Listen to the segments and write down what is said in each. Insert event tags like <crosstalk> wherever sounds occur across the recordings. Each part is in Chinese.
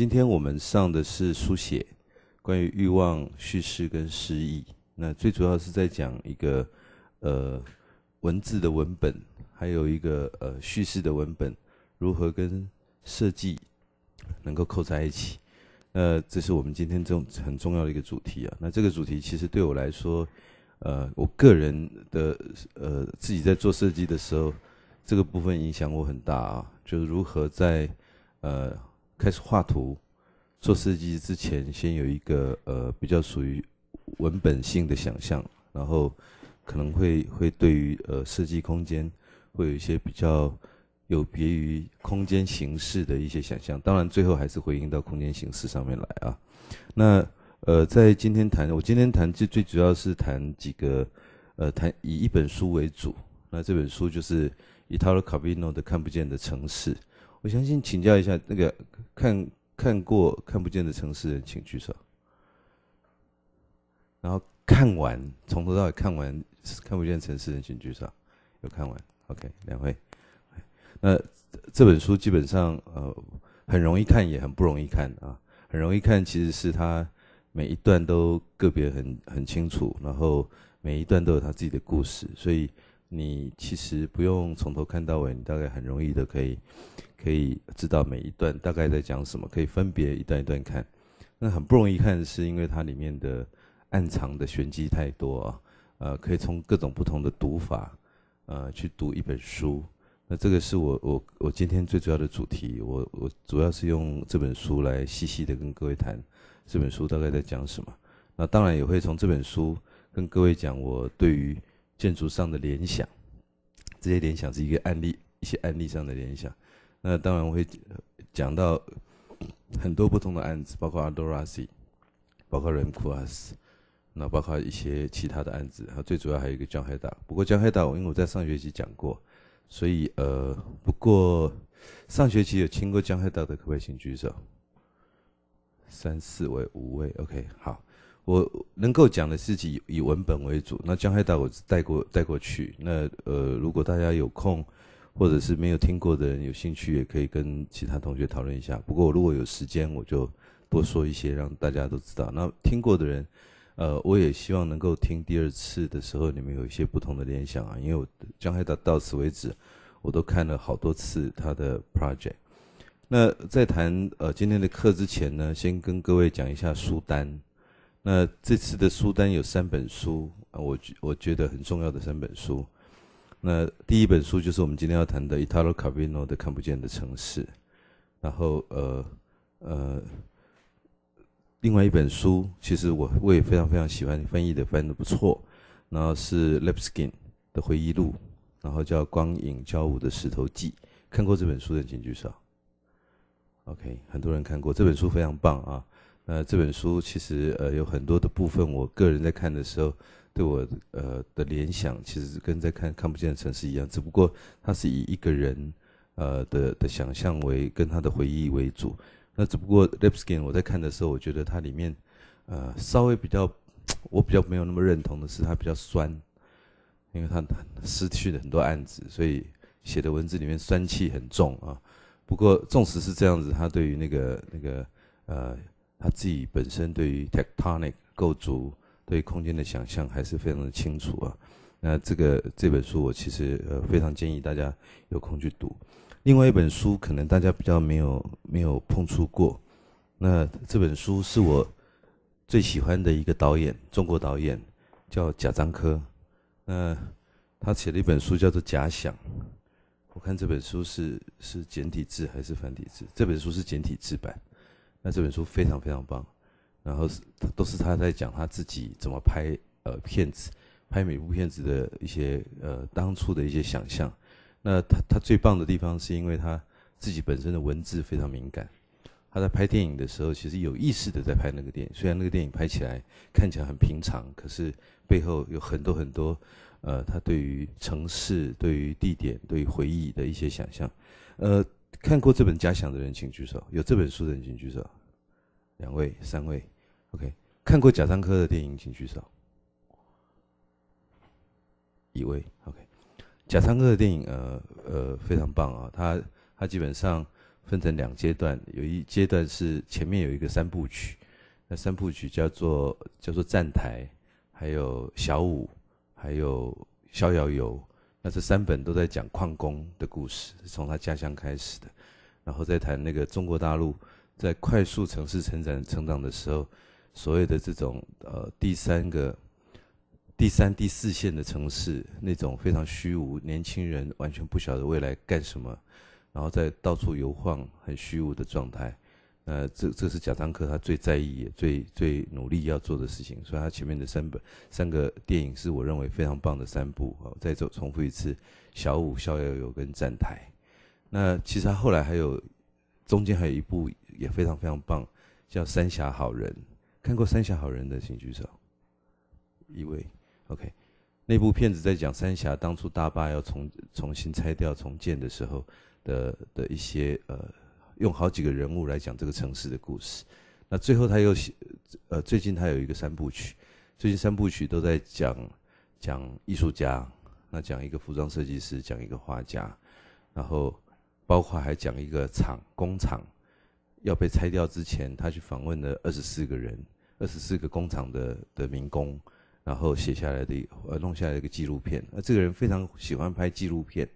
今天我们上的是书写，关于欲望、叙事跟诗意。那最主要是在讲一个，呃，文字的文本，还有一个呃叙事的文本如何跟设计能够扣在一起。那这是我们今天这种很重要的一个主题啊。那这个主题其实对我来说，呃，我个人的呃自己在做设计的时候，这个部分影响我很大啊。就是如何在呃。开始画图，做设计之前，先有一个呃比较属于文本性的想象，然后可能会会对于呃设计空间会有一些比较有别于空间形式的一些想象。当然，最后还是回应到空间形式上面来啊。那呃，在今天谈，我今天谈最最主要是谈几个呃，谈以一本书为主。那这本书就是伊塔罗卡尔诺的《看不见的城市》。我相信，请教一下那个看看过看不见的城市人，请举手。然后看完从头到尾看完看不见城市人，请举手。有看完？OK，两位。那这本书基本上呃很容易看，也很不容易看啊。很容易看，其实是他每一段都个别很很清楚，然后每一段都有他自己的故事，所以。你其实不用从头看到尾，你大概很容易的可以，可以知道每一段大概在讲什么，可以分别一段一段看。那很不容易看，是因为它里面的暗藏的玄机太多啊。呃，可以从各种不同的读法，呃，去读一本书。那这个是我我我今天最主要的主题，我我主要是用这本书来细细的跟各位谈这本书大概在讲什么。那当然也会从这本书跟各位讲我对于。建筑上的联想，这些联想是一个案例，一些案例上的联想。那当然我会讲到很多不同的案子，包括 Adorasi，包括 Rancas，那包括一些其他的案子。啊，最主要还有一个江海岛。不过江海岛，因为我在上学期讲过，所以呃，不过上学期有听过江海岛的，各位请举手。三四位，五位，OK，好。我能够讲的，事情以文本为主。那江海达，我带过带过去。那呃，如果大家有空，或者是没有听过的，人有兴趣也可以跟其他同学讨论一下。不过我如果有时间，我就多说一些，让大家都知道。那听过的人，呃，我也希望能够听第二次的时候，你们有一些不同的联想啊。因为我江海达到此为止，我都看了好多次他的 project。那在谈呃今天的课之前呢，先跟各位讲一下书单。那这次的书单有三本书，我我觉得很重要的三本书。那第一本书就是我们今天要谈的 Italo Calvino 的《看不见的城市》。然后，呃呃，另外一本书，其实我我也非常非常喜欢，翻译的翻译的不错。然后是 l e p s k i n 的回忆录，然后叫《光影交舞的石头记》。看过这本书的请举手。OK，很多人看过这本书，非常棒啊。呃，这本书其实呃有很多的部分，我个人在看的时候，对我呃的联想，其实跟在看看不见的城市一样，只不过它是以一个人呃的的想象为跟他的回忆为主。那只不过《Lipskin》，我在看的时候，我觉得它里面呃稍微比较，我比较没有那么认同的是，它比较酸，因为它失去了很多案子，所以写的文字里面酸气很重啊。不过，纵使是这样子，他对于那个那个呃。他自己本身对于 tectonic 构筑、对空间的想象还是非常的清楚啊。那这个这本书我其实呃非常建议大家有空去读。另外一本书可能大家比较没有没有碰触过，那这本书是我最喜欢的一个导演，中国导演叫贾樟柯。那他写了一本书叫做《假想》，我看这本书是是简体字还是繁体字？这本书是简体字版。那这本书非常非常棒，然后是都是他在讲他自己怎么拍呃片子，拍每部片子的一些呃当初的一些想象。那他他最棒的地方是因为他自己本身的文字非常敏感，他在拍电影的时候其实有意识的在拍那个电影，虽然那个电影拍起来看起来很平常，可是背后有很多很多呃他对于城市、对于地点、对于回忆的一些想象，呃。看过这本假想的人请举手，有这本书的人请举手，两位、三位，OK。看过贾樟柯的电影请举手，一位，OK。贾樟柯的电影，呃呃，非常棒啊。他他基本上分成两阶段，有一阶段是前面有一个三部曲，那三部曲叫做叫做站台，还有小舞》，还有逍遥游。那这三本都在讲矿工的故事，从他家乡开始的，然后再谈那个中国大陆在快速城市成长成长的时候，所谓的这种呃第三个、第三、第四线的城市那种非常虚无，年轻人完全不晓得未来干什么，然后再到处游晃，很虚无的状态。呃，这这是贾樟柯他最在意、最最努力要做的事情，所以他前面的三本三个电影是我认为非常棒的三部啊。再重重复一次，《小五》《逍遥游》跟《站台》。那其实他后来还有中间还有一部也非常非常棒，叫《三峡好人》。看过《三峡好人》的请举手，一位。OK，那部片子在讲三峡当初大坝要重重新拆掉重建的时候的的一些呃。用好几个人物来讲这个城市的故事，那最后他又写，呃，最近他有一个三部曲，最近三部曲都在讲，讲艺术家，那讲一个服装设计师，讲一个画家，然后包括还讲一个厂工厂要被拆掉之前，他去访问了二十四个人，二十四个工厂的的民工，然后写下来的，呃，弄下来一个纪录片。那这个人非常喜欢拍纪录片，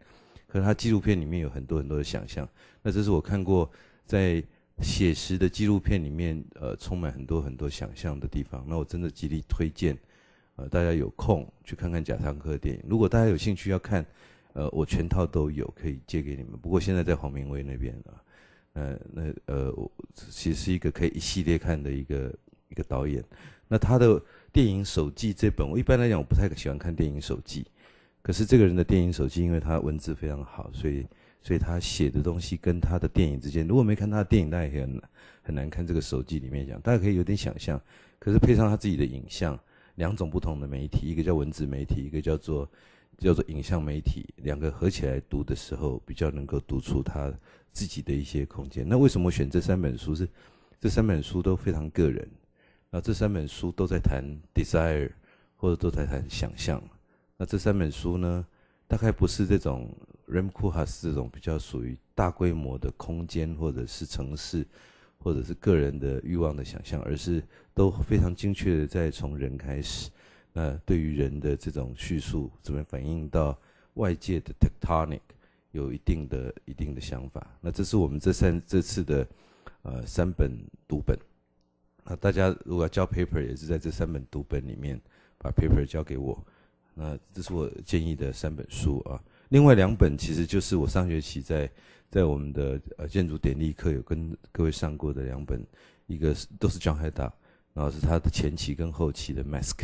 可是他纪录片里面有很多很多的想象。那这是我看过在写实的纪录片里面，呃，充满很多很多想象的地方。那我真的极力推荐，呃，大家有空去看看贾樟柯的电影。如果大家有兴趣要看，呃，我全套都有可以借给你们。不过现在在黄明威那边啊，那那呃，其实是一个可以一系列看的一个一个导演。那他的电影手记这本，我一般来讲我不太喜欢看电影手记，可是这个人的电影手记，因为他文字非常好，所以。所以他写的东西跟他的电影之间，如果没看他的电影，那也很很难看。这个手机里面讲，大家可以有点想象。可是配上他自己的影像，两种不同的媒体，一个叫文字媒体，一个叫做叫做影像媒体，两个合起来读的时候，比较能够读出他自己的一些空间。那为什么选这三本书？是这三本书都非常个人，然后这三本书都在谈 desire，或者都在谈想象。那这三本书呢？大概不是这种 r e m c u s h 这种比较属于大规模的空间或者是城市，或者是个人的欲望的想象，而是都非常精确的在从人开始，那对于人的这种叙述，怎么反映到外界的 tectonic，有一定的一定的想法。那这是我们这三这次的，呃，三本读本。那大家如果要交 paper 也是在这三本读本里面把 paper 交给我。那这是我建议的三本书啊，另外两本其实就是我上学期在在我们的呃建筑典例课有跟各位上过的两本，一个是都是 John 江 d a 然后是他的前期跟后期的 mask，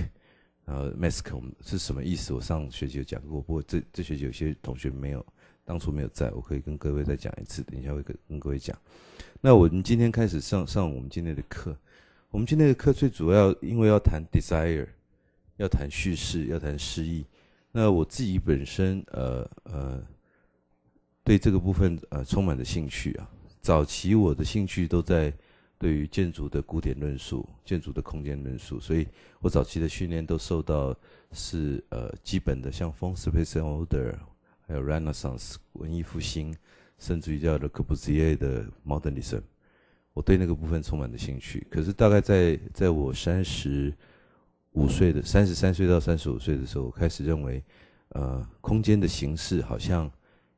然后 mask 我们是什么意思？我上学期有讲过，不过这这学期有些同学没有当初没有在，我可以跟各位再讲一次，等一下会跟跟各位讲。那我们今天开始上上我们今天的课，我们今天的课最主要因为要谈 desire。要谈叙事，要谈诗意。那我自己本身，呃呃，对这个部分呃充满了兴趣啊。早期我的兴趣都在对于建筑的古典论述、建筑的空间论述，所以我早期的训练都受到是呃基本的，像风、space and order，还有 renaissance 文艺复兴，甚至于叫 Le cubism 的 modernism。我对那个部分充满了兴趣。可是大概在在我三十。五岁的三十三岁到三十五岁的时候，我开始认为，呃，空间的形式好像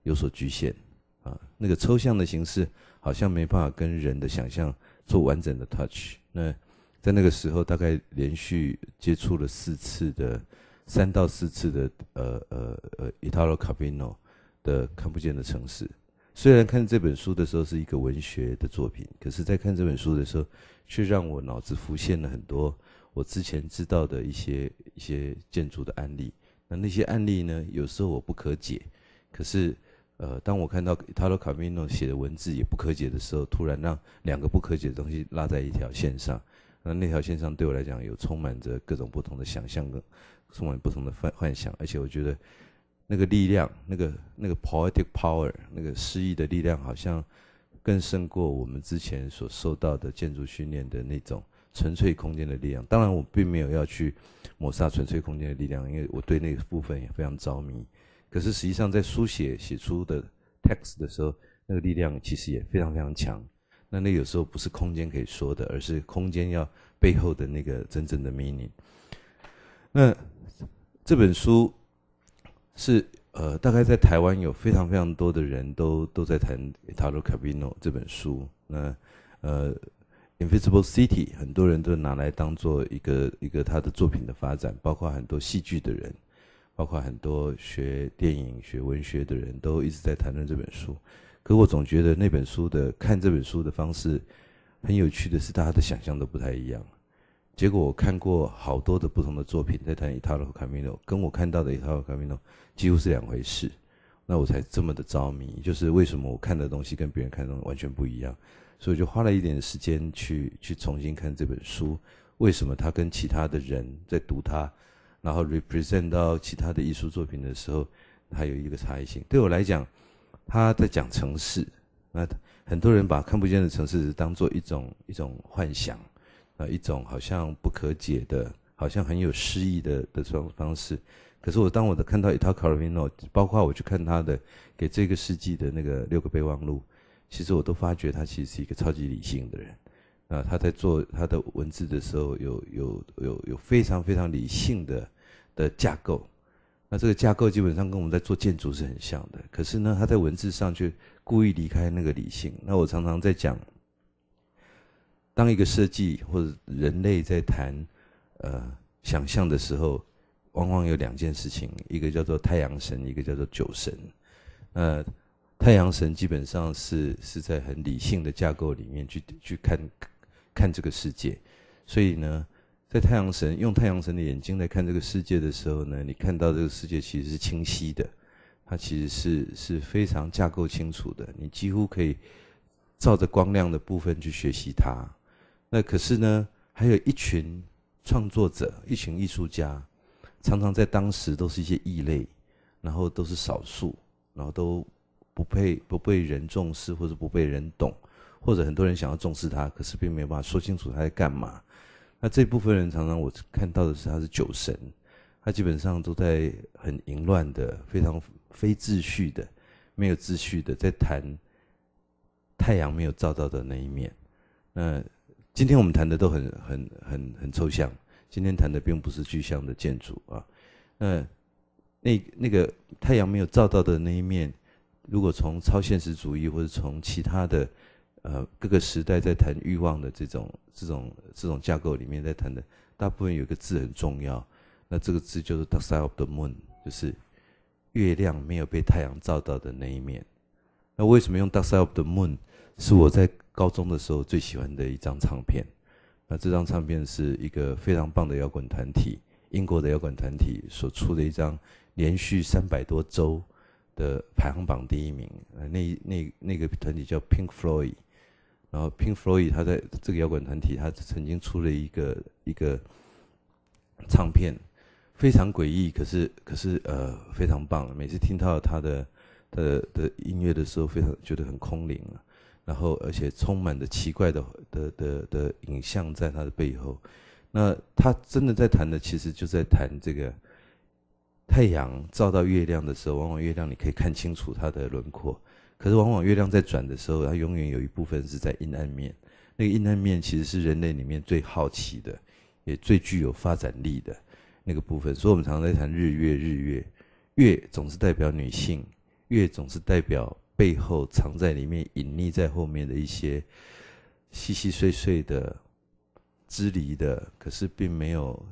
有所局限，啊，那个抽象的形式好像没办法跟人的想象做完整的 touch。那在那个时候，大概连续接触了四次的三到四次的呃呃呃 Italo c a b i n o 的《看不见的城市》。虽然看这本书的时候是一个文学的作品，可是，在看这本书的时候，却让我脑子浮现了很多。我之前知道的一些一些建筑的案例，那那些案例呢，有时候我不可解，可是，呃，当我看到 a 罗卡 n 诺写的文字也不可解的时候，突然让两个不可解的东西拉在一条线上，那那条线上对我来讲有充满着各种不同的想象跟充满不同的幻幻想，而且我觉得那个力量，那个那个 poetic power，那个诗意的力量，好像更胜过我们之前所受到的建筑训练的那种。纯粹空间的力量，当然我并没有要去抹杀纯粹空间的力量，因为我对那个部分也非常着迷。可是实际上在书写写出的 text 的时候，那个力量其实也非常非常强。那那有时候不是空间可以说的，而是空间要背后的那个真正的 meaning。那这本书是呃，大概在台湾有非常非常多的人都都在谈 Italo c a b i n o 这本书。那呃。《Invisible City》很多人都拿来当做一个一个他的作品的发展，包括很多戏剧的人，包括很多学电影、学文学的人都一直在谈论这本书。可我总觉得那本书的看这本书的方式很有趣的是，大家的想象都不太一样。结果我看过好多的不同的作品在谈《塔罗卡米诺》，跟我看到的《塔罗卡米诺》几乎是两回事。那我才这么的着迷，就是为什么我看的东西跟别人看的完全不一样。所以就花了一点时间去去重新看这本书，为什么他跟其他的人在读他，然后 represent 到其他的艺术作品的时候，他有一个差异性。对我来讲，他在讲城市，那很多人把看不见的城市当做一种一种幻想，啊，一种好像不可解的，好像很有诗意的的方方式。可是我当我的看到一套 c a r a v a g i o 包括我去看他的给这个世纪的那个六个备忘录。其实我都发觉他其实是一个超级理性的人，啊，他在做他的文字的时候，有有有有非常非常理性的的架构，那这个架构基本上跟我们在做建筑是很像的。可是呢，他在文字上却故意离开那个理性。那我常常在讲，当一个设计或者人类在谈呃想象的时候，往往有两件事情，一个叫做太阳神，一个叫做酒神，呃。太阳神基本上是是在很理性的架构里面去去看看这个世界，所以呢，在太阳神用太阳神的眼睛来看这个世界的时候呢，你看到这个世界其实是清晰的，它其实是是非常架构清楚的，你几乎可以照着光亮的部分去学习它。那可是呢，还有一群创作者、一群艺术家，常常在当时都是一些异类，然后都是少数，然后都。不被不被人重视，或者不被人懂，或者很多人想要重视他，可是并没有办法说清楚他在干嘛。那这部分人常常我看到的是他是酒神，他基本上都在很淫乱的、非常非秩序的、没有秩序的，在谈太阳没有照到的那一面。那今天我们谈的都很很很很抽象，今天谈的并不是具象的建筑啊。那那那个太阳没有照到的那一面。如果从超现实主义或者从其他的呃各个时代在谈欲望的这种这种这种架构里面在谈的，大部分有个字很重要，那这个字就是 “dark side of the moon”，就是月亮没有被太阳照到的那一面。那为什么用 “dark side of the moon”？是我在高中的时候最喜欢的一张唱片。那这张唱片是一个非常棒的摇滚团体，英国的摇滚团体所出的一张，连续三百多周。的排行榜第一名，那那那个团体叫 Pink Floyd，然后 Pink Floyd 他在这个摇滚团体，他曾经出了一个一个唱片，非常诡异，可是可是呃非常棒。每次听到他的的的音乐的时候，非常觉得很空灵啊，然后而且充满着奇怪的的的的影像在他的背后。那他真的在谈的，其实就在谈这个。太阳照到月亮的时候，往往月亮你可以看清楚它的轮廓。可是往往月亮在转的时候，它永远有一部分是在阴暗面。那个阴暗面其实是人类里面最好奇的，也最具有发展力的那个部分。所以，我们常常在谈日月，日月月总是代表女性，月总是代表背后藏在里面、隐匿在后面的一些细细碎碎的、支离的，可是并没有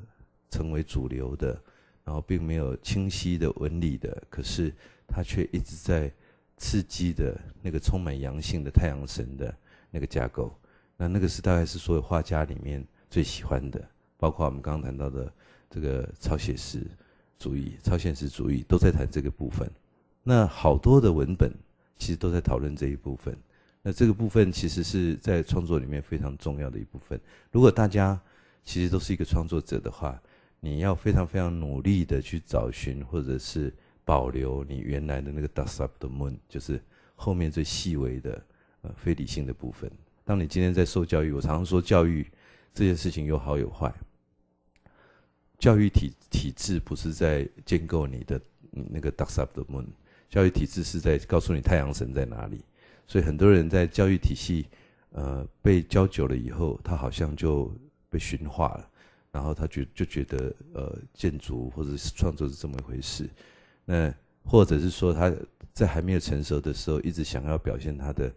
成为主流的。然后并没有清晰的纹理的，可是它却一直在刺激的那个充满阳性的太阳神的那个架构。那那个是大概是所有画家里面最喜欢的，包括我们刚刚谈到的这个超写实主义、超现实主义都在谈这个部分。那好多的文本其实都在讨论这一部分。那这个部分其实是在创作里面非常重要的一部分。如果大家其实都是一个创作者的话。你要非常非常努力的去找寻，或者是保留你原来的那个 dark side 的梦，就是后面最细微的呃非理性的部分。当你今天在受教育，我常常说教育这件事情有好有坏。教育体体制不是在建构你的那个 dark side 的梦，教育体制是在告诉你太阳神在哪里。所以很多人在教育体系呃被教久了以后，他好像就被驯化了。然后他觉就觉得，呃，建筑或者是创作是这么一回事，那或者是说他在还没有成熟的时候，一直想要表现他的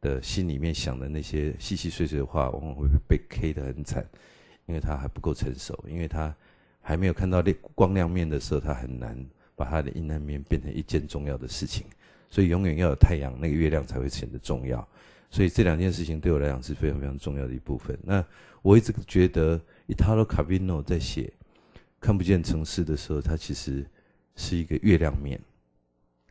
的心里面想的那些细细碎碎的话，往往会被 K 的很惨，因为他还不够成熟，因为他还没有看到亮光亮面的时候，他很难把他的阴暗面变成一件重要的事情，所以永远要有太阳，那个月亮才会显得重要，所以这两件事情对我来讲是非常非常重要的一部分。那我一直觉得。伊塔罗卡宾诺在写看不见城市的时候，他其实是一个月亮面。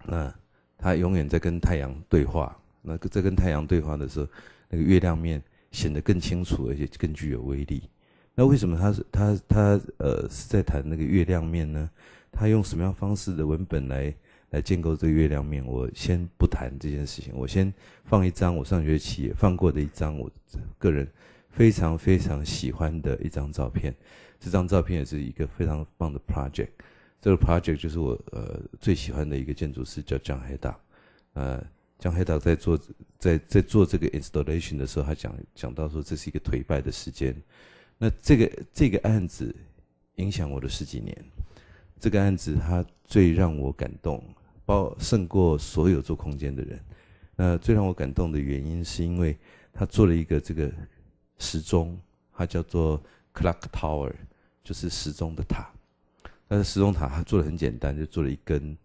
那他永远在跟太阳对话。那在跟太阳对话的时候，那个月亮面显得更清楚，而且更具有威力。那为什么他是他他呃是在谈那个月亮面呢？他用什么样方式的文本来来建构这个月亮面？我先不谈这件事情。我先放一张我上学期放过的一张，我个人。非常非常喜欢的一张照片，这张照片也是一个非常棒的 project。这个 project 就是我呃最喜欢的一个建筑师叫江海达。呃，江海达在做在在做这个 installation 的时候，他讲讲到说这是一个颓败的时间。那这个这个案子影响我的十几年。这个案子他最让我感动，包胜过所有做空间的人。那最让我感动的原因，是因为他做了一个这个。时钟，它叫做 Clock Tower，就是时钟的塔。但是时钟塔它做的很简单，就做了一根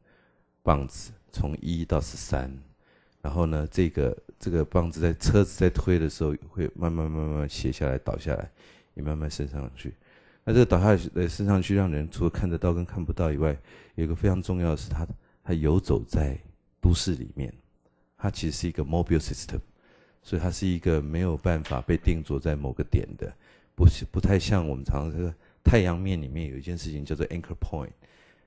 棒子，从一到十三。然后呢，这个这个棒子在车子在推的时候，会慢慢慢慢斜下来倒下来，也慢慢升上去。那这个倒下去升上去，让人除了看得到跟看不到以外，有个非常重要的是，它它游走在都市里面，它其实是一个 mobile system。所以它是一个没有办法被定着在某个点的，不是不太像我们常常说太阳面里面有一件事情叫做 anchor point，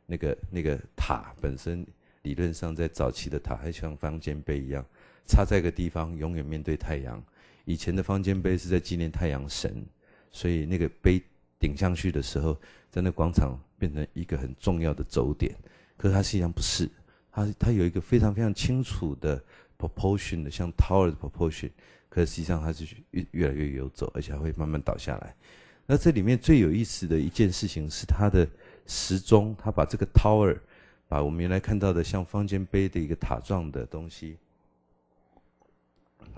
那个那个塔本身理论上在早期的塔还像方尖碑一样插在一个地方，永远面对太阳。以前的方尖碑是在纪念太阳神，所以那个碑顶上去的时候，在那广场变成一个很重要的轴点。可是它实际上不是，它它有一个非常非常清楚的。proportion 的像 tower 的 proportion，可是实际上它是越越来越游走，而且会慢慢倒下来。那这里面最有意思的一件事情是它的时钟，它把这个 tower，把我们原来看到的像方尖碑的一个塔状的东西，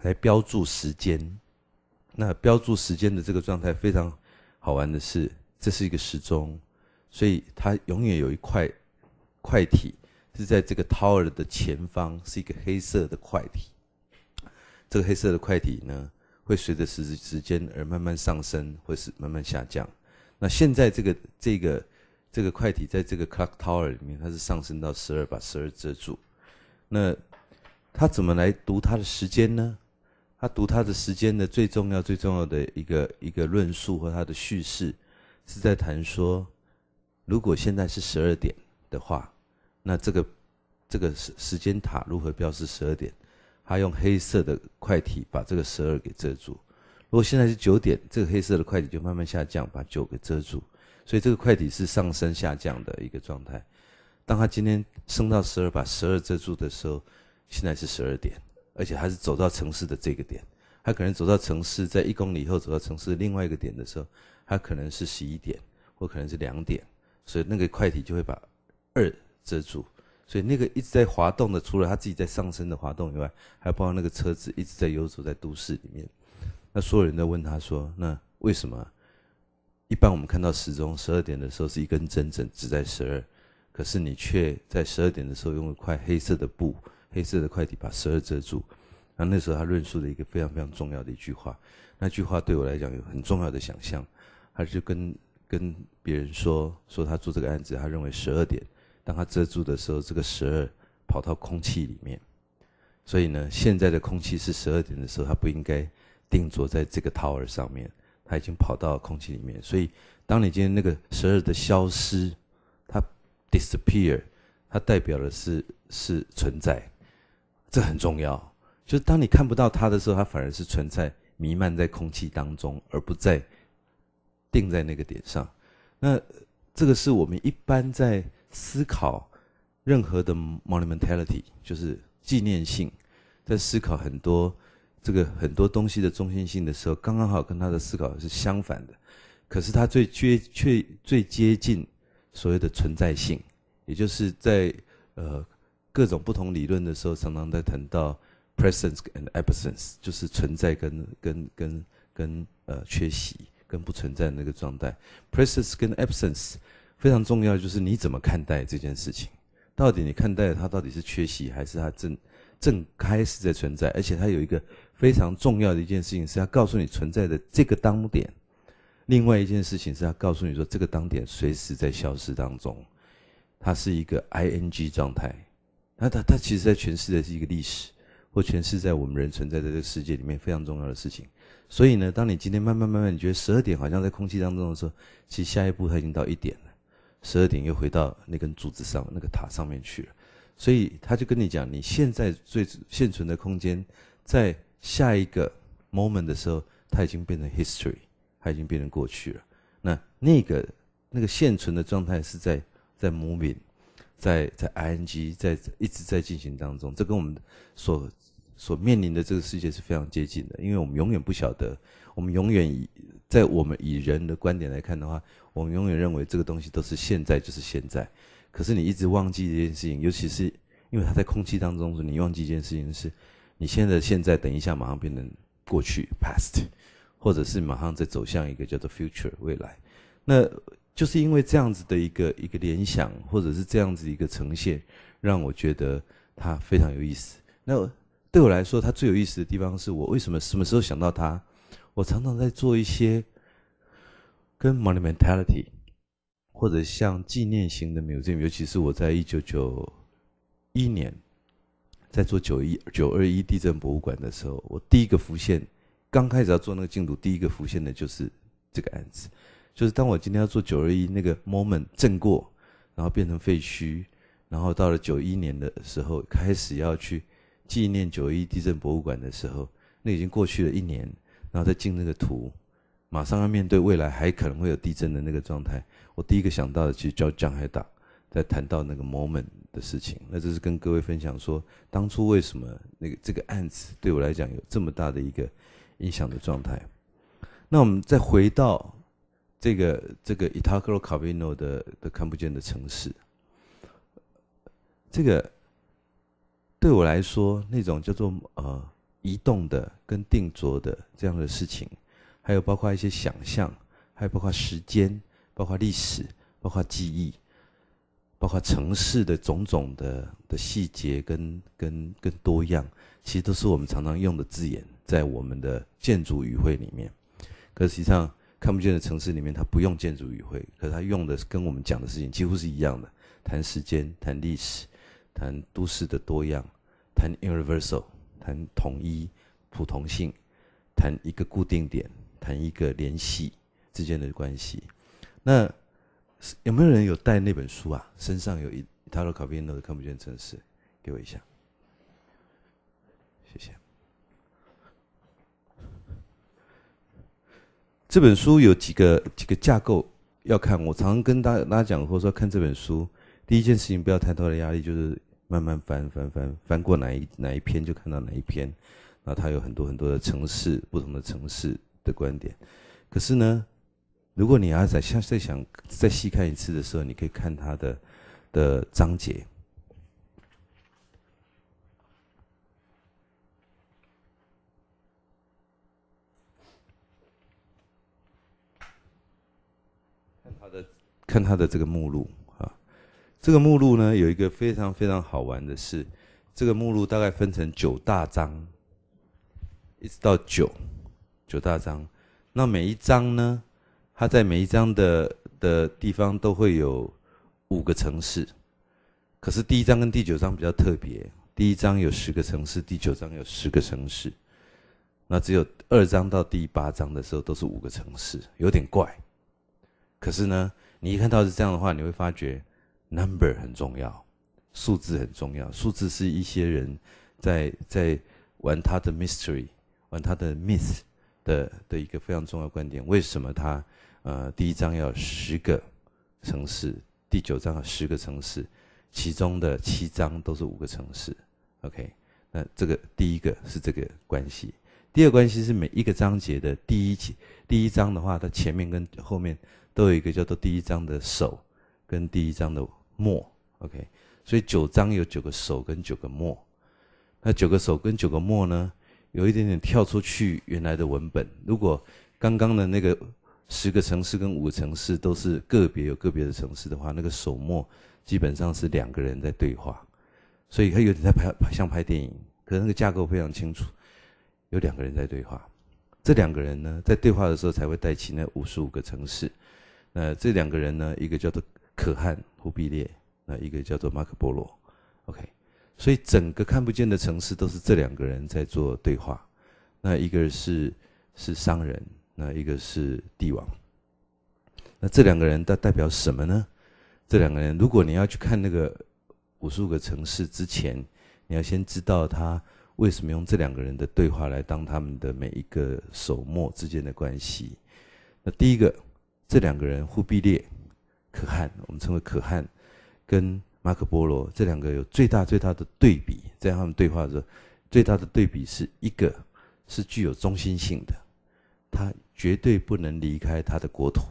来标注时间。那标注时间的这个状态非常好玩的是，这是一个时钟，所以它永远有一块块体。是在这个 tower 的前方是一个黑色的块体，这个黑色的块体呢，会随着时时间而慢慢上升或是慢慢下降。那现在这个这个这个快体在这个 clock tower 里面，它是上升到十二，把十二遮住。那他怎么来读他的时间呢？他读他的时间的最重要最重要的一个一个论述和他的叙事，是在谈说，如果现在是十二点的话。那这个这个时时间塔如何标示十二点？他用黑色的块体把这个十二给遮住。如果现在是九点，这个黑色的块体就慢慢下降，把九给遮住。所以这个块体是上升下降的一个状态。当他今天升到十二，把十二遮住的时候，现在是十二点，而且还是走到城市的这个点。他可能走到城市，在一公里以后走到城市另外一个点的时候，他可能是十一点，或可能是两点。所以那个快体就会把二。遮住，所以那个一直在滑动的，除了他自己在上升的滑动以外，还包括那个车子一直在游走在都市里面。那所有人都问他说：“那为什么？一般我们看到时钟十二点的时候是一根针针指在十二，可是你却在十二点的时候用一块黑色的布、黑色的快递把十二遮住。”那那时候他论述了一个非常非常重要的一句话，那句话对我来讲有很重要的想象。他就跟跟别人说说他做这个案子，他认为十二点。当它遮住的时候，这个十二跑到空气里面，所以呢，现在的空气是十二点的时候，它不应该定座在这个桃儿上面，它已经跑到了空气里面。所以，当你今天那个十二的消失，它 disappear，它代表的是是存在，这很重要。就是当你看不到它的时候，它反而是存在，弥漫在空气当中，而不在定在那个点上。那这个是我们一般在思考任何的 monumentality，就是纪念性，在思考很多这个很多东西的中心性的时候，刚刚好跟他的思考是相反的。可是他最接却最接近所谓的存在性，也就是在呃各种不同理论的时候，常常在谈到 presence and absence，就是存在跟跟跟跟呃缺席跟不存在那个状态 presence 跟 absence。非常重要就是你怎么看待这件事情？到底你看待它到底是缺席，还是它正正开始在存在？而且它有一个非常重要的一件事情，是要告诉你存在的这个当点。另外一件事情是要告诉你说，这个当点随时在消失当中，它是一个 ING 状态。那它它其实在诠释的是一个历史，或诠释在我们人存在的这个世界里面非常重要的事情。所以呢，当你今天慢慢慢慢，你觉得十二点好像在空气当中的时候，其实下一步它已经到一点。了。十二点又回到那根柱子上，那个塔上面去了。所以他就跟你讲，你现在最现存的空间，在下一个 moment 的时候，它已经变成 history，它已经变成过去了。那那个那个现存的状态是在在 moving，在在 ing，在一直在进行当中。这跟我们所所面临的这个世界是非常接近的，因为我们永远不晓得。我们永远以在我们以人的观点来看的话，我们永远认为这个东西都是现在就是现在。可是你一直忘记这件事情，尤其是因为它在空气当中，你忘记一件事情是，你现在现在等一下马上变成过去 （past），或者是马上再走向一个叫做 future 未来。那就是因为这样子的一个一个联想，或者是这样子一个呈现，让我觉得它非常有意思。那对我来说，它最有意思的地方是我为什么什么时候想到它？我常常在做一些，跟 monumentality 或者像纪念型的 museum，尤其是我在一九九一年在做九一九二一地震博物馆的时候，我第一个浮现，刚开始要做那个进度，第一个浮现的就是这个案子，就是当我今天要做九二一那个 moment 震过，然后变成废墟，然后到了九一年的时候开始要去纪念九一地震博物馆的时候，那已经过去了一年。然后再进那个图，马上要面对未来还可能会有地震的那个状态。我第一个想到的其实叫蒋海达，在谈到那个 moment 的事情。那这是跟各位分享说，当初为什么那个这个案子对我来讲有这么大的一个影响的状态。那我们再回到这个这个 i t a c o a l o c a v i n o 的的看不见的城市，这个对我来说那种叫做呃。移动的跟定着的这样的事情，还有包括一些想象，还有包括时间，包括历史，包括记忆，包括城市的种种的的细节跟跟更多样，其实都是我们常常用的字眼，在我们的建筑语汇里面。可实际上看不见的城市里面，它不用建筑语汇，可是它用的跟我们讲的事情几乎是一样的，谈时间，谈历史，谈都市的多样，谈 universal。谈统一、普同性，谈一个固定点，谈一个联系之间的关系。那有没有人有带那本书啊？身上有一，他的卡片都的看不见真字，给我一下，谢谢。这本书有几个几个架构要看。我常跟大大家讲，或者说看这本书，第一件事情不要太多的压力，就是。慢慢翻翻翻翻过哪一哪一篇就看到哪一篇，那它有很多很多的城市，不同的城市的观点。可是呢，如果你要在想再想再细看一次的时候，你可以看它的的章节，看它的看它的这个目录。这个目录呢有一个非常非常好玩的事，这个目录大概分成九大章，一直到九，九大章。那每一章呢，它在每一章的的地方都会有五个城市，可是第一章跟第九章比较特别，第一章有十个城市，第九章有十个城市。那只有二章到第八章的时候都是五个城市，有点怪。可是呢，你一看到是这样的话，你会发觉。Number 很重要，数字很重要。数字是一些人在在玩他的 mystery，玩他的 myth 的的一个非常重要观点。为什么他呃第一章要十个城市，第九章要十个城市，其中的七章都是五个城市？OK，那这个第一个是这个关系。第二关系是每一个章节的第一第一章的话，它前面跟后面都有一个叫做第一章的首跟第一章的。末，OK，所以九章有九个手跟九个末，那九个手跟九个末呢，有一点点跳出去原来的文本。如果刚刚的那个十个城市跟五个城市都是个别有个别的城市的话，那个手末基本上是两个人在对话，所以它有点在拍像拍电影，可那个架构非常清楚，有两个人在对话，这两个人呢在对话的时候才会带起那五十五个城市，那这两个人呢，一个叫做。可汗忽必烈，那一个叫做马可波罗，OK，所以整个看不见的城市都是这两个人在做对话。那一个是是商人，那一个是帝王。那这两个人代代表什么呢？这两个人，如果你要去看那个无数个城市之前，你要先知道他为什么用这两个人的对话来当他们的每一个首末之间的关系。那第一个，这两个人忽必烈。可汗，我们称为可汗，跟马可波罗这两个有最大最大的对比，在他们对话的时候，最大的对比是一个是具有中心性的，他绝对不能离开他的国土，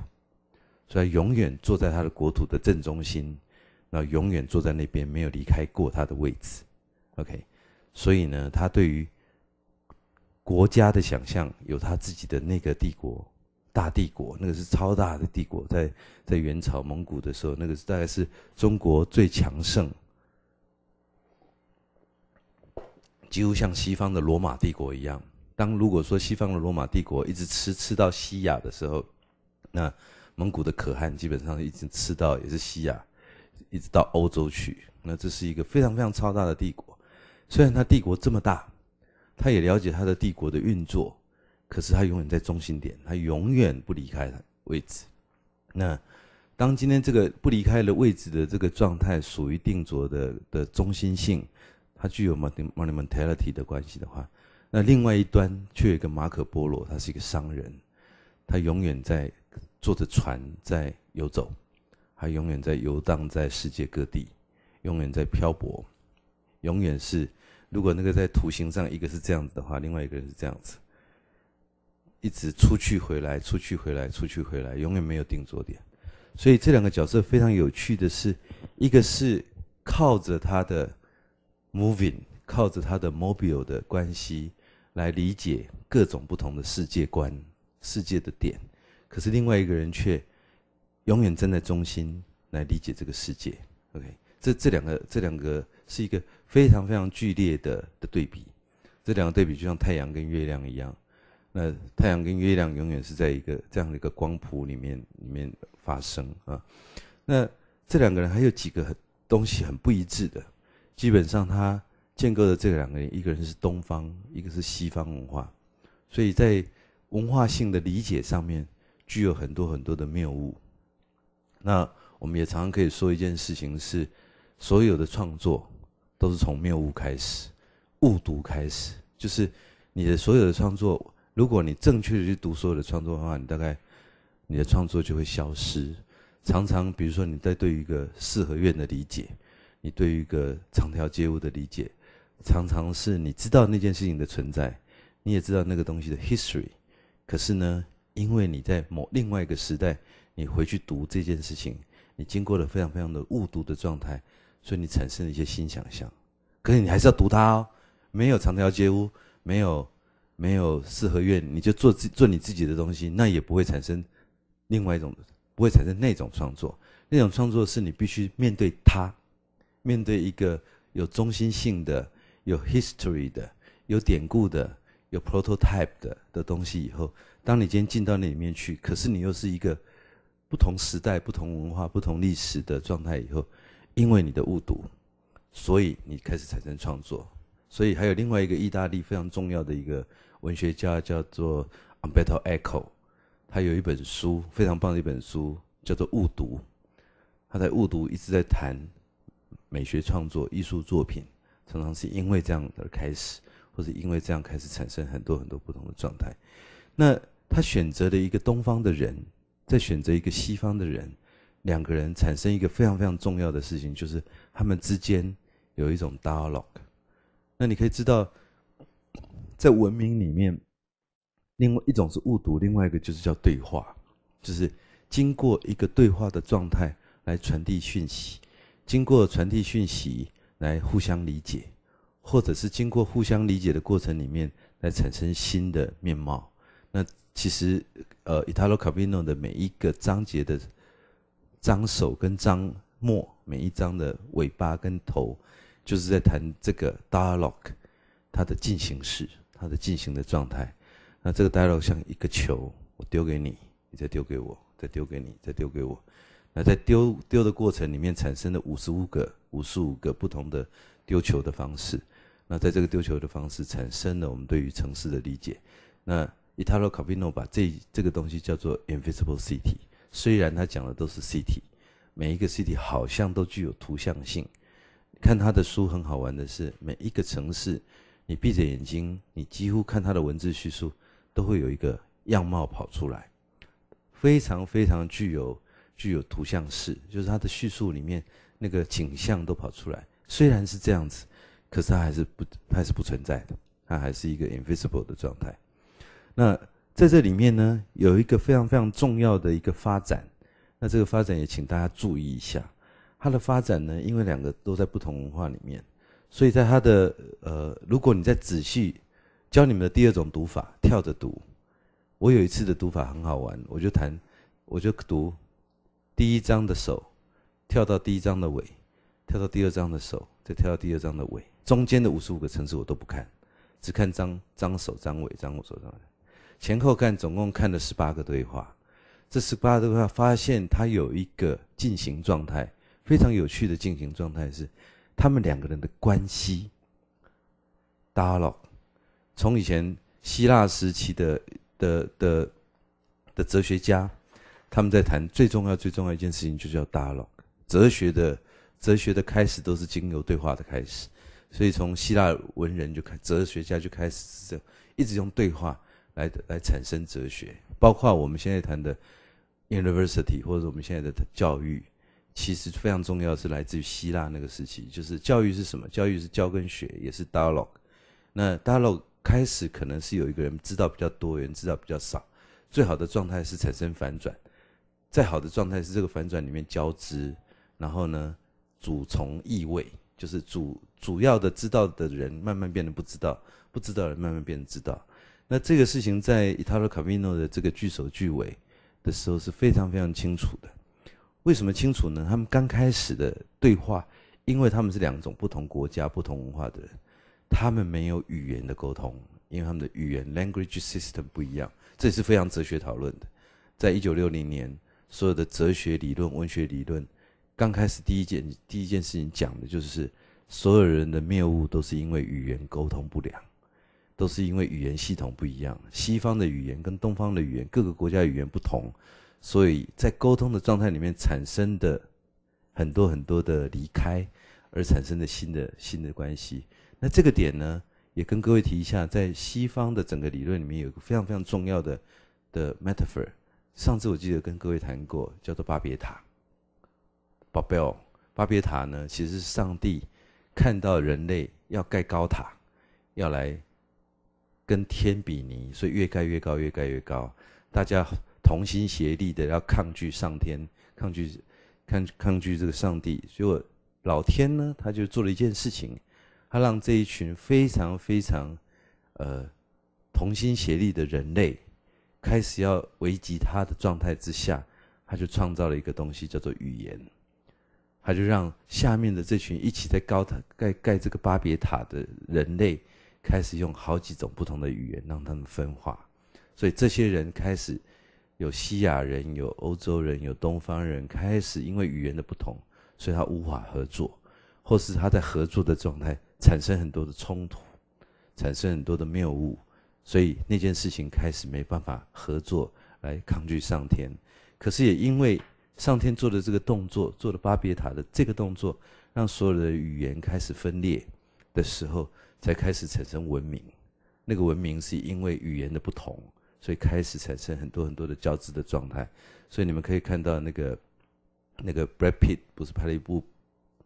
所以永远坐在他的国土的正中心，然后永远坐在那边没有离开过他的位置。OK，所以呢，他对于国家的想象有他自己的那个帝国。大帝国，那个是超大的帝国，在在元朝蒙古的时候，那个大概是中国最强盛，几乎像西方的罗马帝国一样。当如果说西方的罗马帝国一直吃吃到西亚的时候，那蒙古的可汗基本上一直吃到也是西亚，一直到欧洲去。那这是一个非常非常超大的帝国。虽然他帝国这么大，他也了解他的帝国的运作。可是他永远在中心点，他永远不离开的位置。那当今天这个不离开的位置的这个状态属于定着的的中心性，它具有 monumentality 的关系的话，那另外一端却有个马可波罗，他是一个商人，他永远在坐着船在游走，他永远在游荡在世界各地，永远在漂泊，永远是如果那个在图形上一个是这样子的话，另外一个人是这样子。一直出去回来，出去回来，出去回来，永远没有定着点。所以这两个角色非常有趣的是，一个是靠着他的 moving，靠着他的 mobile 的关系来理解各种不同的世界观、世界的点。可是另外一个人却永远站在中心来理解这个世界。OK，这这两个这两个是一个非常非常剧烈的的对比。这两个对比就像太阳跟月亮一样。那太阳跟月亮永远是在一个这样的一个光谱里面里面发生啊。那这两个人还有几个很东西很不一致的，基本上他建构的这两个人，一个人是东方，一个是西方文化，所以在文化性的理解上面具有很多很多的谬误。那我们也常常可以说一件事情是：所有的创作都是从谬误开始，误读开始，就是你的所有的创作。如果你正确的去读所有的创作的话，你大概你的创作就会消失。常常，比如说你在对一个四合院的理解，你对一个长条街屋的理解，常常是你知道那件事情的存在，你也知道那个东西的 history。可是呢，因为你在某另外一个时代，你回去读这件事情，你经过了非常非常的误读的状态，所以你产生了一些新想象。可是你还是要读它哦，没有长条街屋，没有。没有四合院，你就做自做你自己的东西，那也不会产生另外一种，不会产生那种创作。那种创作是你必须面对它，面对一个有中心性的、有 history 的、有典故的、有 prototype 的的东西。以后，当你今天进到那里面去，可是你又是一个不同时代、不同文化、不同历史的状态。以后，因为你的误读，所以你开始产生创作。所以还有另外一个意大利非常重要的一个。文学家叫做 Umberto Eco，他有一本书非常棒的一本书，叫做《误读》。他在《误读》一直在谈美学创作、艺术作品，常常是因为这样而开始，或者因为这样开始产生很多很多不同的状态。那他选择了一个东方的人，在选择一个西方的人，两个人产生一个非常非常重要的事情，就是他们之间有一种 dialogue。那你可以知道。在文明里面，另外一种是误读，另外一个就是叫对话，就是经过一个对话的状态来传递讯息，经过传递讯息来互相理解，或者是经过互相理解的过程里面来产生新的面貌。那其实，呃，Italo Calvino 的每一个章节的章首跟章末，每一章的尾巴跟头，就是在谈这个 dialog u e 它的进行式。它的进行的状态，那这个 dialog 像一个球，我丢给你，你再丢给我，再丢给你，再丢给我，那在丢丢的过程里面产生了五十五个、五十五个不同的丢球的方式，那在这个丢球的方式产生了我们对于城市的理解。那 Italo c a i n o 把这这个东西叫做 invisible city，虽然他讲的都是 city，每一个 city 好像都具有图像性。看他的书很好玩的是，每一个城市。你闭着眼睛，你几乎看他的文字叙述，都会有一个样貌跑出来，非常非常具有具有图像式，就是他的叙述里面那个景象都跑出来。虽然是这样子，可是它还是不，还是不存在的，它还是一个 invisible 的状态。那在这里面呢，有一个非常非常重要的一个发展，那这个发展也请大家注意一下，它的发展呢，因为两个都在不同文化里面。所以在他的呃，如果你再仔细教你们的第二种读法，跳着读，我有一次的读法很好玩，我就弹，我就读第一章的手，跳到第一章的尾，跳到第二章的手，再跳到第二章的尾，中间的十五个层次我都不看，只看张张手、张尾、张手、张尾，前后看，总共看了十八个对话，这十八个对话发现它有一个进行状态，非常有趣的进行状态是。他们两个人的关系，dialog，u e 从以前希腊时期的的的的哲学家，他们在谈最重要最重要一件事情，就叫 dialog。u e 哲学的哲学的开始都是经由对话的开始，所以从希腊文人就开哲学家就开始是，一直用对话来来产生哲学，包括我们现在谈的 university，或者我们现在的教育。其实非常重要是来自于希腊那个时期，就是教育是什么？教育是教跟学，也是 dialog。那 dialog 开始可能是有一个人知道比较多，有人知道比较少。最好的状态是产生反转，再好的状态是这个反转里面交织，然后呢，主从意味，就是主主要的知道的人慢慢变得不知道，不知道的人慢慢变得知道。那这个事情在伊塔洛卡米诺的这个句首句尾的时候是非常非常清楚的。为什么清楚呢？他们刚开始的对话，因为他们是两种不同国家、不同文化的人，他们没有语言的沟通，因为他们的语言 （language system） 不一样。这也是非常哲学讨论的。在一九六零年，所有的哲学理论、文学理论刚开始第一件第一件事情讲的就是，所有人的谬误都是因为语言沟通不良，都是因为语言系统不一样。西方的语言跟东方的语言，各个国家语言不同。所以在沟通的状态里面产生的很多很多的离开，而产生的新的新的关系。那这个点呢，也跟各位提一下，在西方的整个理论里面有一个非常非常重要的的 metaphor。上次我记得跟各位谈过，叫做巴别塔。宝贝哦，巴别塔呢，其实上帝看到人类要盖高塔，要来跟天比拟，所以越盖越高，越盖越高，大家。同心协力的要抗拒上天，抗拒抗抗拒这个上帝，结果老天呢，他就做了一件事情，他让这一群非常非常呃同心协力的人类，开始要危及他的状态之下，他就创造了一个东西叫做语言，他就让下面的这群一起在高塔盖盖这个巴别塔的人类，开始用好几种不同的语言让他们分化，所以这些人开始。有西亚人，有欧洲人，有东方人，开始因为语言的不同，所以他无法合作，或是他在合作的状态产生很多的冲突，产生很多的谬误，所以那件事情开始没办法合作来抗拒上天。可是也因为上天做的这个动作，做了巴别塔的这个动作，让所有的语言开始分裂的时候，才开始产生文明。那个文明是因为语言的不同。所以开始产生很多很多的交织的状态，所以你们可以看到那个那个 Brad Pitt 不是拍了一部《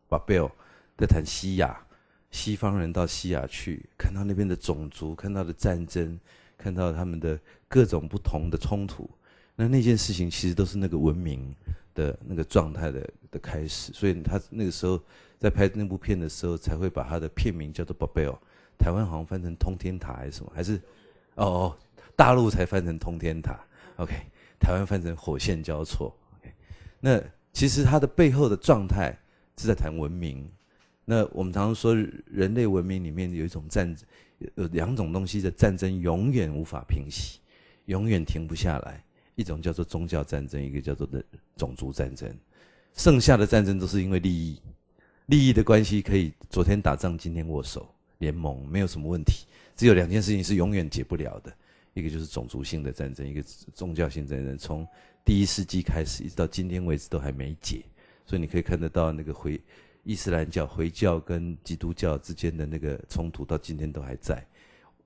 Babel》，在谈西亚，西方人到西亚去，看到那边的种族，看到的战争，看到他们的各种不同的冲突。那那件事情其实都是那个文明的那个状态的的开始。所以他那个时候在拍那部片的时候，才会把他的片名叫做《Babel》，台湾好像翻成《通天塔》还是什么？还是哦哦。大陆才翻成通天塔，OK？台湾翻成火线交错，OK？那其实它的背后的状态是在谈文明。那我们常说，人类文明里面有一种战，有两种东西的战争永远无法平息，永远停不下来。一种叫做宗教战争，一个叫做的种族战争。剩下的战争都是因为利益，利益的关系可以昨天打仗，今天握手联盟，没有什么问题。只有两件事情是永远解不了的。一个就是种族性的战争，一个宗教性战争，从第一世纪开始一直到今天为止都还没解。所以你可以看得到那个回伊斯兰教回教跟基督教之间的那个冲突，到今天都还在。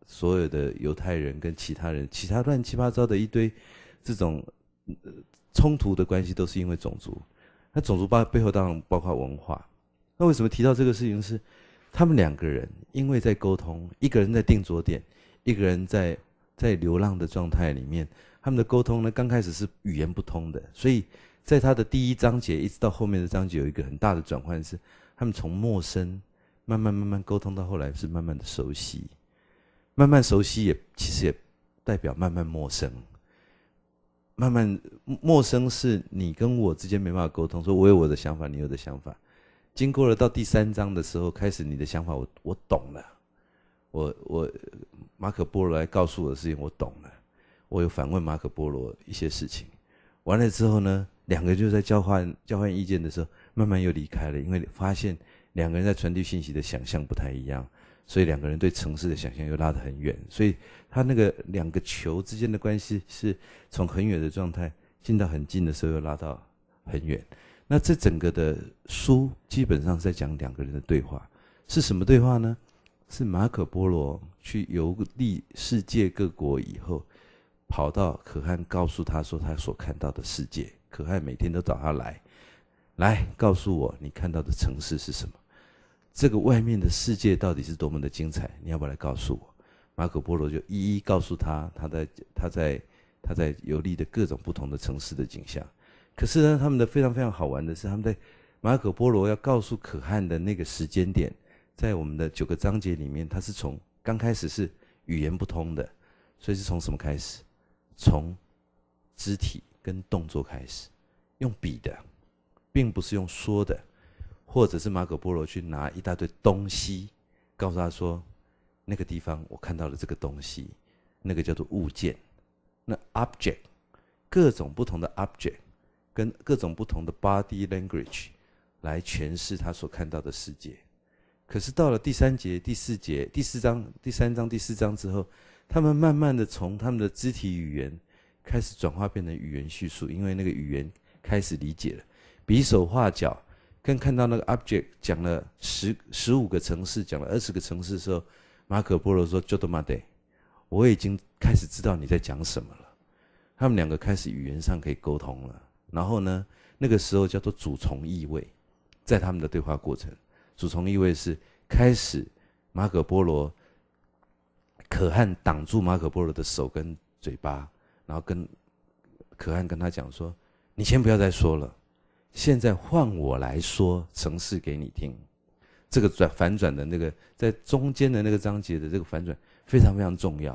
所有的犹太人跟其他人，其他乱七八糟的一堆这种呃、冲突的关系，都是因为种族。那种族包背后当然包括文化。那为什么提到这个事情是他们两个人因为在沟通，一个人在定着点。一个人在。在流浪的状态里面，他们的沟通呢，刚开始是语言不通的，所以在他的第一章节一直到后面的章节有一个很大的转换，是他们从陌生慢慢慢慢沟通到后来是慢慢的熟悉，慢慢熟悉也其实也代表慢慢陌生，慢慢陌生是你跟我之间没办法沟通，说我有我的想法，你有的想法，经过了到第三章的时候，开始你的想法我我懂了。我我马可波罗来告诉我的事情，我懂了。我有反问马可波罗一些事情，完了之后呢，两个人就在交换交换意见的时候，慢慢又离开了，因为发现两个人在传递信息的想象不太一样，所以两个人对城市的想象又拉得很远。所以他那个两个球之间的关系是从很远的状态进到很近的时候，又拉到很远。那这整个的书基本上在讲两个人的对话，是什么对话呢？是马可波罗去游历世界各国以后，跑到可汗，告诉他说他所看到的世界。可汗每天都找他来，来告诉我你看到的城市是什么，这个外面的世界到底是多么的精彩，你要不要来告诉我？马可波罗就一一告诉他，他在他在他在游历的各种不同的城市的景象。可是呢，他们的非常非常好玩的是，他们在马可波罗要告诉可汗的那个时间点。在我们的九个章节里面，它是从刚开始是语言不通的，所以是从什么开始？从肢体跟动作开始，用比的，并不是用说的，或者是马可波罗去拿一大堆东西，告诉他说：“那个地方我看到了这个东西，那个叫做物件，那 object，各种不同的 object 跟各种不同的 body language 来诠释他所看到的世界。”可是到了第三节、第四节、第四章、第三章、第四章之后，他们慢慢的从他们的肢体语言开始转化变成语言叙述，因为那个语言开始理解了。比手画脚，跟看到那个 object 讲了十十五个城市，讲了二十个城市的时候，马可波罗说 j o d o m a d e 我已经开始知道你在讲什么了。他们两个开始语言上可以沟通了。然后呢，那个时候叫做主从意味，在他们的对话过程。主从意味是开始，马可波罗，可汗挡住马可波罗的手跟嘴巴，然后跟可汗跟他讲说：“你先不要再说了，现在换我来说，城市给你听。”这个转反转的那个在中间的那个章节的这个反转非常非常重要，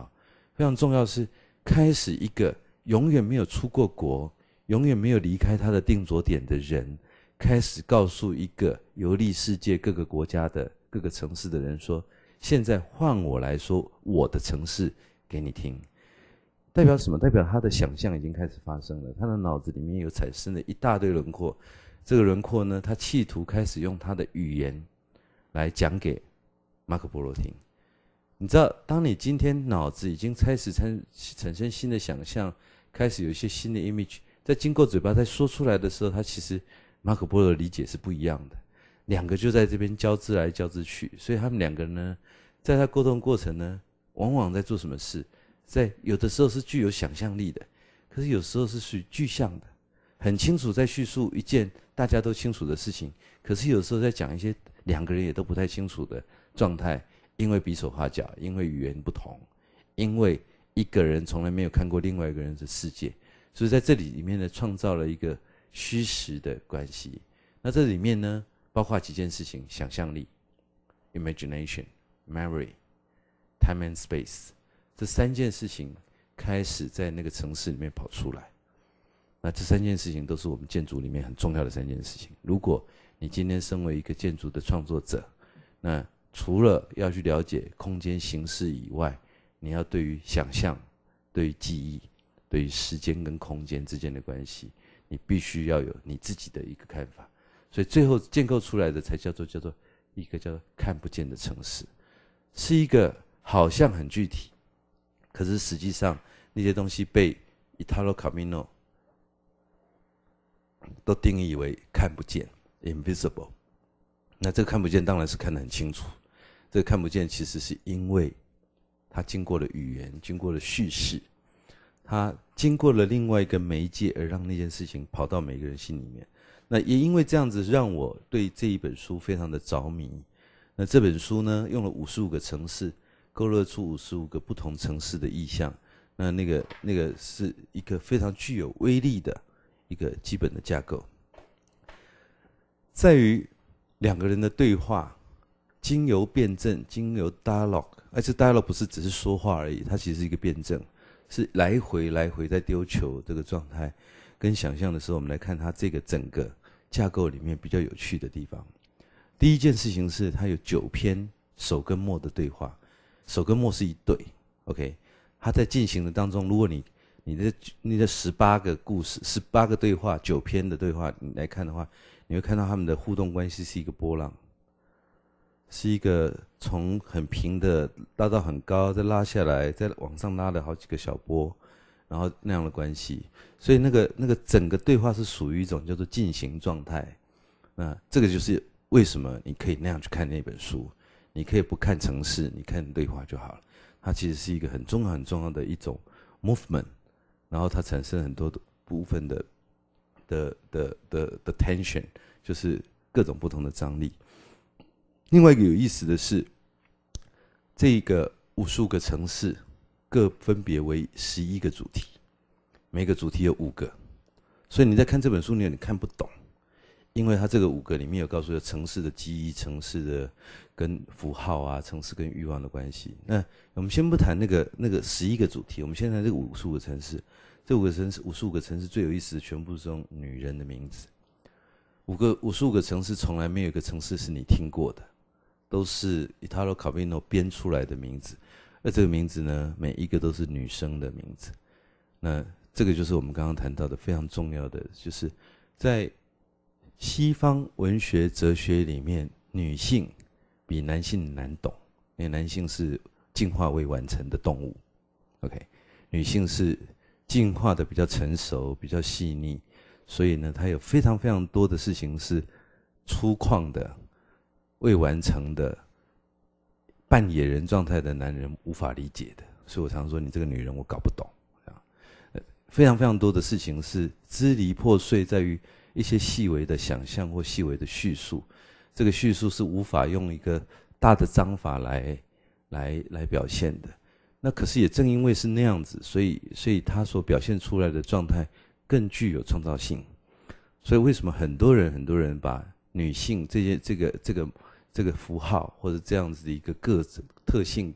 非常重要是开始一个永远没有出过国、永远没有离开他的定着点的人。开始告诉一个游历世界各个国家的各个城市的人说：“现在换我来说我的城市给你听。”代表什么？代表他的想象已经开始发生了，他的脑子里面有产生了一大堆轮廓。这个轮廓呢，他企图开始用他的语言来讲给马可波罗听。你知道，当你今天脑子已经开始产产生新的想象，开始有一些新的 image，在经过嘴巴在说出来的时候，他其实。马可波罗的理解是不一样的，两个就在这边交织来交织去，所以他们两个人呢，在他沟通过程呢，往往在做什么事，在有的时候是具有想象力的，可是有时候是于具象的，很清楚在叙述一件大家都清楚的事情，可是有时候在讲一些两个人也都不太清楚的状态，因为比手画脚，因为语言不同，因为一个人从来没有看过另外一个人的世界，所以在这里里面呢，创造了一个。虚实的关系，那这里面呢，包括几件事情：想象力、imagination、memory、time and space，这三件事情开始在那个城市里面跑出来。那这三件事情都是我们建筑里面很重要的三件事情。如果你今天身为一个建筑的创作者，那除了要去了解空间形式以外，你要对于想象、对于记忆、对于时间跟空间之间的关系。你必须要有你自己的一个看法，所以最后建构出来的才叫做叫做一个叫做看不见的城市，是一个好像很具体，可是实际上那些东西被 Italo Camino 都定义为看不见 （invisible）。那这个看不见当然是看得很清楚，这个看不见其实是因为它经过了语言，经过了叙事。他经过了另外一个媒介，而让那件事情跑到每个人心里面。那也因为这样子，让我对这一本书非常的着迷。那这本书呢，用了五十五个城市，勾勒出五十五个不同城市的意象。那那个那个是一个非常具有威力的一个基本的架构，在于两个人的对话，经由辩证，经由 dialog，u e 而且 dialog u e 不是只是说话而已，它其实是一个辩证。是来回来回在丢球这个状态，跟想象的时候，我们来看它这个整个架构里面比较有趣的地方。第一件事情是，它有九篇首跟末的对话，首跟末是一对，OK。它在进行的当中，如果你你的你的十八个故事、十八个对话、九篇的对话你来看的话，你会看到他们的互动关系是一个波浪。是一个从很平的拉到很高，再拉下来，再往上拉的好几个小波，然后那样的关系，所以那个那个整个对话是属于一种叫做进行状态。那这个就是为什么你可以那样去看那本书，你可以不看城市，你看对话就好了。它其实是一个很重要很重要的一种 movement，然后它产生很多的部分的的的的的 tension，就是各种不同的张力。另外一个有意思的是，这一个无数个城市，各分别为十一个主题，每个主题有五个，所以你在看这本书，你有点看不懂，因为他这个五个里面有告诉了城市的记忆、城市的跟符号啊、城市跟欲望的关系。那我们先不谈那个那个十一个主题，我们现在这五十五个城市，这五个城市五十五个城市最有意思，的，全部是用女人的名字，五个五十五个城市从来没有一个城市是你听过的。都是 Italo Calvino 编出来的名字，那这个名字呢，每一个都是女生的名字。那这个就是我们刚刚谈到的非常重要的，就是在西方文学哲学里面，女性比男性难懂，因为男性是进化未完成的动物，OK？女性是进化的比较成熟、比较细腻，所以呢，她有非常非常多的事情是粗犷的。未完成的、半野人状态的男人无法理解的，所以我常说你这个女人我搞不懂啊。非常非常多的事情是支离破碎，在于一些细微的想象或细微的叙述。这个叙述是无法用一个大的章法来、来、来表现的。那可是也正因为是那样子，所以所以他所表现出来的状态更具有创造性。所以为什么很多人很多人把女性这些这个这个？这个符号或者这样子的一个个子特性、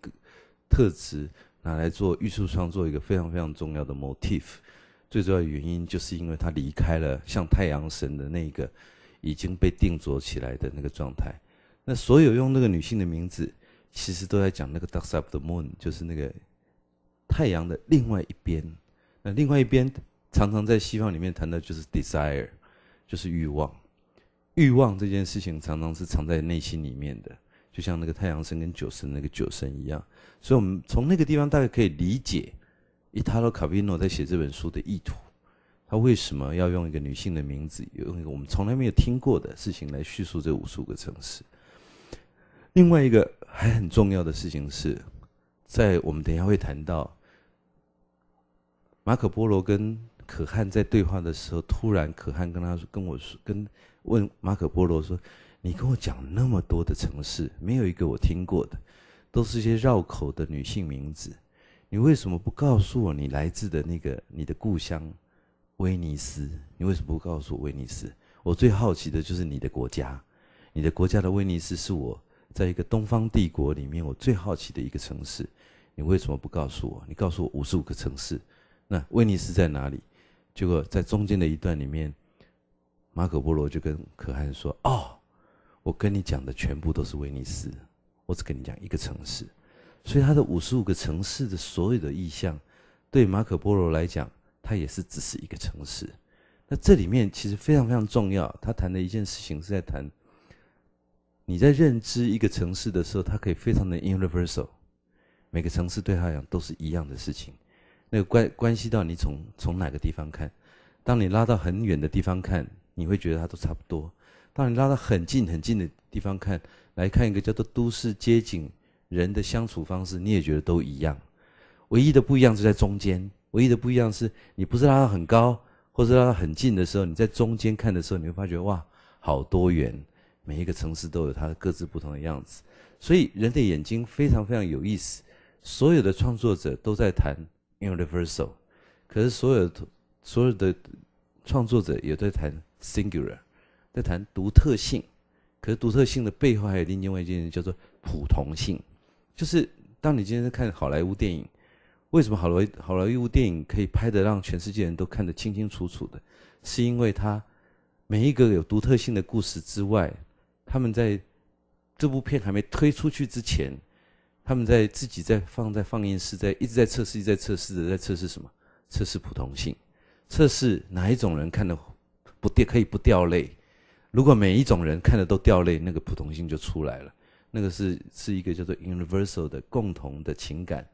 特质，拿来做艺术创作一个非常非常重要的 motif。最主要的原因就是因为它离开了像太阳神的那个已经被定着起来的那个状态。那所有用那个女性的名字，其实都在讲那个 dark side of the moon，就是那个太阳的另外一边。那另外一边常常在西方里面谈的就是 desire，就是欲望。欲望这件事情常常是藏在内心里面的，就像那个太阳神跟酒神那个酒神一样，所以我们从那个地方大概可以理解，伊塔洛卡比诺在写这本书的意图，他为什么要用一个女性的名字，用一个我们从来没有听过的事情来叙述这无数个城市。另外一个还很重要的事情是，在我们等一下会谈到马可波罗跟。可汗在对话的时候，突然可汗跟他说：“跟我说，跟问马可波罗说，你跟我讲那么多的城市，没有一个我听过的，都是一些绕口的女性名字。你为什么不告诉我你来自的那个你的故乡威尼斯？你为什么不告诉我威尼斯？我最好奇的就是你的国家，<laughs> 你的国家的威尼斯是我在一个东方帝国里面我最好奇的一个城市。你为什么不告诉我？你告诉我五十五个城市，那威尼斯在哪里？”结果在中间的一段里面，马可波罗就跟可汗说：“哦，我跟你讲的全部都是威尼斯，我只跟你讲一个城市。所以他的五十五个城市的所有的意象，对马可波罗来讲，他也是只是一个城市。那这里面其实非常非常重要，他谈的一件事情是在谈，你在认知一个城市的时候，它可以非常的 universal，每个城市对他来讲都是一样的事情。”那个关关系到你从从哪个地方看，当你拉到很远的地方看，你会觉得它都差不多；当你拉到很近很近的地方看，来看一个叫做都市街景人的相处方式，你也觉得都一样。唯一的不一样是在中间，唯一的不一样是你不是拉到很高，或者拉到很近的时候，你在中间看的时候，你会发觉哇，好多元，每一个城市都有它各自不同的样子。所以人的眼睛非常非常有意思，所有的创作者都在谈。Universal，可是所有所有的创作者也在谈 singular，在谈独特性。可是独特性的背后还有另外一件事叫做普通性。就是当你今天在看好莱坞电影，为什么好莱好莱坞电影可以拍的让全世界人都看得清清楚楚的，是因为它每一个有独特性的故事之外，他们在这部片还没推出去之前。他们在自己在放在放映室，在一直在测试，在测试的在测试什么？测试普通性，测试哪一种人看的不掉可以不掉泪？如果每一种人看的都掉泪，那个普通性就出来了。那个是是一个叫做 universal 的共同的情感。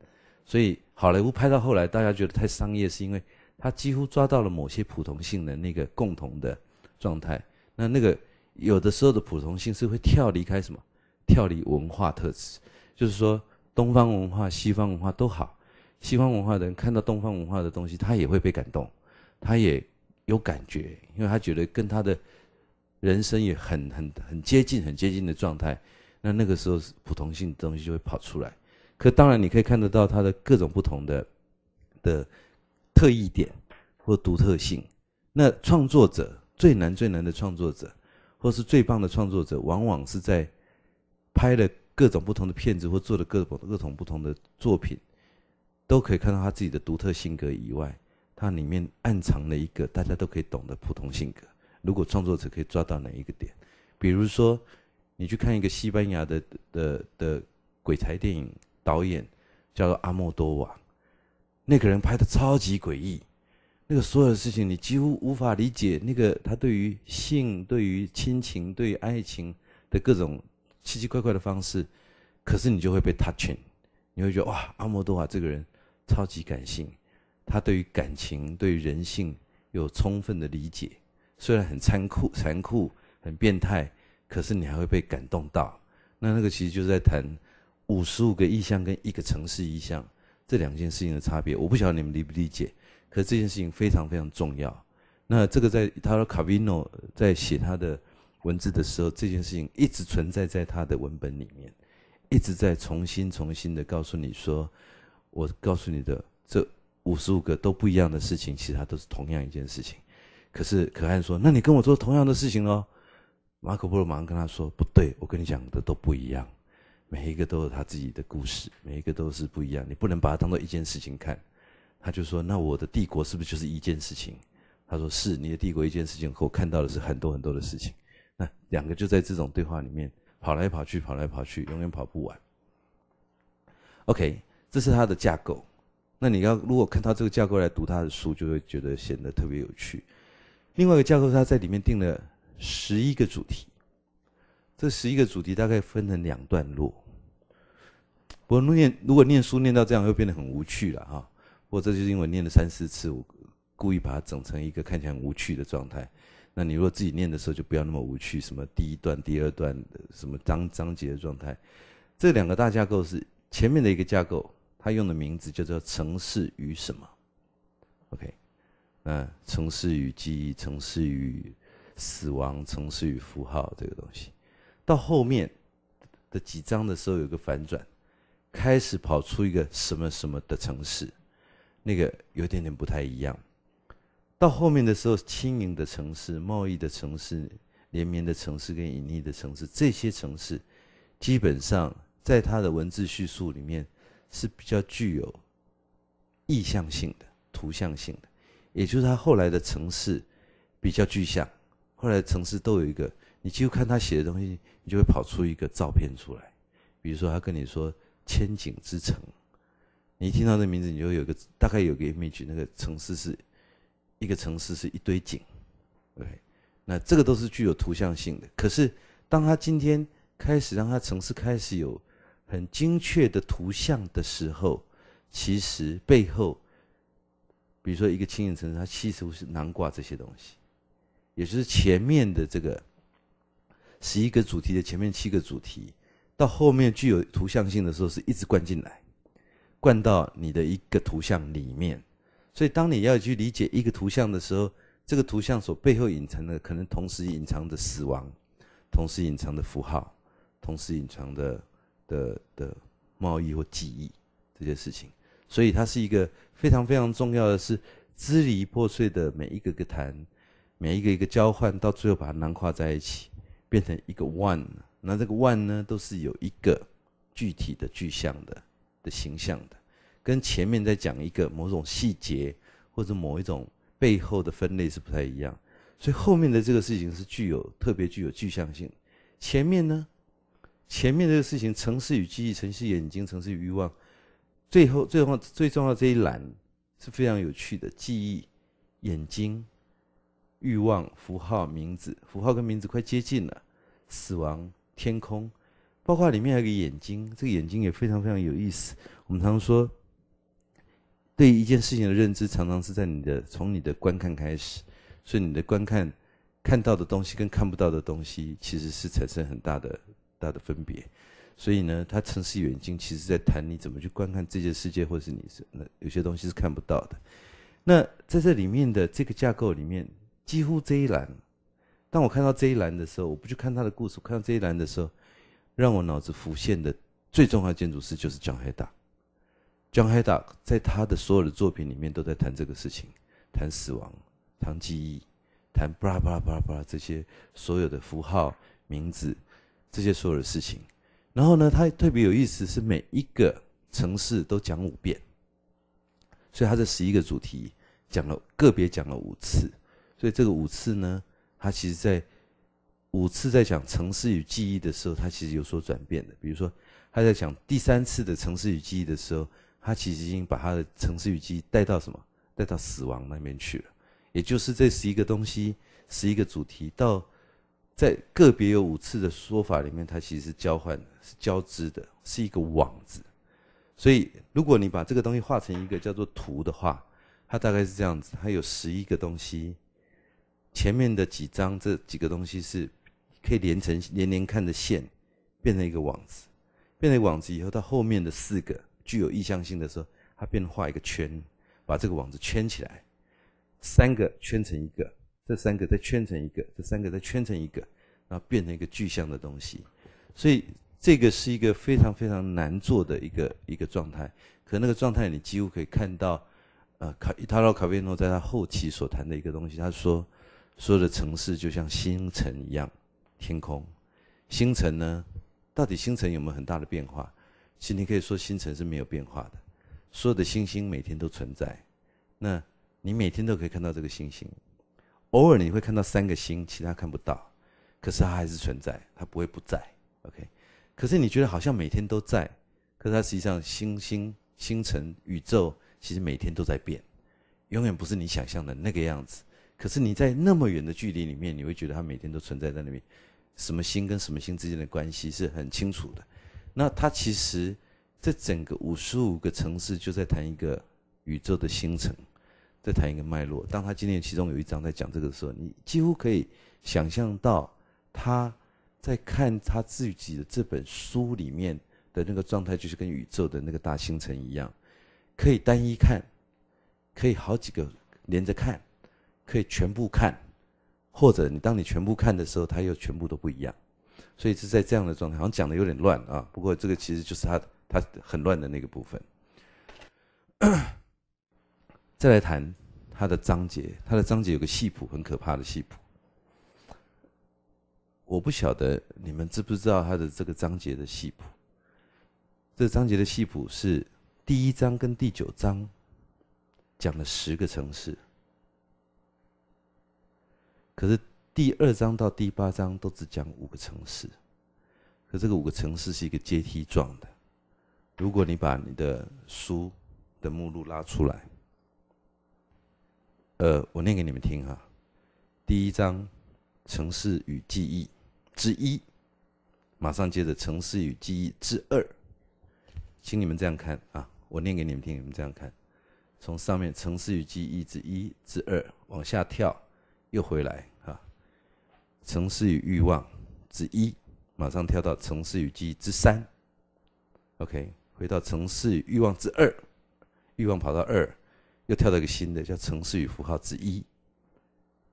所以好莱坞拍到后来，大家觉得太商业，是因为他几乎抓到了某些普同性的那个共同的状态。那那个有的时候的普通性是会跳离开什么？跳离文化特质。就是说，东方文化、西方文化都好，西方文化的人看到东方文化的东西，他也会被感动，他也有感觉，因为他觉得跟他的人生也很很很接近、很接近的状态。那那个时候，普通性的东西就会跑出来。可当然，你可以看得到它的各种不同的的特异点或独特性。那创作者最难最难的创作者，或是最棒的创作者，往往是在拍的。各种不同的片子或做的各种各种不同的作品，都可以看到他自己的独特性格以外，他里面暗藏了一个大家都可以懂的普通性格。如果创作者可以抓到哪一个点，比如说，你去看一个西班牙的的的鬼才电影导演，叫做阿莫多瓦，那个人拍的超级诡异，那个所有的事情你几乎无法理解。那个他对于性、对于亲情、对爱情的各种。奇奇怪怪的方式，可是你就会被 touching，你会觉得哇，阿莫多瓦这个人超级感性，他对于感情、对于人性有充分的理解。虽然很残酷、残酷、很变态，可是你还会被感动到。那那个其实就是在谈五十五个意象跟一个城市意象这两件事情的差别。我不晓得你们理不理解，可这件事情非常非常重要。那这个在他说卡宾诺在写他的。文字的时候，这件事情一直存在在他的文本里面，一直在重新、重新的告诉你说：“我告诉你的这五十五个都不一样的事情，其实都是同样一件事情。”可是可汗说：“那你跟我做同样的事情哦。”马可波罗马上跟他说：“不对，我跟你讲的都不一样，每一个都有他自己的故事，每一个都是不一样，你不能把它当做一件事情看。”他就说：“那我的帝国是不是就是一件事情？”他说：“是你的帝国一件事情，可我看到的是很多很多的事情。”那两个就在这种对话里面跑来跑去，跑来跑去，永远跑不完。OK，这是他的架构。那你要如果看到这个架构来读他的书，就会觉得显得特别有趣。另外一个架构，他在里面定了十一个主题。这十一个主题大概分成两段落。不过念如果念书念到这样，又变得很无趣了哈。不过这就是因为念了三四次，我故意把它整成一个看起来很无趣的状态。那你如果自己念的时候，就不要那么无趣，什么第一段、第二段，的什么章章节的状态，这两个大架构是前面的一个架构，它用的名字叫做“城市与什么 ”，OK，嗯，“城市与记忆”、“城市与死亡”、“城市与符号”这个东西，到后面的几章的时候有个反转，开始跑出一个什么什么的城市，那个有点点不太一样。到后面的时候，轻盈的城市、贸易的城市、连绵的城市跟隐匿的城市，这些城市基本上在他的文字叙述里面是比较具有意象性的、图像性的，也就是他后来的城市比较具象。后来城市都有一个，你几乎看他写的东西，你就会跑出一个照片出来。比如说，他跟你说“千景之城”，你一听到那名字，你就有个大概有个 image，那个城市是。一个城市是一堆景，对，那这个都是具有图像性的。可是，当他今天开始让他城市开始有很精确的图像的时候，其实背后，比如说一个清醒城市，它其实是难挂这些东西，也就是前面的这个十一个主题的前面七个主题，到后面具有图像性的时候，是一直灌进来，灌到你的一个图像里面。所以，当你要去理解一个图像的时候，这个图像所背后隐藏的，可能同时隐藏着死亡，同时隐藏的符号，同时隐藏的的的贸易或记忆这些事情。所以，它是一个非常非常重要的是，支离破碎的每一个个谈，每一个一个交换，到最后把它囊括在一起，变成一个 one。那这个 one 呢，都是有一个具体的具象的的形象的。跟前面在讲一个某种细节，或者某一种背后的分类是不太一样，所以后面的这个事情是具有特别具有具象性。前面呢，前面这个事情，城市与记忆，城市眼睛，城市欲望，最后最后最重要的这一栏是非常有趣的，记忆、眼睛、欲望、符号、名字，符号跟名字快接近了，死亡、天空，包括里面还有个眼睛，这个眼睛也非常非常有意思。我们常说。对一件事情的认知，常常是在你的从你的观看开始，所以你的观看看到的东西跟看不到的东西，其实是产生很大的大的分别。所以呢，它城市远近，其实在谈你怎么去观看这些世界，或是你是那有些东西是看不到的。那在这里面的这个架构里面，几乎这一栏，当我看到这一栏的时候，我不去看他的故事，看到这一栏的时候，让我脑子浮现的最重要的建筑师就是江海大。John h a d o c k 在他的所有的作品里面都在谈这个事情，谈死亡，谈记忆，谈巴拉巴拉巴拉巴拉这些所有的符号、名字，这些所有的事情。然后呢，他特别有意思是每一个城市都讲五遍，所以他这十一个主题讲了个别讲了五次。所以这个五次呢，他其实在五次在讲城市与记忆的时候，他其实有所转变的。比如说他在讲第三次的城市与记忆的时候。他其实已经把他的城市语境带到什么？带到死亡那边去了。也就是这十一个东西，十一个主题，到在个别有五次的说法里面，它其实是交换的，是交织的，是一个网子。所以，如果你把这个东西画成一个叫做图的话，它大概是这样子：它有十一个东西，前面的几张这几个东西是可以连成连连看的线，变成一个网子。变成网子以后，到后面的四个。具有意向性的时候，他变画一个圈，把这个网子圈起来，三个圈成一个，这三个再圈成一个，这三个再圈成一个，然后变成一个具象的东西。所以这个是一个非常非常难做的一个一个状态。可那个状态，你几乎可以看到，呃，卡伊塔罗卡维诺在他后期所谈的一个东西，他说，所有的城市就像星辰一样，天空，星辰呢，到底星辰有没有很大的变化？实你可以说，星辰是没有变化的，所有的星星每天都存在。那你每天都可以看到这个星星，偶尔你会看到三个星，其他看不到，可是它还是存在，它不会不在。OK，可是你觉得好像每天都在，可是它实际上星星、星辰、宇宙其实每天都在变，永远不是你想象的那个样子。可是你在那么远的距离里面，你会觉得它每天都存在在那边，什么星跟什么星之间的关系是很清楚的。那他其实这整个五十五个城市就在谈一个宇宙的星辰，在谈一个脉络。当他今天其中有一章在讲这个的时候，你几乎可以想象到他在看他自己的这本书里面的那个状态，就是跟宇宙的那个大星辰一样，可以单一看，可以好几个连着看，可以全部看，或者你当你全部看的时候，他又全部都不一样。所以是在这样的状态，好像讲的有点乱啊。不过这个其实就是他他很乱的那个部分。<coughs> 再来谈他的章节，他的章节有个戏谱，很可怕的戏谱。我不晓得你们知不知道他的这个章节的戏谱。这章节的戏谱是第一章跟第九章讲了十个城市，可是。第二章到第八章都只讲五个城市，可这个五个城市是一个阶梯状的。如果你把你的书的目录拉出来，呃，我念给你们听哈。第一章《城市与记忆》之一，马上接着《城市与记忆》之二，请你们这样看啊！我念给你们听，你们这样看，从上面《城市与记忆》之一之二往下跳，又回来。城市与欲望之一，马上跳到城市与记忆之三。OK，回到城市与欲望之二，欲望跑到二，又跳到一个新的叫城市与符号之一，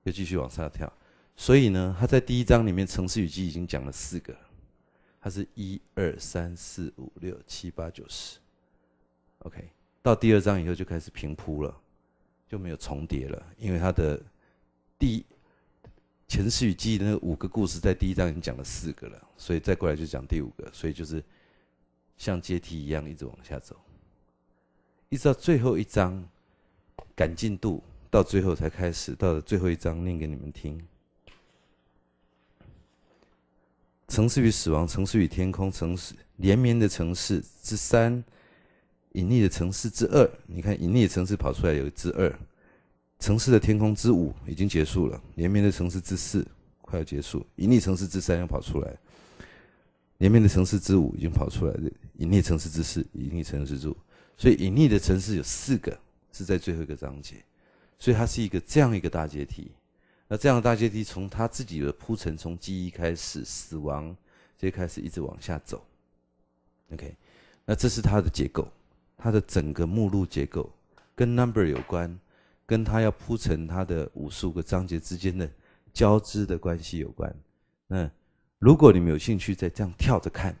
又继续往下跳。所以呢，他在第一章里面，城市与记忆已经讲了四个，他是一二三四五六七八九十。OK，到第二章以后就开始平铺了，就没有重叠了，因为他的第。前世与记忆》那五个故事，在第一章已经讲了四个了，所以再过来就讲第五个，所以就是像阶梯一样一直往下走，一直到最后一章，赶进度到最后才开始，到了最后一章念给你们听。城市与死亡，城市与天空，城市连绵的城市之三，隐匿的城市之二。你看，隐匿的城市跑出来有一之二。城市的天空之舞已经结束了，连绵的城市之四快要结束，隐匿城市之三要跑出来，连绵的城市之五已经跑出来了，隐匿城市之四、隐匿城市之五，所以隐匿的城市有四个是在最后一个章节，所以它是一个这样一个大阶梯。那这样的大阶梯从它自己的铺陈，从记忆开始，死亡这开始一直往下走。OK，那这是它的结构，它的整个目录结构跟 number 有关。跟他要铺成他的无数个章节之间的交织的关系有关。那如果你们有兴趣再这样跳着看，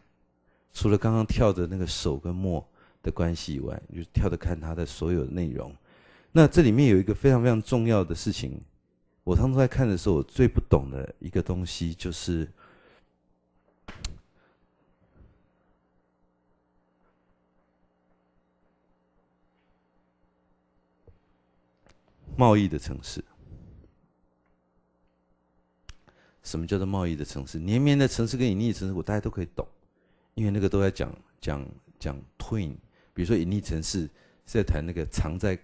除了刚刚跳的那个手跟墨的关系以外，就跳着看他的所有内容。那这里面有一个非常非常重要的事情，我当初在看的时候，我最不懂的一个东西就是。贸易的城市，什么叫做贸易的城市？连绵的城市跟隐匿城市，我大家都可以懂，因为那个都在讲讲讲 twin。比如说隐匿城市是在谈那个藏在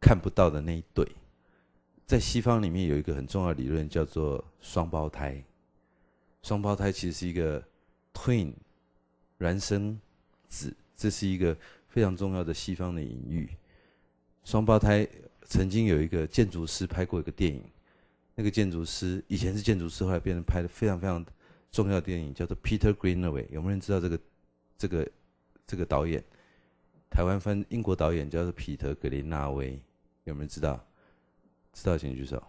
看不到的那一对，在西方里面有一个很重要的理论叫做双胞胎。双胞胎其实是一个 twin 孪生子，这是一个非常重要的西方的隐喻。双胞胎。曾经有一个建筑师拍过一个电影，那个建筑师以前是建筑师，后来变成拍的非常非常重要的电影，叫做 Peter Greenaway。有没有人知道这个这个这个导演？台湾翻英国导演叫做皮特格林纳威，有没有人知道？知道请举手。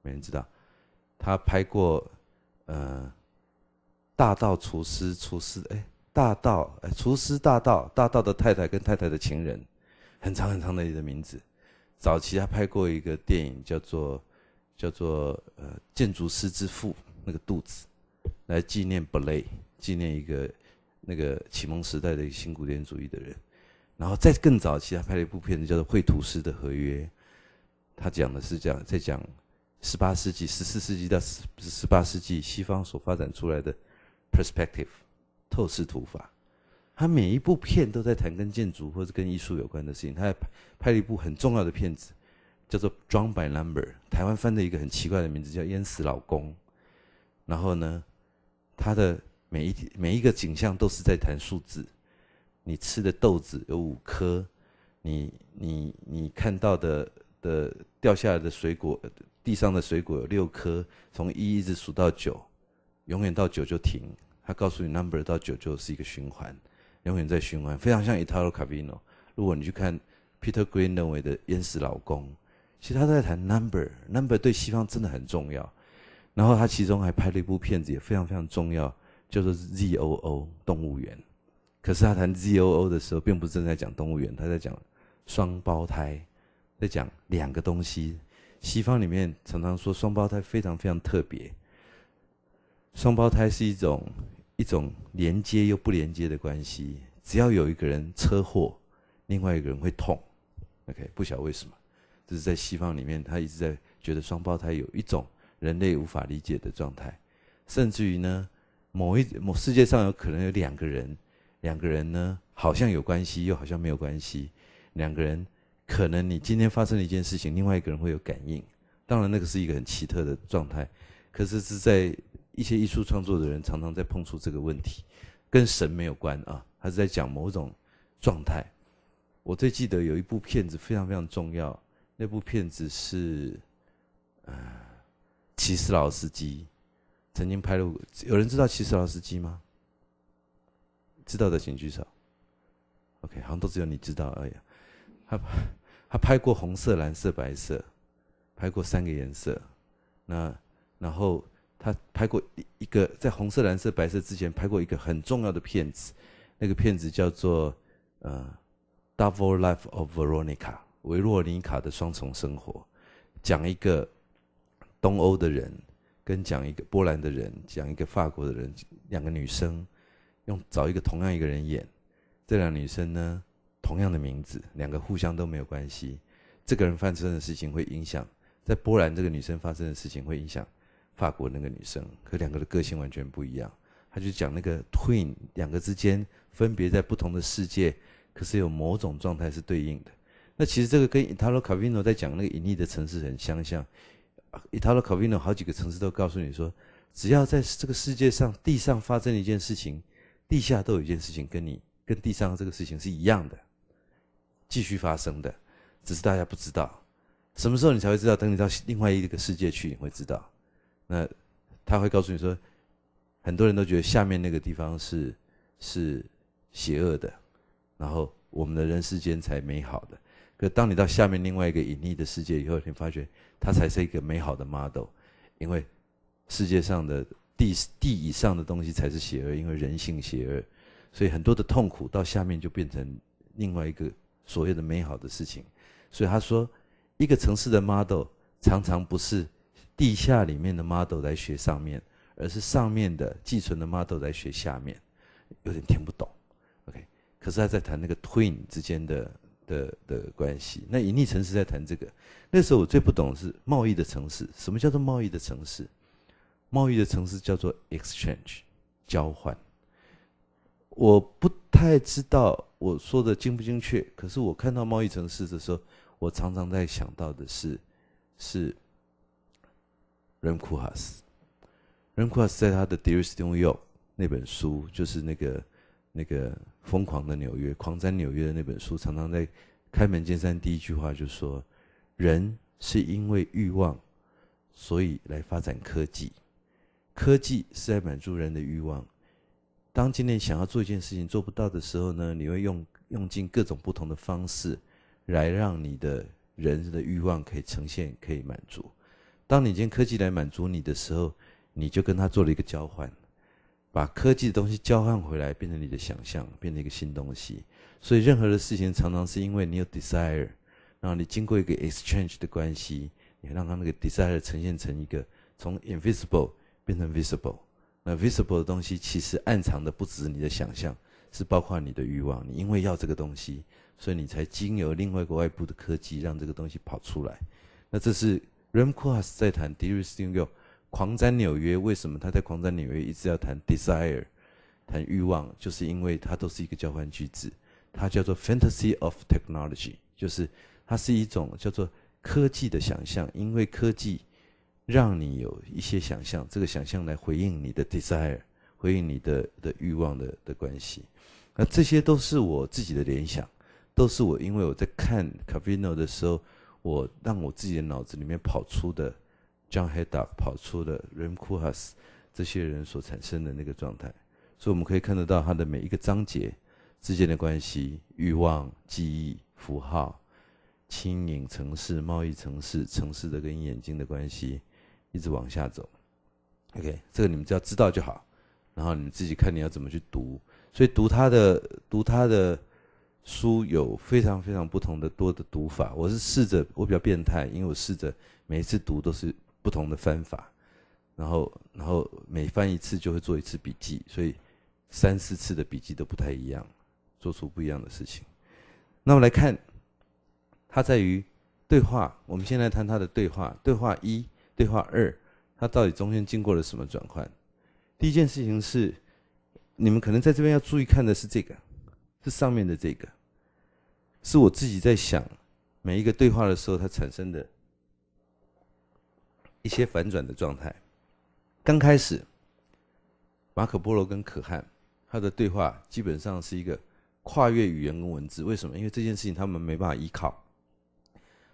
没人知道。他拍过呃大道厨师厨师哎大道哎厨师大道大道的太太跟太太的情人，很长很长的一个名字。早期他拍过一个电影，叫做叫做呃建筑师之父，那个肚子来纪念 b 雷，a e 纪念一个那个启蒙时代的一个新古典主义的人。然后再更早期，他拍了一部片子叫做《绘图师的合约》，他讲的是讲在讲十八世纪、十四世纪到十十八世纪西方所发展出来的 perspective 透视图法。他每一部片都在谈跟建筑或者跟艺术有关的事情。他还拍了一部很重要的片子，叫做《Drawn by Number》，台湾翻的一个很奇怪的名字叫《淹死老公》。然后呢，他的每一每一个景象都是在谈数字。你吃的豆子有五颗，你你你看到的的掉下来的水果，地上的水果有六颗，从一一直数到九，永远到九就停。他告诉你，number 到九就是一个循环。永远在循环，非常像 Italo c a v i n o 如果你去看 Peter Green 认为的淹死老公，其实他在谈 number，number 对西方真的很重要。然后他其中还拍了一部片子，也非常非常重要，叫做 Zoo 动物园。可是他谈 Zoo 的时候，并不是正在讲动物园，他在讲双胞胎，在讲两个东西。西方里面常常说双胞胎非常非常特别，双胞胎是一种。一种连接又不连接的关系，只要有一个人车祸，另外一个人会痛。OK，不晓得为什么，这是在西方里面，他一直在觉得双胞胎有一种人类无法理解的状态，甚至于呢，某一某世界上有可能有两个人，两个人呢好像有关系，又好像没有关系。两个人可能你今天发生了一件事情，另外一个人会有感应。当然那个是一个很奇特的状态，可是是在。一些艺术创作的人常常在碰触这个问题，跟神没有关啊，还是在讲某种状态。我最记得有一部片子非常非常重要，那部片子是，呃，奇斯劳斯基曾经拍了。有人知道奇斯劳斯基吗？知道的请举手。OK，好像都只有你知道而已。他他拍过红色、蓝色、白色，拍过三个颜色。那然后。他拍过一一个在红色、蓝色、白色之前拍过一个很重要的片子，那个片子叫做《呃 Double Life of Veronica》维洛尼卡的双重生活，讲一个东欧的人跟讲一个波兰的人，讲一个法国的人，两个女生用找一个同样一个人演，这两女生呢同样的名字，两个互相都没有关系。这个人发生的事情会影响在波兰这个女生发生的事情会影响。法国那个女生，可两个的个性完全不一样。他就讲那个 twin，两个之间分别在不同的世界，可是有某种状态是对应的。那其实这个跟伊塔洛卡宾诺在讲那个隐匿的城市很相像。伊塔洛卡宾诺好几个城市都告诉你说，只要在这个世界上地上发生一件事情，地下都有一件事情跟你跟地上这个事情是一样的，继续发生的，只是大家不知道什么时候你才会知道。等你到另外一个世界去，你会知道。那他会告诉你说，很多人都觉得下面那个地方是是邪恶的，然后我们的人世间才美好的。可当你到下面另外一个隐匿的世界以后，你发觉它才是一个美好的 model，因为世界上的地地以上的东西才是邪恶，因为人性邪恶，所以很多的痛苦到下面就变成另外一个所谓的美好的事情。所以他说，一个城市的 model 常常不是。地下里面的 model 在学上面，而是上面的寄存的 model 在学下面，有点听不懂。OK，可是他在谈那个 twin 之间的的的关系。那隐匿城市在谈这个。那时候我最不懂是贸易的城市，什么叫做贸易的城市？贸易的城市叫做 exchange，交换。我不太知道我说的精不精确，可是我看到贸易城市的时候，我常常在想到的是，是。Rem a s r 库 m k u h a s 在他的《Dear s t New York》那本书，就是那个那个疯狂的纽约、狂战纽约的那本书，常常在开门见山第一句话就说：“人是因为欲望，所以来发展科技，科技是在满足人的欲望。当今天想要做一件事情做不到的时候呢，你会用用尽各种不同的方式，来让你的人的欲望可以呈现、可以满足。”当你天科技来满足你的时候，你就跟他做了一个交换，把科技的东西交换回来，变成你的想象，变成一个新东西。所以任何的事情常常是因为你有 desire，然后你经过一个 exchange 的关系，你让他那个 desire 呈现成一个从 invisible 变成 visible。那 visible 的东西其实暗藏的不止你的想象，是包括你的欲望。你因为要这个东西，所以你才经由另外一个外部的科技让这个东西跑出来。那这是。Remco 在谈 d e r s i d a 狂沾纽约，为什么他在狂沾纽约一直要谈 desire，谈欲望，就是因为它都是一个交换句子，它叫做 fantasy of technology，就是它是一种叫做科技的想象，因为科技让你有一些想象，这个想象来回应你的 desire，回应你的的欲望的的关系，那这些都是我自己的联想，都是我因为我在看 Cavino 的时候。我让我自己的脑子里面跑出的，姜海达跑出的 r i m k u h a s 这些人所产生的那个状态，所以我们可以看得到它的每一个章节之间的关系，欲望、记忆、符号、轻盈城市、贸易城市、城市的跟眼睛的关系，一直往下走。OK，这个你们只要知道就好，然后你们自己看你要怎么去读，所以读他的，读他的。书有非常非常不同的多的读法，我是试着，我比较变态，因为我试着每一次读都是不同的翻法，然后然后每翻一次就会做一次笔记，所以三四次的笔记都不太一样，做出不一样的事情。那么来看，它在于对话，我们先来谈它的对话，对话一，对话二，它到底中间经过了什么转换？第一件事情是，你们可能在这边要注意看的是这个。是上面的这个，是我自己在想每一个对话的时候，它产生的一些反转的状态。刚开始，马可波罗跟可汗，他的对话基本上是一个跨越语言跟文字。为什么？因为这件事情他们没办法依靠，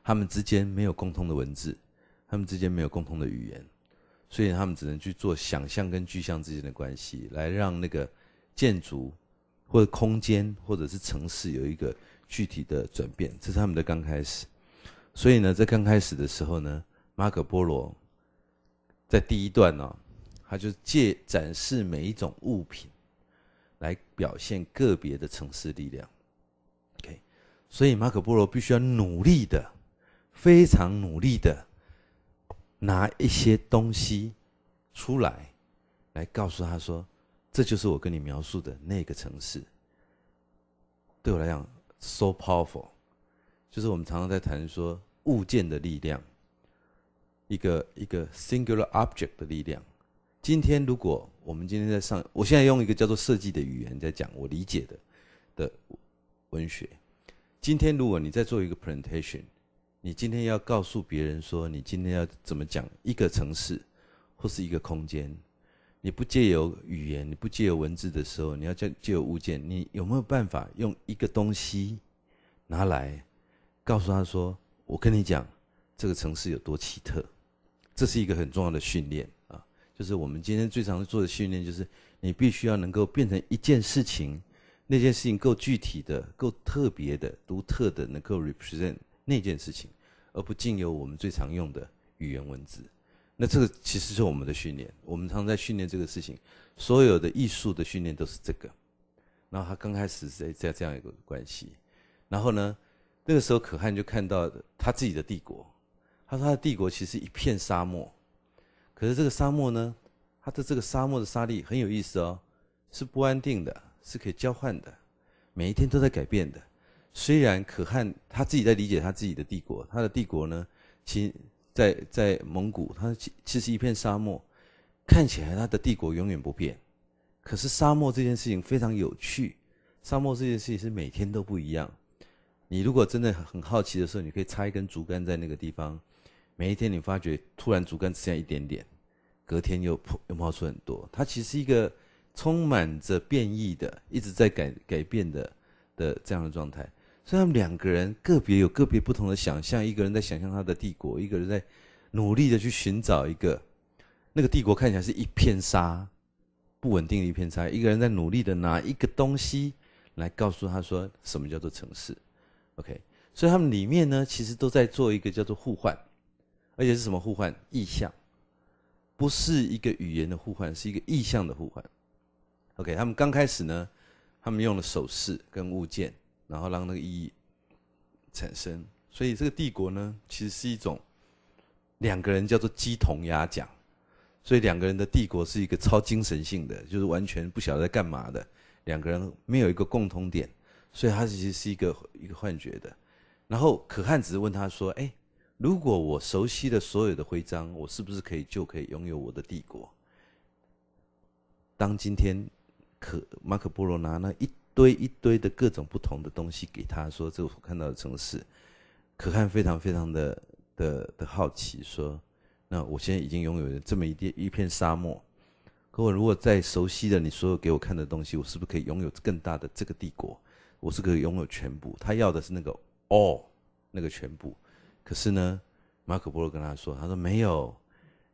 他们之间没有共通的文字，他们之间没有共通的语言，所以他们只能去做想象跟具象之间的关系，来让那个建筑。或者空间，或者是城市有一个具体的转变，这是他们的刚开始。所以呢，在刚开始的时候呢，马可波罗在第一段呢，他就借展示每一种物品来表现个别的城市力量。OK，所以马可波罗必须要努力的，非常努力的拿一些东西出来，来告诉他说。这就是我跟你描述的那个城市，对我来讲，so powerful，就是我们常常在谈说物件的力量，一个一个 singular object 的力量。今天如果我们今天在上，我现在用一个叫做设计的语言在讲我理解的的文学。今天如果你在做一个 presentation，你今天要告诉别人说你今天要怎么讲一个城市或是一个空间。你不借由语言，你不借由文字的时候，你要借借由物件。你有没有办法用一个东西拿来告诉他说：“我跟你讲，这个城市有多奇特？”这是一个很重要的训练啊，就是我们今天最常做的训练，就是你必须要能够变成一件事情，那件事情够具体的、够特别的、独特的，能够 represent 那件事情，而不尽由我们最常用的语言文字。那这个其实是我们的训练，我们常在训练这个事情。所有的艺术的训练都是这个。然后他刚开始在在这样一个关系，然后呢，那个时候可汗就看到他自己的帝国，他说他的帝国其实一片沙漠，可是这个沙漠呢，它的这个沙漠的沙粒很有意思哦，是不安定的，是可以交换的，每一天都在改变的。虽然可汗他自己在理解他自己的帝国，他的帝国呢，其。在在蒙古，它其其实一片沙漠，看起来它的帝国永远不变，可是沙漠这件事情非常有趣，沙漠这件事情是每天都不一样。你如果真的很好奇的时候，你可以插一根竹竿在那个地方，每一天你发觉突然竹竿只剩下一点点，隔天又破又冒出很多。它其实一个充满着变异的，一直在改改变的的这样的状态。所以他们两个人个别有个别不同的想象，一个人在想象他的帝国，一个人在努力的去寻找一个那个帝国看起来是一片沙，不稳定的一片沙。一个人在努力的拿一个东西来告诉他说什么叫做城市。OK，所以他们里面呢，其实都在做一个叫做互换，而且是什么互换？意象，不是一个语言的互换，是一个意象的互换。OK，他们刚开始呢，他们用了手势跟物件。然后让那个意义产生，所以这个帝国呢，其实是一种两个人叫做鸡同鸭讲，所以两个人的帝国是一个超精神性的，就是完全不晓得在干嘛的两个人没有一个共同点，所以他其实是一个一个幻觉的。然后可汗只是问他说：“哎，如果我熟悉的所有的徽章，我是不是可以就可以拥有我的帝国？”当今天可马可波罗拿那一。堆一堆的各种不同的东西给他说，这个我看到的城市，可汗非常非常的的的好奇，说，那我现在已经拥有了这么一地一片沙漠，可我如果再熟悉了你所有给我看的东西，我是不是可以拥有更大的这个帝国？我是可以拥有全部。他要的是那个 all，那个全部。可是呢，马可波罗跟他说，他说没有，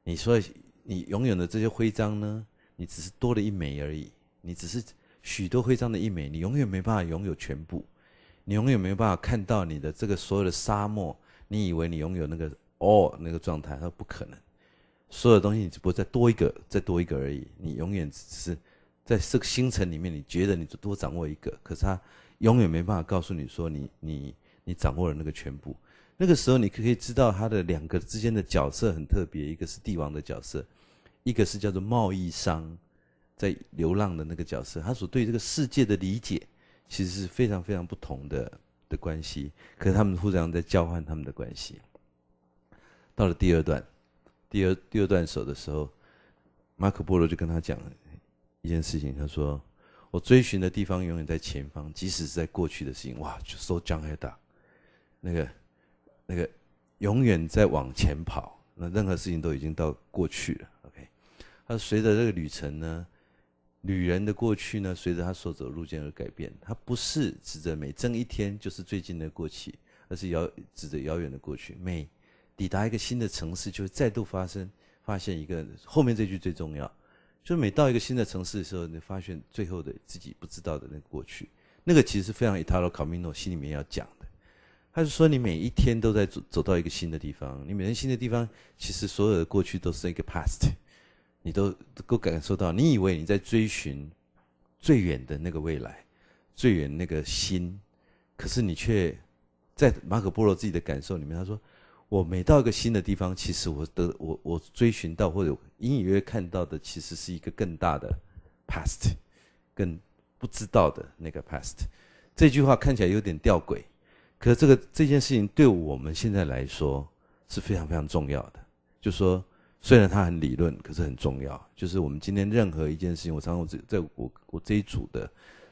你说你拥有的这些徽章呢，你只是多了一枚而已，你只是。许多徽章的一枚，你永远没办法拥有全部，你永远没办法看到你的这个所有的沙漠。你以为你拥有那个 all 那个状态，他说不可能。所有的东西，你只不过再多一个，再多一个而已。你永远只是在这个星辰里面，你觉得你多掌握一个，可是他永远没办法告诉你说你你你掌握了那个全部。那个时候，你可以知道他的两个之间的角色很特别，一个是帝王的角色，一个是叫做贸易商。在流浪的那个角色，他所对这个世界的理解，其实是非常非常不同的的关系。可是他们互相在交换他们的关系。到了第二段，第二第二段手的时候，马可波罗就跟他讲一件事情，他说：“我追寻的地方永远在前方，即使是在过去的事情。”哇，so j a n 那个那个永远在往前跑，那任何事情都已经到过去了。OK，他随着这个旅程呢？旅人的过去呢，随着他所走的路径而改变。她不是指着每走一天就是最近的过去，而是遥指着遥远的过去。每抵达一个新的城市，就会再度发生，发现一个后面这句最重要。就每到一个新的城市的时候，你发现最后的自己不知道的那个过去，那个其实是非常 Italo 一 a 了。i n 诺心里面要讲的，他是说你每一天都在走走到一个新的地方，你每天新的地方，其实所有的过去都是一个 past。你都够感受到，你以为你在追寻最远的那个未来，最远那个心，可是你却在马可波罗自己的感受里面，他说：我每到一个新的地方，其实我的我我追寻到或者隐隐约看到的，其实是一个更大的 past，更不知道的那个 past。这句话看起来有点吊诡，可是这个这件事情对我们现在来说是非常非常重要的，就说。虽然它很理论，可是很重要。就是我们今天任何一件事情，我常常在我我这一组的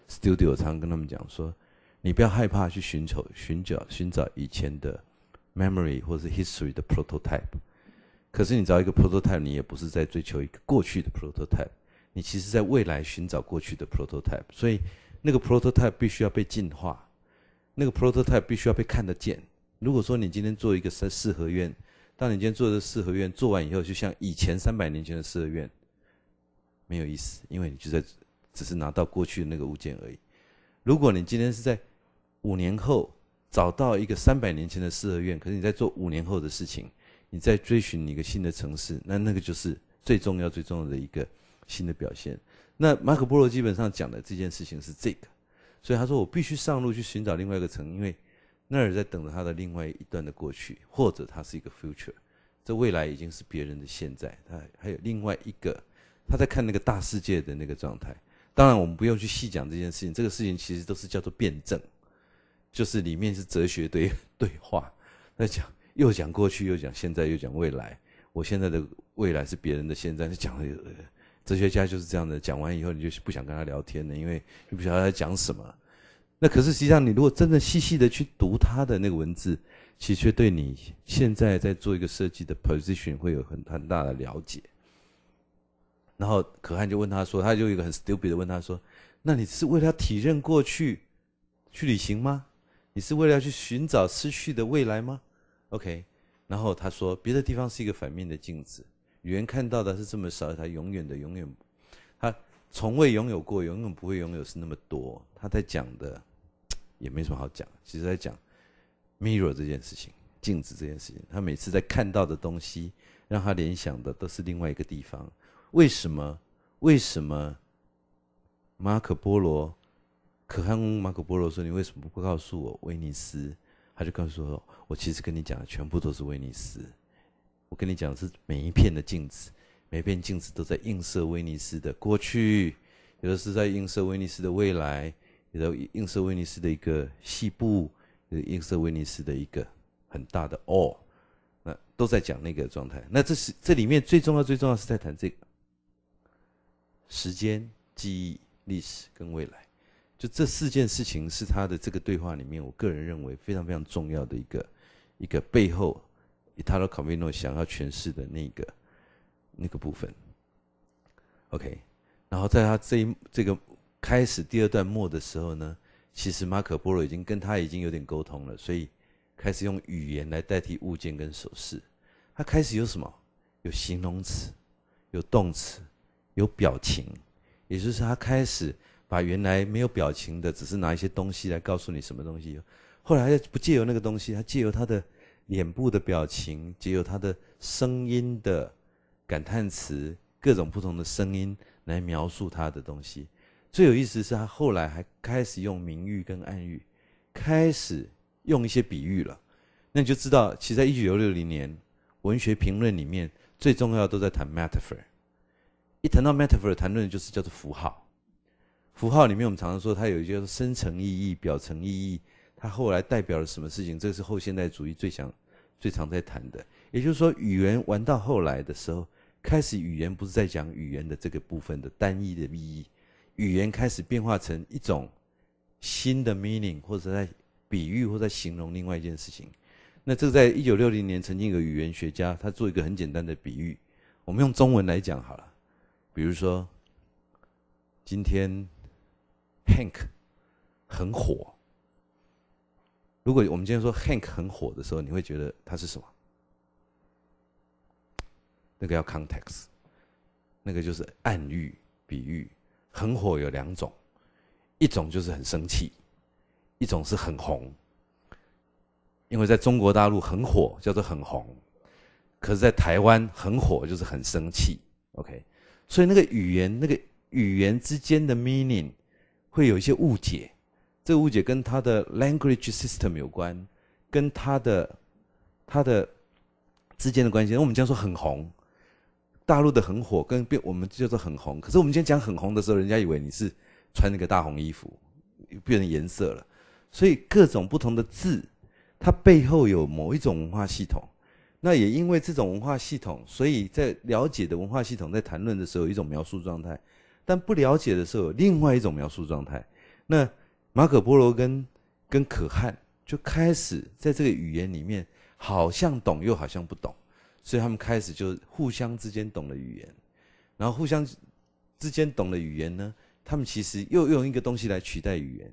studio 常常跟他们讲说：，你不要害怕去寻求寻找寻找以前的 memory 或者是 history 的 prototype。可是你找一个 prototype，你也不是在追求一个过去的 prototype，你其实在未来寻找过去的 prototype。所以那个 prototype 必须要被进化，那个 prototype 必须要被看得见。如果说你今天做一个三四合院，当你今天做的四合院做完以后，就像以前三百年前的四合院，没有意思，因为你就在只是拿到过去的那个物件而已。如果你今天是在五年后找到一个三百年前的四合院，可是你在做五年后的事情，你在追寻一个新的城市，那那个就是最重要最重要的一个新的表现。那马可波罗基本上讲的这件事情是这个，所以他说我必须上路去寻找另外一个城，因为。那儿在等着他的另外一段的过去，或者他是一个 future，这未来已经是别人的现在。他还有另外一个，他在看那个大世界的那个状态。当然，我们不用去细讲这件事情。这个事情其实都是叫做辩证，就是里面是哲学对 <laughs> 对话。在讲又讲过去，又讲现在，又讲未来。我现在的未来是别人的现在。是讲了，哲学家就是这样的。讲完以后，你就不想跟他聊天了，因为你不晓得他在讲什么。那可是实际上，你如果真的细细的去读他的那个文字，其实对你现在在做一个设计的 position 会有很很大的了解。然后可汗就问他说，他就一个很 stupid 的问他说：“那你是为了体认过去，去旅行吗？你是为了要去寻找失去的未来吗？”OK，然后他说：“别的地方是一个反面的镜子，语言看到的是这么少，他永远的永远，他从未拥有过，永远不会拥有是那么多。”他在讲的。也没什么好讲，其实在讲，mirror 这件事情，镜子这件事情，他每次在看到的东西，让他联想的都是另外一个地方。为什么？为什么？马可波罗，可汗马可波罗说：“你为什么不告诉我威尼斯？”他就告诉我：“我其实跟你讲的全部都是威尼斯。我跟你讲的是每一片的镜子，每片镜子都在映射威尼斯的过去，有的是在映射威尼斯的未来。”也在映射威尼斯的一个西部，映射威尼斯的一个很大的 all，那都在讲那个状态。那这是这里面最重要、最重要是在谈这个时间、记忆、历史跟未来。就这四件事情是他的这个对话里面，我个人认为非常非常重要的一个一个背后，Italo c a i n o 想要诠释的那个那个部分。OK，然后在他这一这个。开始第二段末的时候呢，其实马可波罗已经跟他已经有点沟通了，所以开始用语言来代替物件跟手势。他开始有什么？有形容词，有动词，有表情，也就是他开始把原来没有表情的，只是拿一些东西来告诉你什么东西。后来不借由那个东西，他借由他的脸部的表情，借由他的声音的感叹词，各种不同的声音来描述他的东西。最有意思是他后来还开始用明喻跟暗喻，开始用一些比喻了。那你就知道，其实在一九六零年文学评论里面，最重要都在谈 metaphor。一谈到 metaphor，谈论的就是叫做符号。符号里面，我们常常说它有一些深层意义、表层意义，它后来代表了什么事情？这是后现代主义最想、最常在谈的。也就是说，语言玩到后来的时候，开始语言不是在讲语言的这个部分的单一的意义。语言开始变化成一种新的 meaning，或者在比喻或在形容另外一件事情。那这个在一九六零年，曾经有个语言学家，他做一个很简单的比喻。我们用中文来讲好了，比如说，今天，Hank 很火。如果我们今天说 Hank 很火的时候，你会觉得它是什么？那个要 context，那个就是暗喻、比喻。很火有两种，一种就是很生气，一种是很红。因为在中国大陆很火叫做很红，可是，在台湾很火就是很生气。OK，所以那个语言、那个语言之间的 meaning 会有一些误解。这个误解跟他的 language system 有关，跟他的他的之间的关系。那我们讲说很红。大陆的很火，跟变我们叫做很红，可是我们今天讲很红的时候，人家以为你是穿那个大红衣服，变成颜色了。所以各种不同的字，它背后有某一种文化系统。那也因为这种文化系统，所以在了解的文化系统在谈论的时候，一种描述状态；但不了解的时候，有另外一种描述状态。那马可波罗跟跟可汗就开始在这个语言里面，好像懂又好像不懂。所以他们开始就互相之间懂了语言，然后互相之间懂了语言呢，他们其实又用一个东西来取代语言，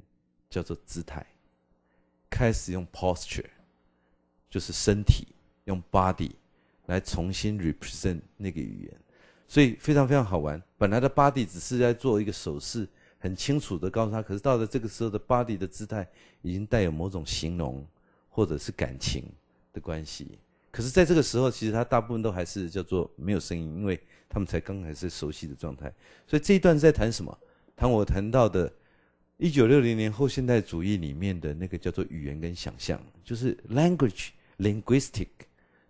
叫做姿态，开始用 posture，就是身体用 body 来重新 represent 那个语言，所以非常非常好玩。本来的 body 只是在做一个手势，很清楚的告诉他，可是到了这个时候的 body 的姿态，已经带有某种形容或者是感情的关系。可是，在这个时候，其实他大部分都还是叫做没有声音，因为他们才刚开始熟悉的状态。所以这一段在谈什么？谈我谈到的，一九六零年后现代主义里面的那个叫做语言跟想象，就是 language linguistic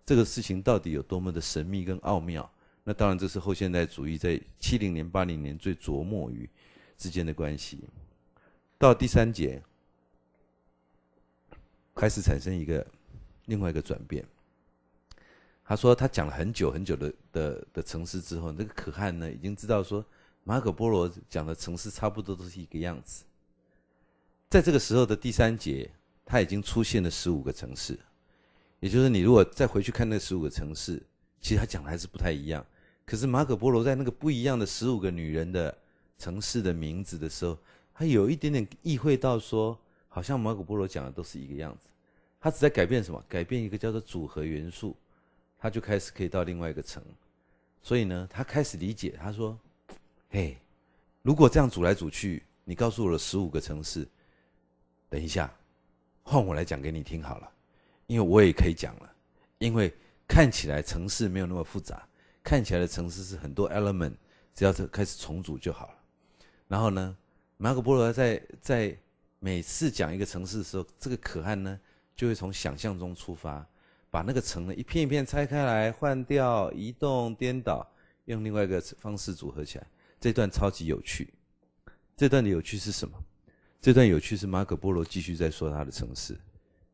这个事情到底有多么的神秘跟奥妙？那当然，这是后现代主义在七零年八零年最琢磨于之间的关系。到第三节，开始产生一个另外一个转变。他说，他讲了很久很久的的的城市之后，那个可汗呢已经知道说，马可波罗讲的城市差不多都是一个样子。在这个时候的第三节，他已经出现了十五个城市，也就是你如果再回去看那十五个城市，其实他讲的还是不太一样。可是马可波罗在那个不一样的十五个女人的城市的名字的时候，他有一点点意会到说，好像马可波罗讲的都是一个样子，他只在改变什么？改变一个叫做组合元素。他就开始可以到另外一个城，所以呢，他开始理解。他说：“嘿，如果这样组来组去，你告诉我了十五个城市，等一下，换我来讲给你听好了，因为我也可以讲了。因为看起来城市没有那么复杂，看起来的城市是很多 element，只要开始重组就好了。然后呢，马可波罗在在每次讲一个城市的时候，这个可汗呢就会从想象中出发。”把那个城呢，一片一片拆开来，换掉、移动、颠倒，用另外一个方式组合起来。这段超级有趣。这段的有趣是什么？这段有趣是马可波罗继续在说他的城市，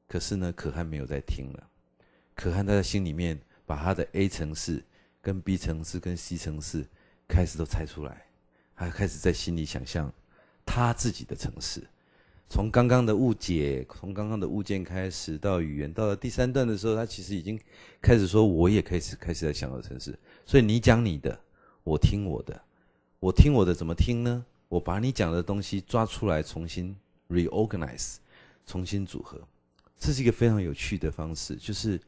可是呢，可汗没有在听了。可汗他在心里面把他的 A 城市、跟 B 城市、跟 C 城市开始都拆出来，他开始在心里想象他自己的城市。从刚刚的误解，从刚刚的物件开始到语言，到了第三段的时候，他其实已经开始说，我也开始开始在想的城市。所以你讲你的，我听我的，我听我的怎么听呢？我把你讲的东西抓出来，重新 reorganize，重新组合，这是一个非常有趣的方式。就是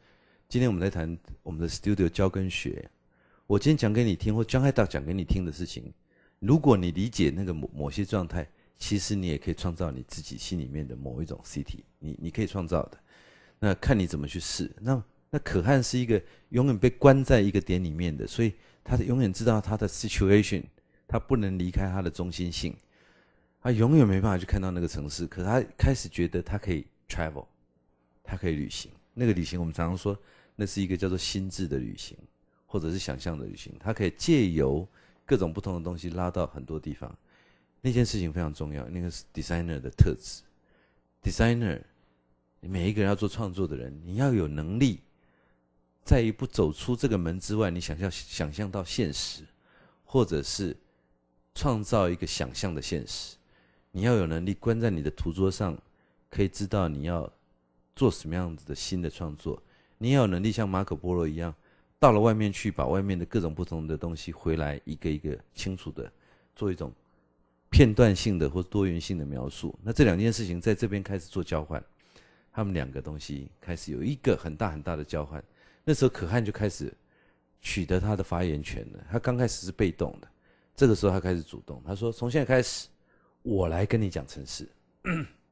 今天我们来谈我们的 studio 教跟学。我今天讲给你听，或江海到讲给你听的事情，如果你理解那个某某些状态。其实你也可以创造你自己心里面的某一种 c i t y 你你可以创造的，那看你怎么去试。那那可汗是一个永远被关在一个点里面的，所以他永远知道他的 situation，他不能离开他的中心性，他永远没办法去看到那个城市。可他开始觉得他可以 travel，他可以旅行。那个旅行我们常常说，那是一个叫做心智的旅行，或者是想象的旅行。他可以借由各种不同的东西拉到很多地方。那件事情非常重要，那个是 designer 的特质。designer，每一个人要做创作的人，你要有能力，在一步走出这个门之外，你想象想象到现实，或者是创造一个想象的现实。你要有能力关在你的图桌上，可以知道你要做什么样子的新的创作。你要有能力像马可波罗一样，到了外面去，把外面的各种不同的东西回来，一个一个清楚的做一种。片段性的或多元性的描述，那这两件事情在这边开始做交换，他们两个东西开始有一个很大很大的交换。那时候可汗就开始取得他的发言权了。他刚开始是被动的，这个时候他开始主动。他说：“从现在开始，我来跟你讲城市。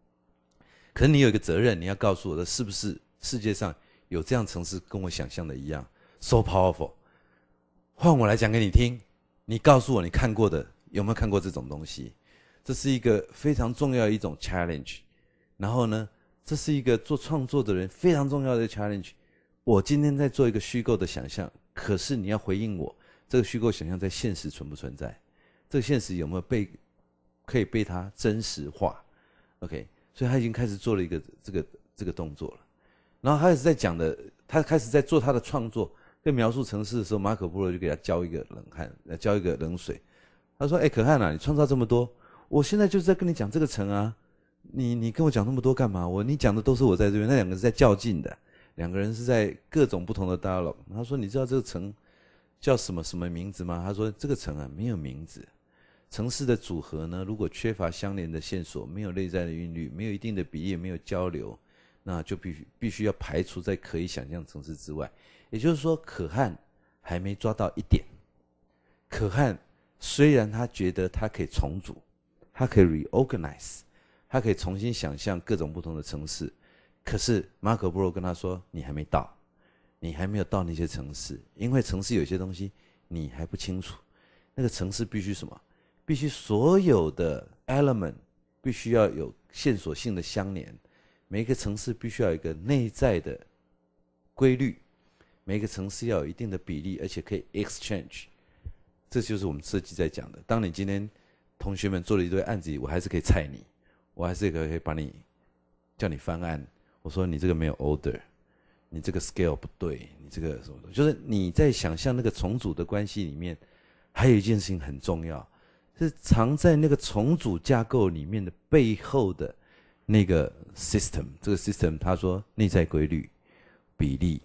<clears throat> 可是你有一个责任，你要告诉我，的是不是世界上有这样城市跟我想象的一样？So powerful。换我来讲给你听，你告诉我你看过的。”有没有看过这种东西？这是一个非常重要一种 challenge。然后呢，这是一个做创作的人非常重要的 challenge。我今天在做一个虚构的想象，可是你要回应我这个虚构想象在现实存不存在？这个现实有没有被可以被它真实化？OK，所以他已经开始做了一个这个这个动作了。然后他开始在讲的，他开始在做他的创作，在描述城市的时候，马可波罗就给他浇一个冷汗，呃，浇一个冷水。他说：“哎，可汗啊，你创造这么多，我现在就是在跟你讲这个城啊。你你跟我讲那么多干嘛？我你讲的都是我在这边。那两个是在较劲的，两个人是在各种不同的 dialog。他说：你知道这个城叫什么什么名字吗？他说：这个城啊没有名字。城市的组合呢，如果缺乏相连的线索，没有内在的韵律，没有一定的比例，没有交流，那就必须必须要排除在可以想象城市之外。也就是说，可汗还没抓到一点，可汗。”虽然他觉得他可以重组，他可以 reorganize，他可以重新想象各种不同的城市，可是马可波罗跟他说：“你还没到，你还没有到那些城市，因为城市有些东西你还不清楚。那个城市必须什么？必须所有的 element 必须要有线索性的相连，每一个城市必须要有一个内在的规律，每一个城市要有一定的比例，而且可以 exchange。”这就是我们设计在讲的。当你今天同学们做了一堆案子，我还是可以菜你，我还是可以把你叫你翻案。我说你这个没有 order，你这个 scale 不对，你这个什么？就是你在想象那个重组的关系里面，还有一件事情很重要，是藏在那个重组架构里面的背后的那个 system。这个 system，他说内在规律、比例，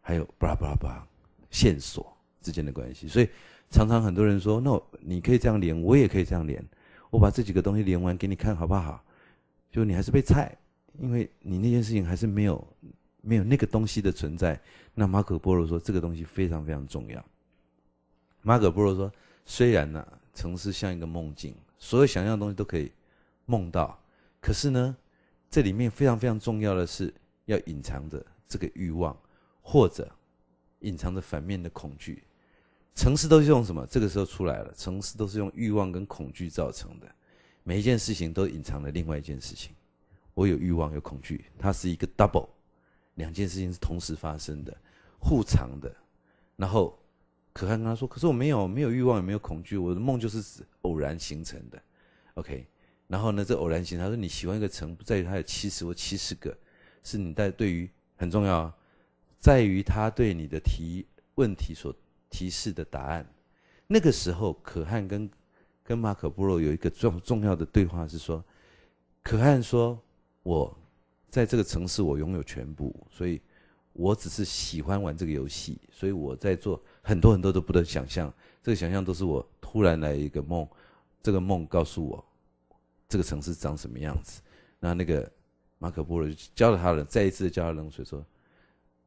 还有 b 拉 a bla b 线索之间的关系，所以。常常很多人说，那你可以这样连，我也可以这样连，我把这几个东西连完给你看好不好？就你还是被菜，因为你那件事情还是没有没有那个东西的存在。那马可波罗说，这个东西非常非常重要。马可波罗说，虽然呢，城市像一个梦境，所有想象东西都可以梦到，可是呢，这里面非常非常重要的是要隐藏着这个欲望，或者隐藏着反面的恐惧。城市都是用什么？这个时候出来了，城市都是用欲望跟恐惧造成的。每一件事情都隐藏了另外一件事情。我有欲望，有恐惧，它是一个 double，两件事情是同时发生的，互藏的。然后可汗跟他说：“可是我没有没有欲望，也没有恐惧，我的梦就是偶然形成的。”OK，然后呢，这偶然性，他说你喜欢一个城，不在于它的七十或七十个，是你在对于很重要，在于他对你的提问题所。提示的答案。那个时候，可汗跟跟马可波罗有一个重重要的对话，是说，可汗说：“我在这个城市，我拥有全部，所以我只是喜欢玩这个游戏，所以我在做很多很多都不能想象，这个想象都是我突然来一个梦，这个梦告诉我这个城市长什么样子。”那那个马可波罗就浇了他冷，再一次浇了冷水，说：“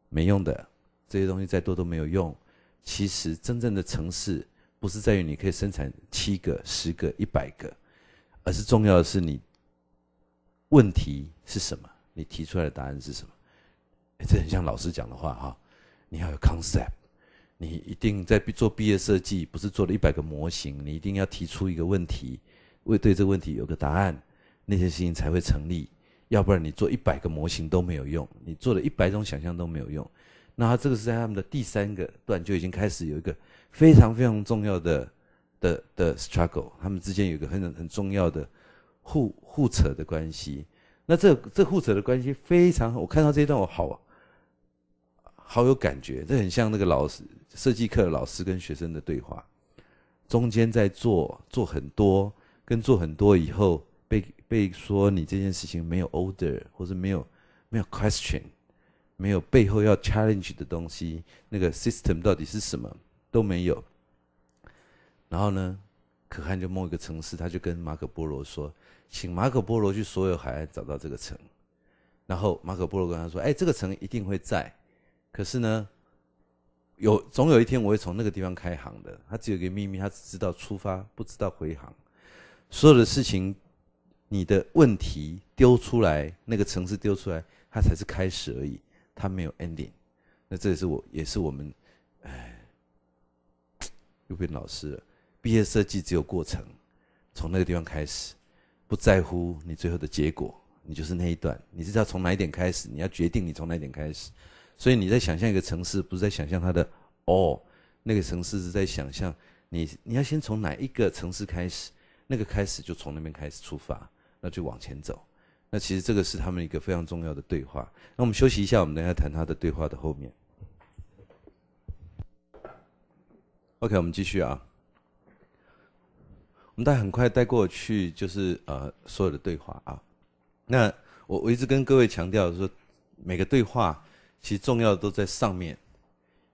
没用的，这些东西再多都没有用。”其实，真正的城市不是在于你可以生产七个、十个、一百个，而是重要的是你问题是什么，你提出来的答案是什么。这很像老师讲的话哈，你要有 concept，你一定在做毕业设计，不是做了一百个模型，你一定要提出一个问题，为对这个问题有个答案，那些事情才会成立。要不然，你做一百个模型都没有用，你做了一百种想象都没有用。那他这个是在他们的第三个段就已经开始有一个非常非常重要的的的 struggle，他们之间有一个很很重要的互互扯的关系。那这这互扯的关系非常，我看到这一段我好好有感觉，这很像那个老师设计课的老师跟学生的对话，中间在做做很多，跟做很多以后被被说你这件事情没有 order 或者没有没有 question。没有背后要 challenge 的东西，那个 system 到底是什么都没有。然后呢，可汗就梦一个城市，他就跟马可波罗说：“请马可波罗去所有海岸找到这个城。”然后马可波罗跟他说：“哎，这个城一定会在，可是呢，有总有一天我会从那个地方开航的。他只有一个秘密，他只知道出发，不知道回航。所有的事情，你的问题丢出来，那个城市丢出来，它才是开始而已。”它没有 ending，那这也是我，也是我们，哎，右边老师，毕业设计只有过程，从那个地方开始，不在乎你最后的结果，你就是那一段，你知道从哪一点开始，你要决定你从哪一点开始，所以你在想象一个城市，不是在想象它的哦，那个城市是在想象你，你要先从哪一个城市开始，那个开始就从那边开始出发，那就往前走。那其实这个是他们一个非常重要的对话。那我们休息一下，我们等下谈他的对话的后面。OK，我们继续啊，我们带很快带过去，就是呃所有的对话啊。那我我一直跟各位强调说，每个对话其实重要的都在上面，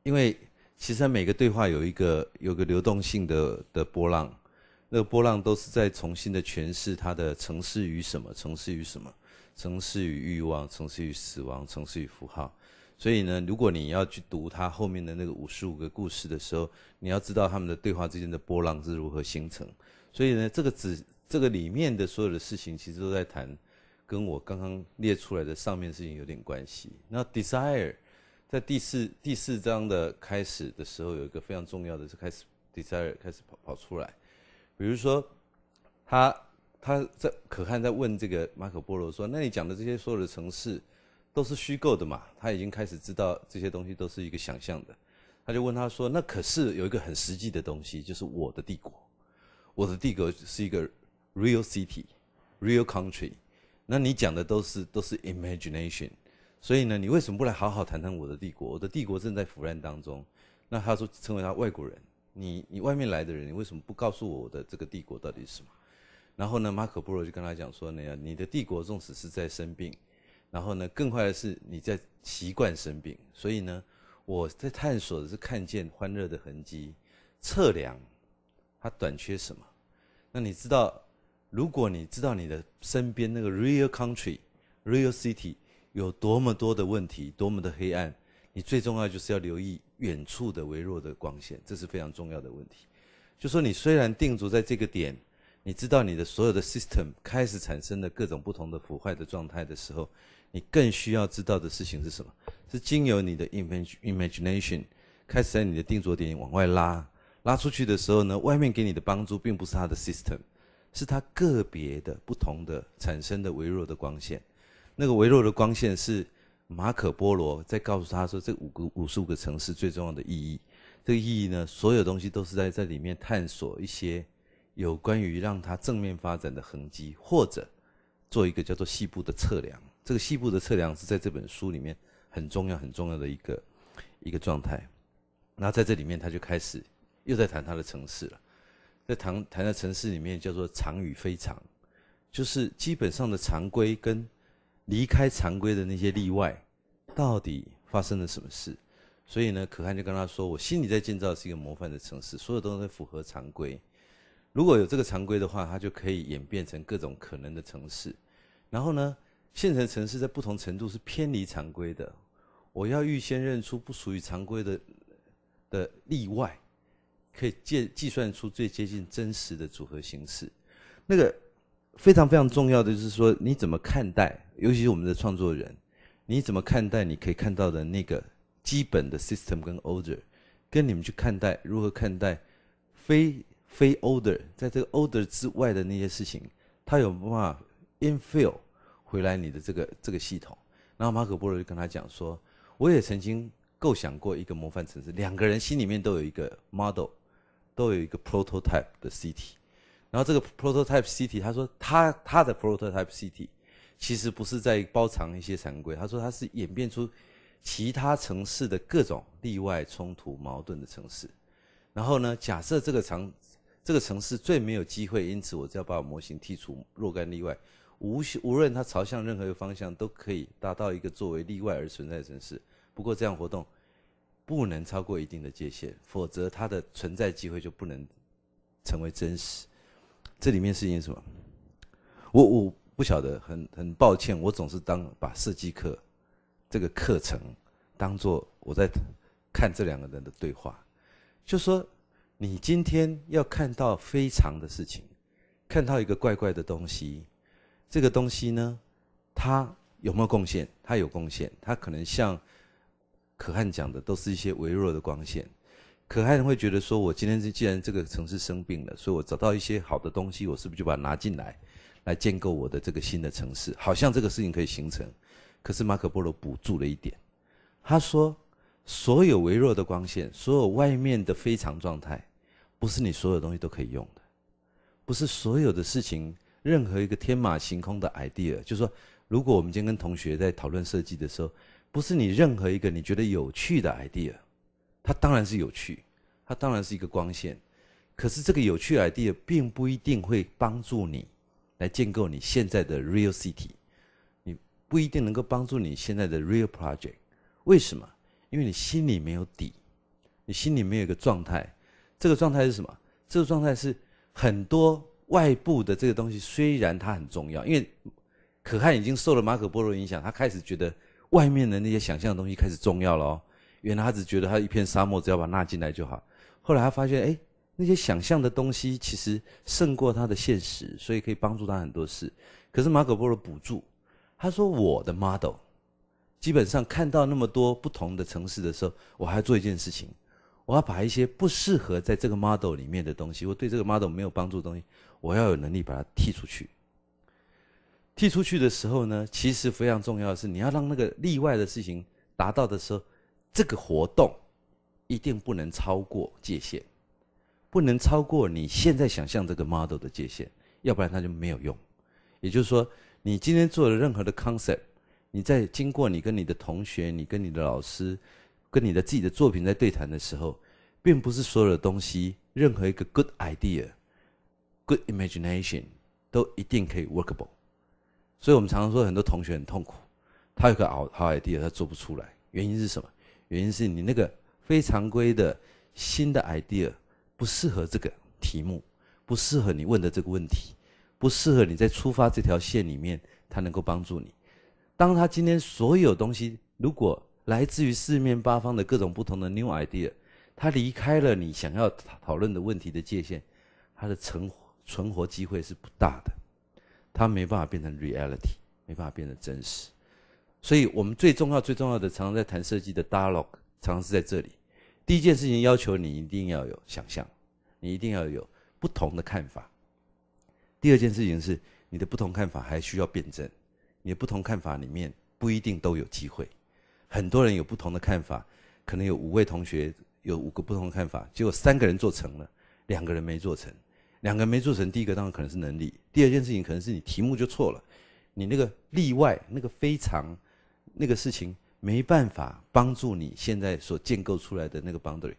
因为其实它每个对话有一个有个流动性的的波浪。那个波浪都是在重新的诠释它的城市与什么？城市与什么？城市与欲望，城市与死亡，城市与符号。所以呢，如果你要去读它后面的那个五十五个故事的时候，你要知道他们的对话之间的波浪是如何形成。所以呢，这个只这个里面的所有的事情，其实都在谈，跟我刚刚列出来的上面事情有点关系。那 desire 在第四第四章的开始的时候，有一个非常重要的，是开始 desire 开始跑跑出来。比如说，他他在可汗在问这个马可波罗说：“那你讲的这些所有的城市都是虚构的嘛？”他已经开始知道这些东西都是一个想象的，他就问他说：“那可是有一个很实际的东西，就是我的帝国，我的帝国是一个 real city，real country。那你讲的都是都是 imagination。所以呢，你为什么不来好好谈谈我的帝国？我的帝国正在腐烂当中。”那他说：“成为他外国人。”你你外面来的人，你为什么不告诉我我的这个帝国到底是什么？然后呢，马可波罗就跟他讲说：，那你的帝国纵使是在生病，然后呢，更快的是你在习惯生病。所以呢，我在探索的是看见欢乐的痕迹，测量它短缺什么。那你知道，如果你知道你的身边那个 real country、real city 有多么多的问题，多么的黑暗。你最重要就是要留意远处的微弱的光线，这是非常重要的问题。就说你虽然定足在这个点，你知道你的所有的 system 开始产生的各种不同的腐坏的状态的时候，你更需要知道的事情是什么？是经由你的 image imagination 开始在你的定着点往外拉，拉出去的时候呢，外面给你的帮助并不是它的 system，是它个别的不同的产生的微弱的光线，那个微弱的光线是。马可波罗在告诉他说，这五个、五十五个城市最重要的意义，这个意义呢，所有东西都是在这里面探索一些有关于让它正面发展的痕迹，或者做一个叫做细部的测量。这个细部的测量是在这本书里面很重要、很重要的一个一个状态。那在这里面，他就开始又在谈他的城市了，在谈谈的城市里面叫做常与非常，就是基本上的常规跟。离开常规的那些例外，到底发生了什么事？所以呢，可汗就跟他说：“我心里在建造是一个模范的城市，所有东西符合常规。如果有这个常规的话，它就可以演变成各种可能的城市。然后呢，现成城市在不同程度是偏离常规的。我要预先认出不属于常规的的例外，可以借计算出最接近真实的组合形式。那个。”非常非常重要的就是说，你怎么看待，尤其是我们的创作人，你怎么看待？你可以看到的那个基本的 system 跟 order，跟你们去看待，如何看待非非 order，在这个 order 之外的那些事情，它有办法 infill 回来你的这个这个系统。然后马可波罗就跟他讲说，我也曾经构想过一个模范城市，两个人心里面都有一个 model，都有一个 prototype 的 city。然后这个 prototype city，他说他他的 prototype city 其实不是在包藏一些常规，他说他是演变出其他城市的各种例外、冲突、矛盾的城市。然后呢，假设这个城这个城市最没有机会，因此我只要把我模型剔除若干例外。无无论它朝向任何一个方向，都可以达到一个作为例外而存在的城市。不过这样活动不能超过一定的界限，否则它的存在机会就不能成为真实。这里面是为什么？我我不晓得，很很抱歉，我总是当把设计课这个课程当做我在看这两个人的对话，就说你今天要看到非常的事情，看到一个怪怪的东西，这个东西呢，它有没有贡献？它有贡献，它可能像可汗讲的，都是一些微弱的光线。可很人会觉得说，我今天是既然这个城市生病了，所以我找到一些好的东西，我是不是就把它拿进来，来建构我的这个新的城市？好像这个事情可以形成。可是马可波罗补助了一点，他说：所有微弱的光线，所有外面的非常状态，不是你所有东西都可以用的，不是所有的事情，任何一个天马行空的 idea，就是说，如果我们今天跟同学在讨论设计的时候，不是你任何一个你觉得有趣的 idea。它当然是有趣，它当然是一个光线，可是这个有趣 idea 并不一定会帮助你来建构你现在的 real city，你不一定能够帮助你现在的 real project。为什么？因为你心里没有底，你心里没有一个状态。这个状态是什么？这个状态是很多外部的这个东西虽然它很重要，因为可汗已经受了马可波罗影响，他开始觉得外面的那些想象的东西开始重要了哦。原来他只觉得他一片沙漠，只要把纳进来就好。后来他发现，哎，那些想象的东西其实胜过他的现实，所以可以帮助他很多事。可是马可波罗补助，他说：“我的 model，基本上看到那么多不同的城市的时候，我还做一件事情，我要把一些不适合在这个 model 里面的东西，我对这个 model 没有帮助的东西，我要有能力把它踢出去。踢出去的时候呢，其实非常重要的是，你要让那个例外的事情达到的时候。”这个活动一定不能超过界限，不能超过你现在想象这个 model 的界限，要不然它就没有用。也就是说，你今天做的任何的 concept，你在经过你跟你的同学、你跟你的老师、跟你的自己的作品在对谈的时候，并不是所有的东西，任何一个 good idea、good imagination 都一定可以 workable。所以我们常常说，很多同学很痛苦，他有个好好 idea，他做不出来，原因是什么？原因是你那个非常规的新的 idea 不适合这个题目，不适合你问的这个问题，不适合你在出发这条线里面它能够帮助你。当他今天所有东西如果来自于四面八方的各种不同的 new idea，他离开了你想要讨讨论的问题的界限，他的存存活机会是不大的，他没办法变成 reality，没办法变成真实。所以我们最重要、最重要的，常常在谈设计的 dialog，常常是在这里。第一件事情要求你一定要有想象，你一定要有不同的看法。第二件事情是你的不同看法还需要辩证，你的不同看法里面不一定都有机会。很多人有不同的看法，可能有五位同学有五个不同的看法，结果三个人做成了，两个人没做成。两个没做成，第一个当然可能是能力，第二件事情可能是你题目就错了，你那个例外那个非常。那个事情没办法帮助你现在所建构出来的那个 boundary。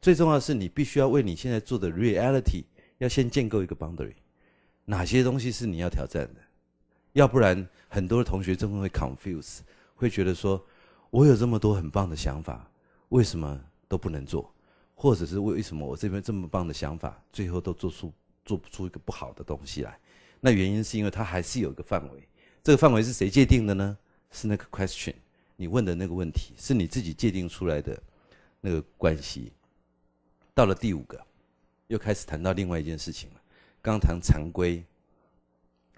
最重要的是，你必须要为你现在做的 reality 要先建构一个 boundary。哪些东西是你要挑战的？要不然，很多的同学真的会 confuse，会觉得说，我有这么多很棒的想法，为什么都不能做？或者是为为什么我这边这么棒的想法，最后都做出做不出一个不好的东西来？那原因是因为它还是有一个范围。这个范围是谁界定的呢？是那个 question，你问的那个问题，是你自己界定出来的那个关系。到了第五个，又开始谈到另外一件事情了。刚谈常规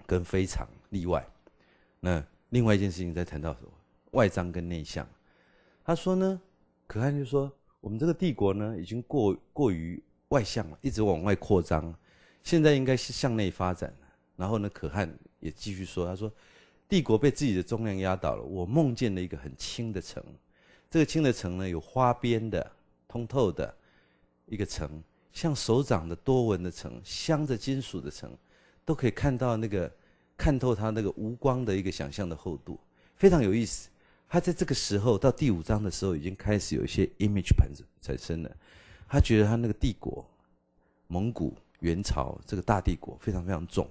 跟非常例外，那另外一件事情再谈到什么？外张跟内向。他说呢，可汗就说，我们这个帝国呢，已经过过于外向了，一直往外扩张，现在应该是向内发展。然后呢，可汗也继续说，他说。帝国被自己的重量压倒了。我梦见了一个很轻的层，这个轻的层呢，有花边的、通透的，一个层，像手掌的多纹的层，镶着金属的层，都可以看到那个看透它那个无光的一个想象的厚度，非常有意思。他在这个时候到第五章的时候，已经开始有一些 image 产生产生了，他觉得他那个帝国，蒙古元朝这个大帝国非常非常重。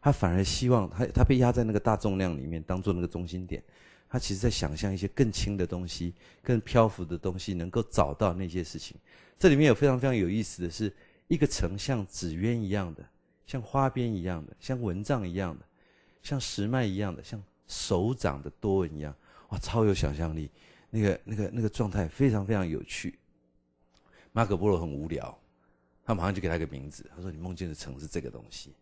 他反而希望他他被压在那个大重量里面，当做那个中心点。他其实在想象一些更轻的东西、更漂浮的东西，能够找到那些事情。这里面有非常非常有意思的是，一个城像纸鸢一样的，像花边一样的，像蚊帐一样的，像石脉一样的，像手掌的多纹一样，哇，超有想象力。那个那个那个状态非常非常有趣。马可波罗很无聊，他马上就给他一个名字。他说：“你梦见的城是这个东西。”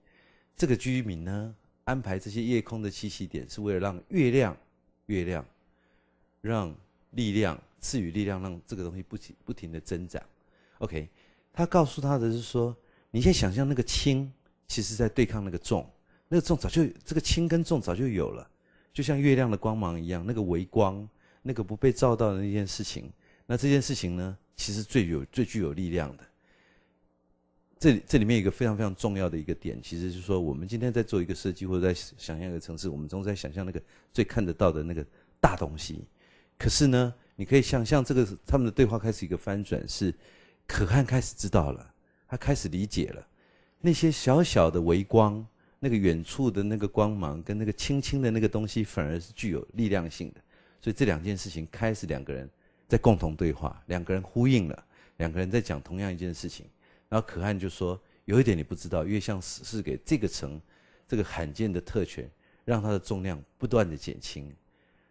这个居民呢，安排这些夜空的栖息点，是为了让月亮、月亮，让力量赐予力量，让这个东西不停、不停的增长。OK，他告诉他的是说，你先想象那个轻，其实在对抗那个重，那个重早就这个轻跟重早就有了，就像月亮的光芒一样，那个微光，那个不被照到的那件事情，那这件事情呢，其实最有、最具有力量的。这里这里面一个非常非常重要的一个点，其实是说，我们今天在做一个设计或者在想象一个城市，我们总在想象那个最看得到的那个大东西。可是呢，你可以想象这个他们的对话开始一个翻转，是可汗开始知道了，他开始理解了那些小小的微光，那个远处的那个光芒跟那个轻轻的那个东西，反而是具有力量性的。所以这两件事情开始两个人在共同对话，两个人呼应了，两个人在讲同样一件事情。然后可汗就说：“有一点你不知道，月相是是给这个城这个罕见的特权，让它的重量不断的减轻。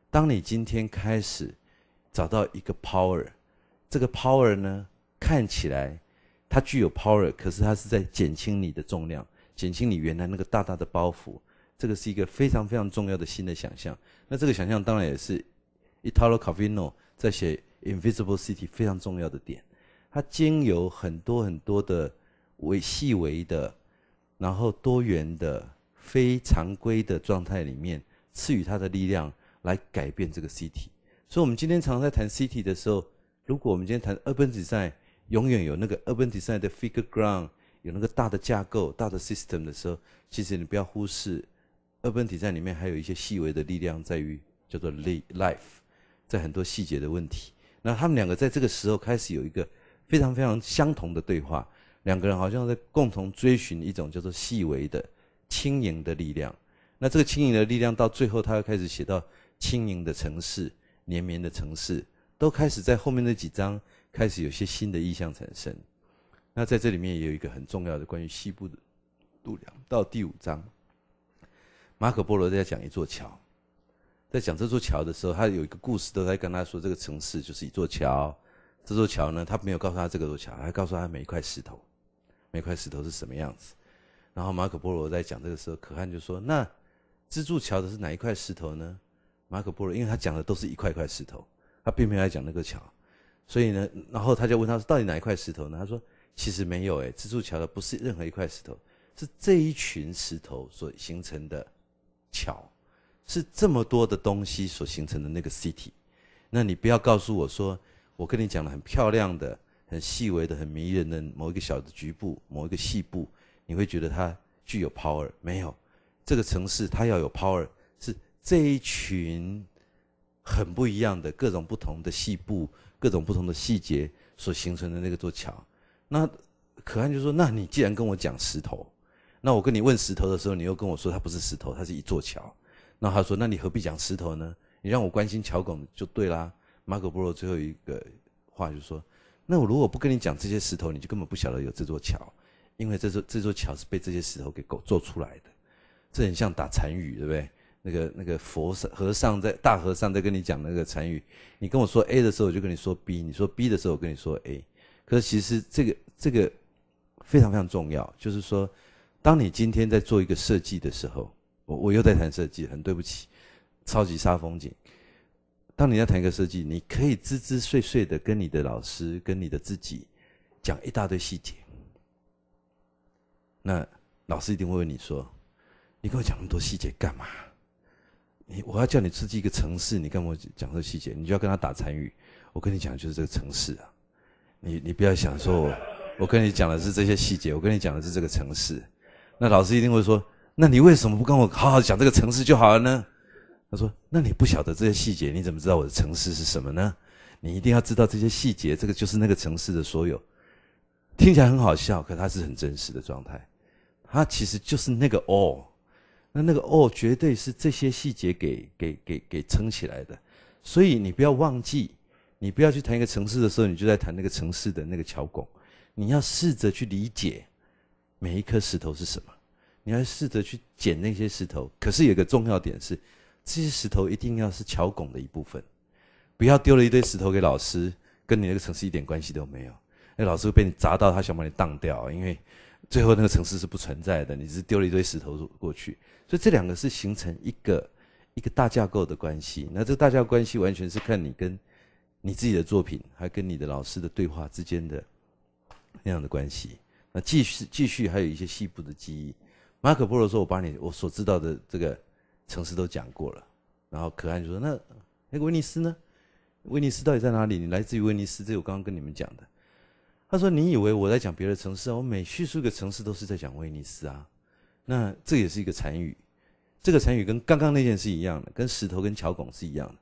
当你今天开始找到一个 power，这个 power 呢看起来它具有 power，可是它是在减轻你的重量，减轻你原来那个大大的包袱。这个是一个非常非常重要的新的想象。那这个想象当然也是 Italo Calvino 在写《Invisible City》非常重要的点。”它兼有很多很多的微细微的，然后多元的、非常规的状态里面，赐予它的力量来改变这个 CT。所以，我们今天常在谈 CT 的时候，如果我们今天谈 Urban Design，永远有那个 Urban Design 的 figure ground，有那个大的架构、大的 system 的时候，其实你不要忽视 Urban Design 里面还有一些细微的力量，在于叫做 life，在很多细节的问题。那他们两个在这个时候开始有一个。非常非常相同的对话，两个人好像在共同追寻一种叫做细微的轻盈的力量。那这个轻盈的力量到最后，他又开始写到轻盈的城市、连绵的城市，都开始在后面那几章开始有些新的意象产生。那在这里面也有一个很重要的关于西部的度量，到第五章，马可波罗在讲一座桥，在讲这座桥的时候，他有一个故事都在跟他说，这个城市就是一座桥。这座桥呢，他没有告诉他这座桥，他告诉他每一块石头，每块石头是什么样子。然后马可波罗在讲这个时候，可汗就说：“那支柱桥的是哪一块石头呢？”马可波罗，因为他讲的都是一块块石头，他并没有讲那个桥，所以呢，然后他就问他到底哪一块石头呢？他说：“其实没有诶，支柱桥的不是任何一块石头，是这一群石头所形成的桥，是这么多的东西所形成的那个 city。那你不要告诉我说。”我跟你讲了很漂亮的、很细微的、很迷人的某一个小的局部、某一个细部，你会觉得它具有 power 没有？这个城市它要有 power，是这一群很不一样的、各种不同的细部、各种不同的细节所形成的那个座桥。那可汗就说：那你既然跟我讲石头，那我跟你问石头的时候，你又跟我说它不是石头，它是一座桥。那他说：那你何必讲石头呢？你让我关心桥拱就对啦。马可波罗最后一个话就说：“那我如果不跟你讲这些石头，你就根本不晓得有这座桥，因为这座这座桥是被这些石头给构做出来的。这很像打禅语，对不对？那个那个佛上和尚在大和尚在跟你讲那个禅语。你跟我说 A 的时候，我就跟你说 B；你说 B 的时候，我跟你说 A。可是其实这个这个非常非常重要，就是说，当你今天在做一个设计的时候，我我又在谈设计，很对不起，超级杀风景。”当你要谈一个设计，你可以支支碎碎的跟你的老师、跟你的自己讲一大堆细节。那老师一定会问你说：“你跟我讲那么多细节干嘛？”你我要叫你设计一个城市，你跟我讲这细节，你就要跟他打参与。我跟你讲就是这个城市啊，你你不要想说，我跟你讲的是这些细节，我跟你讲的是这个城市。那老师一定会说：“那你为什么不跟我好好讲这个城市就好了呢？”他说：“那你不晓得这些细节，你怎么知道我的城市是什么呢？你一定要知道这些细节，这个就是那个城市的所有。听起来很好笑，可它是很真实的状态。它其实就是那个 all。那那个 all 绝对是这些细节给给给给撑起来的。所以你不要忘记，你不要去谈一个城市的时候，你就在谈那个城市的那个桥拱。你要试着去理解每一颗石头是什么，你要试着去捡那些石头。可是有个重要点是。”这些石头一定要是桥拱的一部分，不要丢了一堆石头给老师，跟你那个城市一点关系都没有。那老师会被你砸到，他想把你当掉，因为最后那个城市是不存在的，你只是丢了一堆石头过去。所以这两个是形成一个一个大架构的关系。那这个大架构关系完全是看你跟你自己的作品，还跟你的老师的对话之间的那样的关系。那继续继续，还有一些细部的记忆。马可波罗说：“我把你我所知道的这个。”城市都讲过了，然后可爱就说：“那那个威尼斯呢？威尼斯到底在哪里？你来自于威尼斯，这我刚刚跟你们讲的。”他说：“你以为我在讲别的城市啊？我每叙述一个城市都是在讲威尼斯啊。那这也是一个残语，这个残语跟刚刚那件是一样的，跟石头跟桥拱是一样的。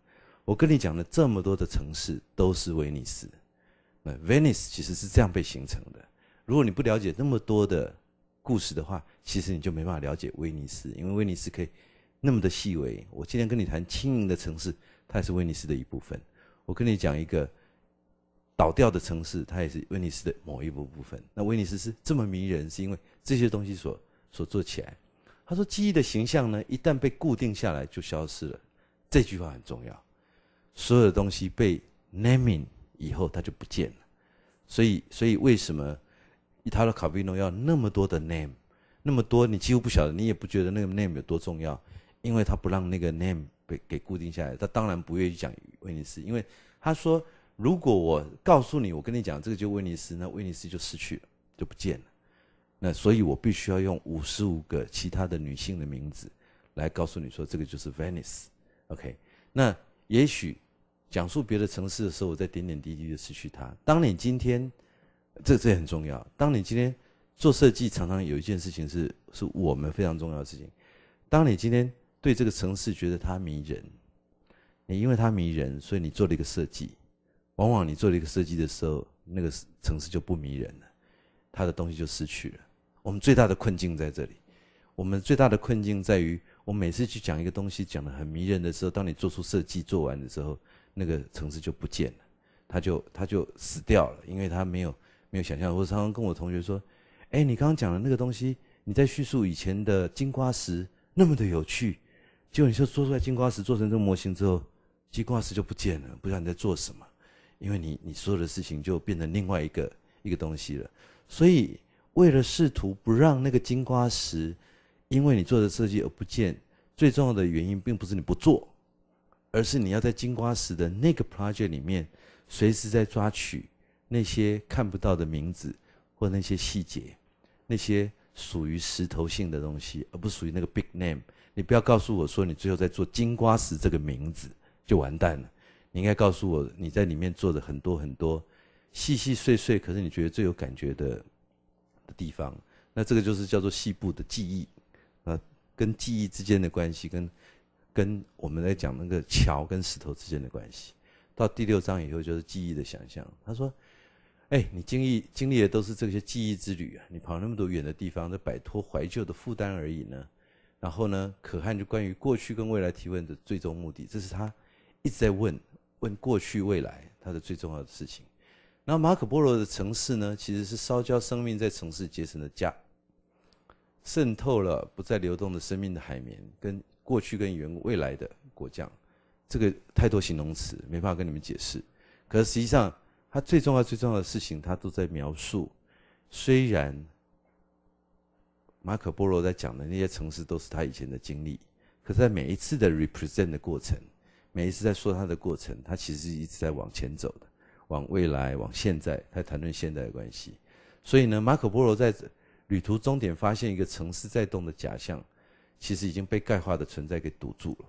我跟你讲了这么多的城市都是威尼斯，那 Venice 其实是这样被形成的。如果你不了解那么多的故事的话，其实你就没办法了解威尼斯，因为威尼斯可以。”那么的细微，我今天跟你谈轻盈的城市，它也是威尼斯的一部分。我跟你讲一个倒掉的城市，它也是威尼斯的某一部部分。那威尼斯是这么迷人，是因为这些东西所所做起来。他说，记忆的形象呢，一旦被固定下来，就消失了。这句话很重要。所有的东西被 naming 以后，它就不见了。所以，所以为什么伊塔洛卡维诺要那么多的 name？那么多，你几乎不晓得，你也不觉得那个 name 有多重要。因为他不让那个 name 被给固定下来，他当然不愿意讲威尼斯。因为他说，如果我告诉你，我跟你讲这个就威尼斯，那威尼斯就失去了，就不见了。那所以我必须要用五十五个其他的女性的名字来告诉你说，这个就是 Venice。OK。那也许讲述别的城市的时候，我在点点滴滴的失去它。当你今天，这这很重要。当你今天做设计，常常有一件事情是，是我们非常重要的事情。当你今天对这个城市觉得它迷人，你因为它迷人，所以你做了一个设计。往往你做了一个设计的时候，那个城市就不迷人了，它的东西就失去了。我们最大的困境在这里，我们最大的困境在于，我每次去讲一个东西，讲的很迷人的时候，当你做出设计做完的时候，那个城市就不见了，它就它就死掉了，因为它没有没有想象。我常常跟我同学说：“哎，你刚刚讲的那个东西，你在叙述以前的金瓜石那么的有趣。”就你就做出来金瓜石，做成这个模型之后，金瓜石就不见了，不知道你在做什么，因为你你有的事情就变成另外一个一个东西了。所以，为了试图不让那个金瓜石，因为你做的设计而不见，最重要的原因并不是你不做，而是你要在金瓜石的那个 project 里面，随时在抓取那些看不到的名字或那些细节，那些属于石头性的东西，而不属于那个 big name。你不要告诉我说你最后在做“金瓜石”这个名字就完蛋了。你应该告诉我你在里面做的很多很多细细碎碎，可是你觉得最有感觉的的地方。那这个就是叫做细部的记忆啊，跟记忆之间的关系，跟跟我们在讲那个桥跟石头之间的关系。到第六章以后就是记忆的想象。他说：“哎，你经历经历的都是这些记忆之旅啊，你跑那么多远的地方，都摆脱怀旧的负担而已呢。”然后呢，可汗就关于过去跟未来提问的最终目的，这是他一直在问，问过去未来他的最重要的事情。然后马可波罗的城市呢，其实是烧焦生命在城市结成的痂，渗透了不再流动的生命的海绵，跟过去跟原未来的果酱，这个太多形容词，没办法跟你们解释。可是实际上，他最重要最重要的事情，他都在描述，虽然。马可波罗在讲的那些城市，都是他以前的经历。可是，在每一次的 represent 的过程，每一次在说他的过程，他其实一直在往前走的，往未来，往现在。他谈论现代的关系。所以呢，马可波罗在旅途终点发现一个城市在动的假象，其实已经被钙化的存在给堵住了。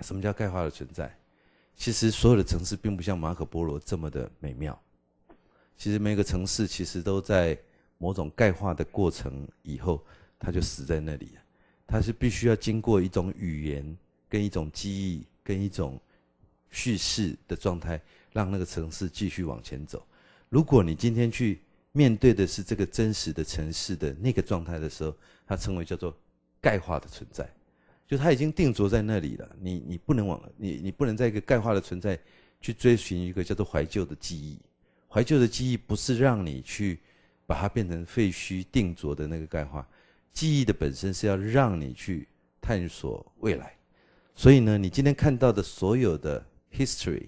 什么叫钙化的存在？其实所有的城市并不像马可波罗这么的美妙。其实每个城市其实都在。某种钙化的过程以后，他就死在那里了。他是必须要经过一种语言、跟一种记忆、跟一种叙事的状态，让那个城市继续往前走。如果你今天去面对的是这个真实的城市的那个状态的时候，它称为叫做钙化的存在，就它已经定着在那里了。你你不能往你你不能在一个钙化的存在去追寻一个叫做怀旧的记忆。怀旧的记忆不是让你去。把它变成废墟定着的那个钙化，记忆的本身是要让你去探索未来，所以呢，你今天看到的所有的 history，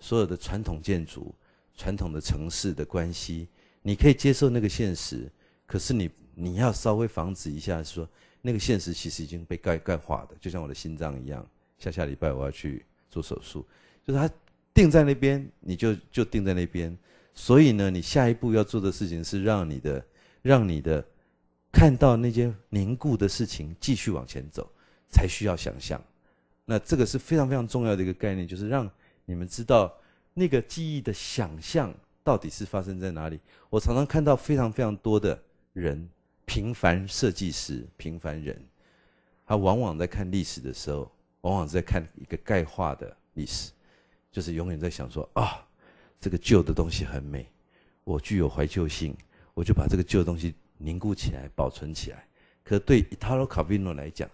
所有的传统建筑、传统的城市的关系，你可以接受那个现实，可是你你要稍微防止一下，说那个现实其实已经被钙钙化的，就像我的心脏一样，下下礼拜我要去做手术，就是它定在那边，你就就定在那边。所以呢，你下一步要做的事情是让你的，让你的，看到那件凝固的事情继续往前走，才需要想象。那这个是非常非常重要的一个概念，就是让你们知道那个记忆的想象到底是发生在哪里。我常常看到非常非常多的人，平凡设计师、平凡人，他往往在看历史的时候，往往在看一个概化的历史，就是永远在想说啊。这个旧的东西很美，我具有怀旧性，我就把这个旧的东西凝固起来，保存起来。可对 Taro c a i n o 来讲，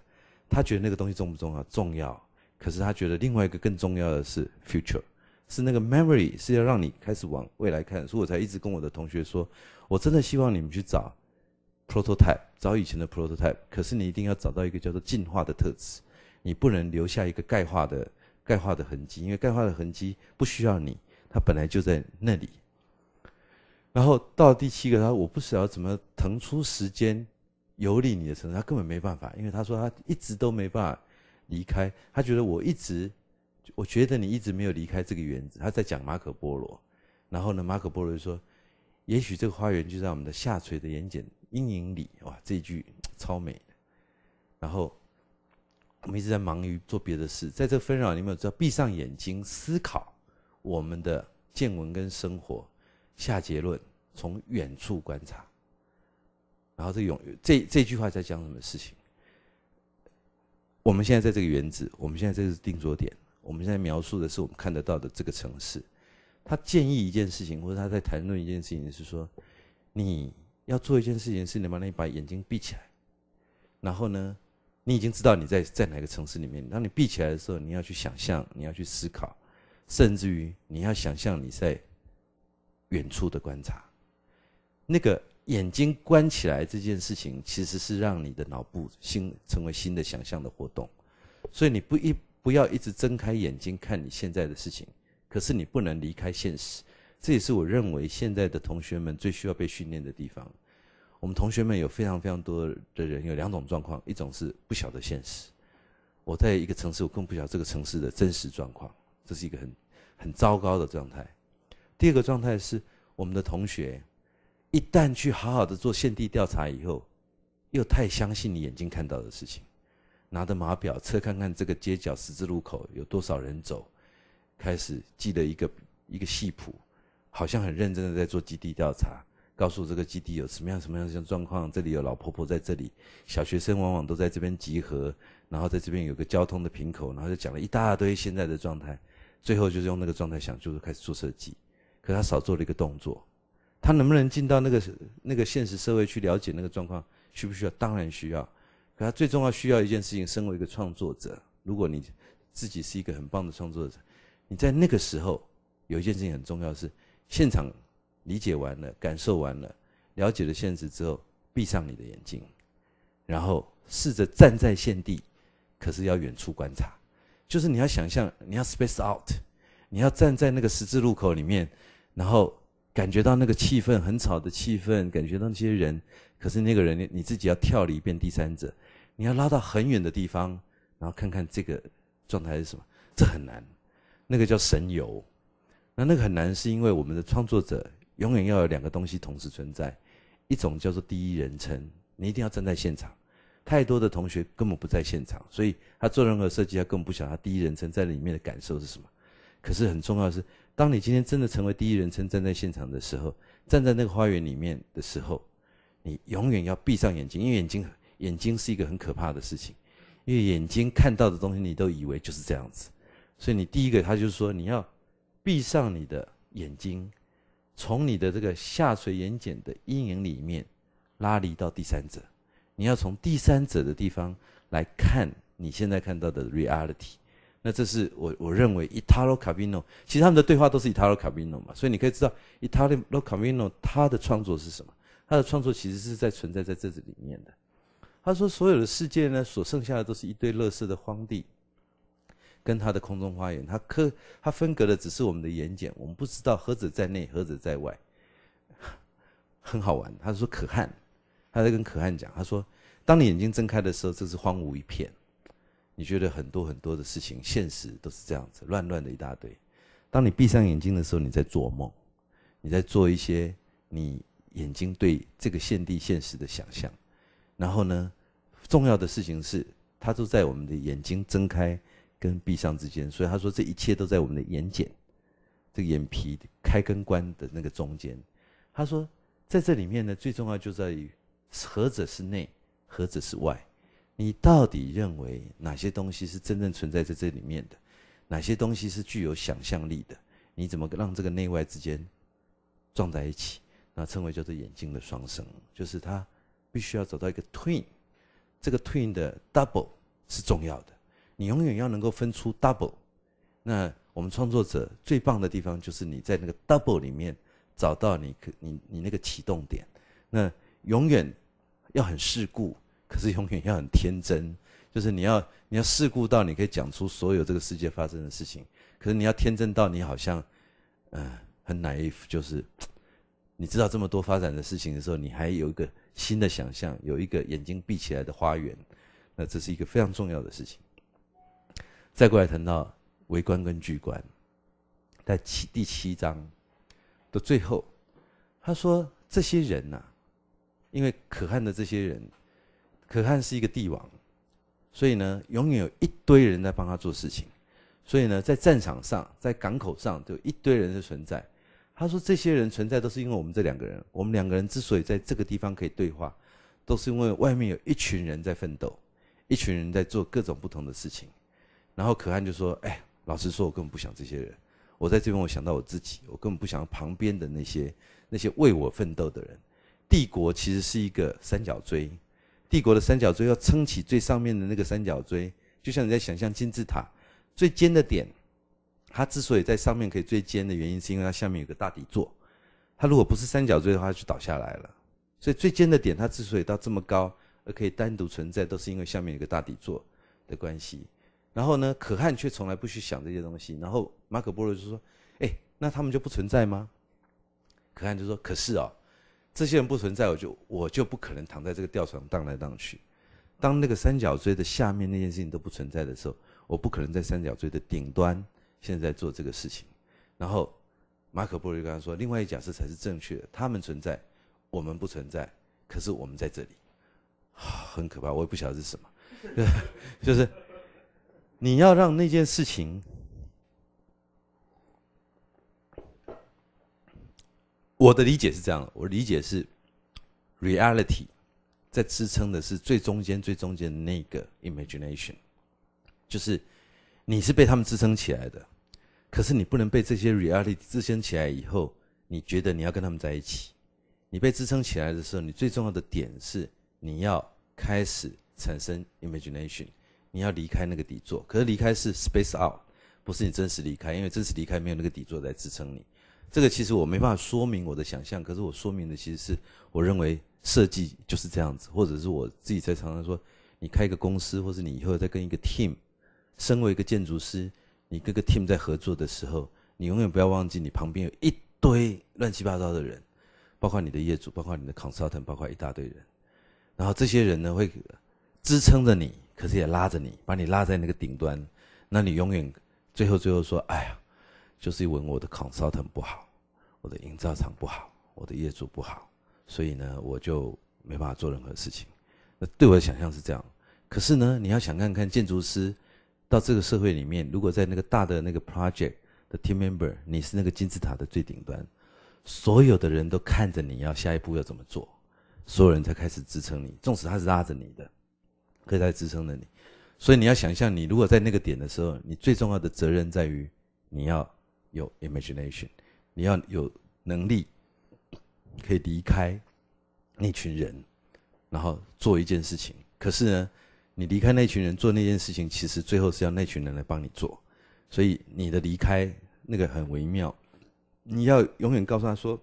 他觉得那个东西重不重要？重要。可是他觉得另外一个更重要的是 future，是那个 memory 是要让你开始往未来看。所以我才一直跟我的同学说，我真的希望你们去找 prototype，找以前的 prototype。可是你一定要找到一个叫做进化的特质，你不能留下一个钙化的钙化的痕迹，因为钙化的痕迹不需要你。他本来就在那里，然后到第七个，他说我不晓得怎么腾出时间游历你的城市，他根本没办法，因为他说他一直都没办法离开，他觉得我一直，我觉得你一直没有离开这个园子。他在讲马可波罗，然后呢，马可波罗就说，也许这个花园就在我们的下垂的眼睑阴影里，哇，这句超美。然后我们一直在忙于做别的事，在这纷扰里面，要闭上眼睛思考。我们的见闻跟生活下结论，从远处观察。然后这永这这句话在讲什么事情？我们现在在这个原子，我们现在这是定着点，我们现在描述的是我们看得到的这个城市。他建议一件事情，或者他在谈论一件事情，是说你要做一件事情，是你们你把眼睛闭起来。然后呢，你已经知道你在在哪个城市里面。当你闭起来的时候，你要去想象，你要去思考。甚至于，你要想象你在远处的观察，那个眼睛关起来这件事情，其实是让你的脑部新成为新的想象的活动。所以，你不一不要一直睁开眼睛看你现在的事情，可是你不能离开现实。这也是我认为现在的同学们最需要被训练的地方。我们同学们有非常非常多的人有两种状况：一种是不晓得现实，我在一个城市，我更不晓得这个城市的真实状况。这是一个很很糟糕的状态。第二个状态是，我们的同学一旦去好好的做现地调查以后，又太相信你眼睛看到的事情，拿着码表测看看这个街角十字路口有多少人走，开始记了一个一个细谱，好像很认真的在做基地调查，告诉这个基地有什么样什么样样状况，这里有老婆婆在这里，小学生往往都在这边集合，然后在这边有个交通的瓶口，然后就讲了一大堆现在的状态。最后就是用那个状态想，就是开始做设计。可他少做了一个动作，他能不能进到那个那个现实社会去了解那个状况？需不需要？当然需要。可他最重要需要一件事情：，身为一个创作者，如果你自己是一个很棒的创作者，你在那个时候有一件事情很重要：是现场理解完了、感受完了、了解了现实之后，闭上你的眼睛，然后试着站在现地，可是要远处观察。就是你要想象，你要 space out，你要站在那个十字路口里面，然后感觉到那个气氛很吵的气氛，感觉到那些人，可是那个人你自己要跳离变第三者，你要拉到很远的地方，然后看看这个状态是什么，这很难。那个叫神游，那那个很难是因为我们的创作者永远要有两个东西同时存在，一种叫做第一人称，你一定要站在现场。太多的同学根本不在现场，所以他做任何设计，他根本不晓得他第一人称在里面的感受是什么。可是很重要的是，当你今天真的成为第一人称站在现场的时候，站在那个花园里面的时候，你永远要闭上眼睛，因为眼睛眼睛是一个很可怕的事情，因为眼睛看到的东西你都以为就是这样子。所以你第一个，他就是说你要闭上你的眼睛，从你的这个下垂眼睑的阴影里面拉离到第三者。你要从第三者的地方来看你现在看到的 reality，那这是我我认为 Italo Calvino 其实他们的对话都是 Italo Calvino 嘛，所以你可以知道 Italo Calvino 他的创作是什么？他的创作其实是在存在在这子里面的。他说所有的世界呢，所剩下的都是一堆乐色的荒地，跟他的空中花园，他科他分隔的只是我们的眼睑，我们不知道何者在内，何者在外，<laughs> 很好玩。他说可汗。他在跟可汗讲，他说：“当你眼睛睁开的时候，这是荒芜一片，你觉得很多很多的事情，现实都是这样子，乱乱的一大堆。当你闭上眼睛的时候，你在做梦，你在做一些你眼睛对这个现地现实的想象。然后呢，重要的事情是，它都在我们的眼睛睁开跟闭上之间。所以他说，这一切都在我们的眼睑，这个眼皮开跟关的那个中间。他说，在这里面呢，最重要就在于。”何者是内，何者是外？你到底认为哪些东西是真正存在在这里面的？哪些东西是具有想象力的？你怎么让这个内外之间撞在一起？那称为叫做眼睛的双生，就是他必须要找到一个 twin，这个 twin 的 double 是重要的。你永远要能够分出 double。那我们创作者最棒的地方就是你在那个 double 里面找到你可你你那个启动点。那永远。要很世故，可是永远要很天真。就是你要你要世故到你可以讲出所有这个世界发生的事情，可是你要天真到你好像，嗯，很 naive，就是你知道这么多发展的事情的时候，你还有一个新的想象，有一个眼睛闭起来的花园。那这是一个非常重要的事情。再过来谈到微观跟巨观，在七第七章的最后，他说这些人呢。因为可汗的这些人，可汗是一个帝王，所以呢，永远有一堆人在帮他做事情，所以呢，在战场上、在港口上，就一堆人的存在。他说，这些人存在都是因为我们这两个人。我们两个人之所以在这个地方可以对话，都是因为外面有一群人在奋斗，一群人在做各种不同的事情。然后可汗就说：“哎，老实说，我根本不想这些人。我在这边，我想到我自己，我根本不想旁边的那些那些为我奋斗的人。”帝国其实是一个三角锥，帝国的三角锥要撑起最上面的那个三角锥，就像你在想象金字塔最尖的点，它之所以在上面可以最尖的原因，是因为它下面有个大底座，它如果不是三角锥的话，就倒下来了。所以最尖的点，它之所以到这么高而可以单独存在，都是因为下面有个大底座的关系。然后呢，可汗却从来不去想这些东西。然后马可波罗就说：“哎，那他们就不存在吗？”可汗就说：“可是哦。”这些人不存在，我就我就不可能躺在这个吊床荡来荡去。当那个三角锥的下面那件事情都不存在的时候，我不可能在三角锥的顶端现在做这个事情。然后马可波罗就刚他说，另外一假设才是正确的，他们存在，我们不存在，可是我们在这里，很可怕。我也不晓得是什么，<laughs> 就是你要让那件事情。我的理解是这样的，我理解是，reality，在支撑的是最中间、最中间的那个 imagination，就是你是被他们支撑起来的，可是你不能被这些 reality 支撑起来以后，你觉得你要跟他们在一起，你被支撑起来的时候，你最重要的点是你要开始产生 imagination，你要离开那个底座，可是离开是 space out，不是你真实离开，因为真实离开没有那个底座在支撑你。这个其实我没办法说明我的想象，可是我说明的其实是我认为设计就是这样子，或者是我自己在常常说，你开一个公司，或是你以后再跟一个 team，身为一个建筑师，你跟个 team 在合作的时候，你永远不要忘记你旁边有一堆乱七八糟的人，包括你的业主，包括你的 consultant，包括一大堆人，然后这些人呢会支撑着你，可是也拉着你，把你拉在那个顶端，那你永远最后最后说，哎呀，就是因为我的 consultant 不好。我的营造厂不好，我的业主不好，所以呢，我就没办法做任何事情。那对我的想象是这样。可是呢，你要想看看建筑师到这个社会里面，如果在那个大的那个 project 的 team member，你是那个金字塔的最顶端，所有的人都看着你要下一步要怎么做，所有人才开始支撑你，纵使他是拉着你的，可在支撑着你。所以你要想象，你如果在那个点的时候，你最重要的责任在于你要有 imagination。你要有能力，可以离开那群人，然后做一件事情。可是呢，你离开那群人做那件事情，其实最后是要那群人来帮你做。所以你的离开那个很微妙。你要永远告诉他说，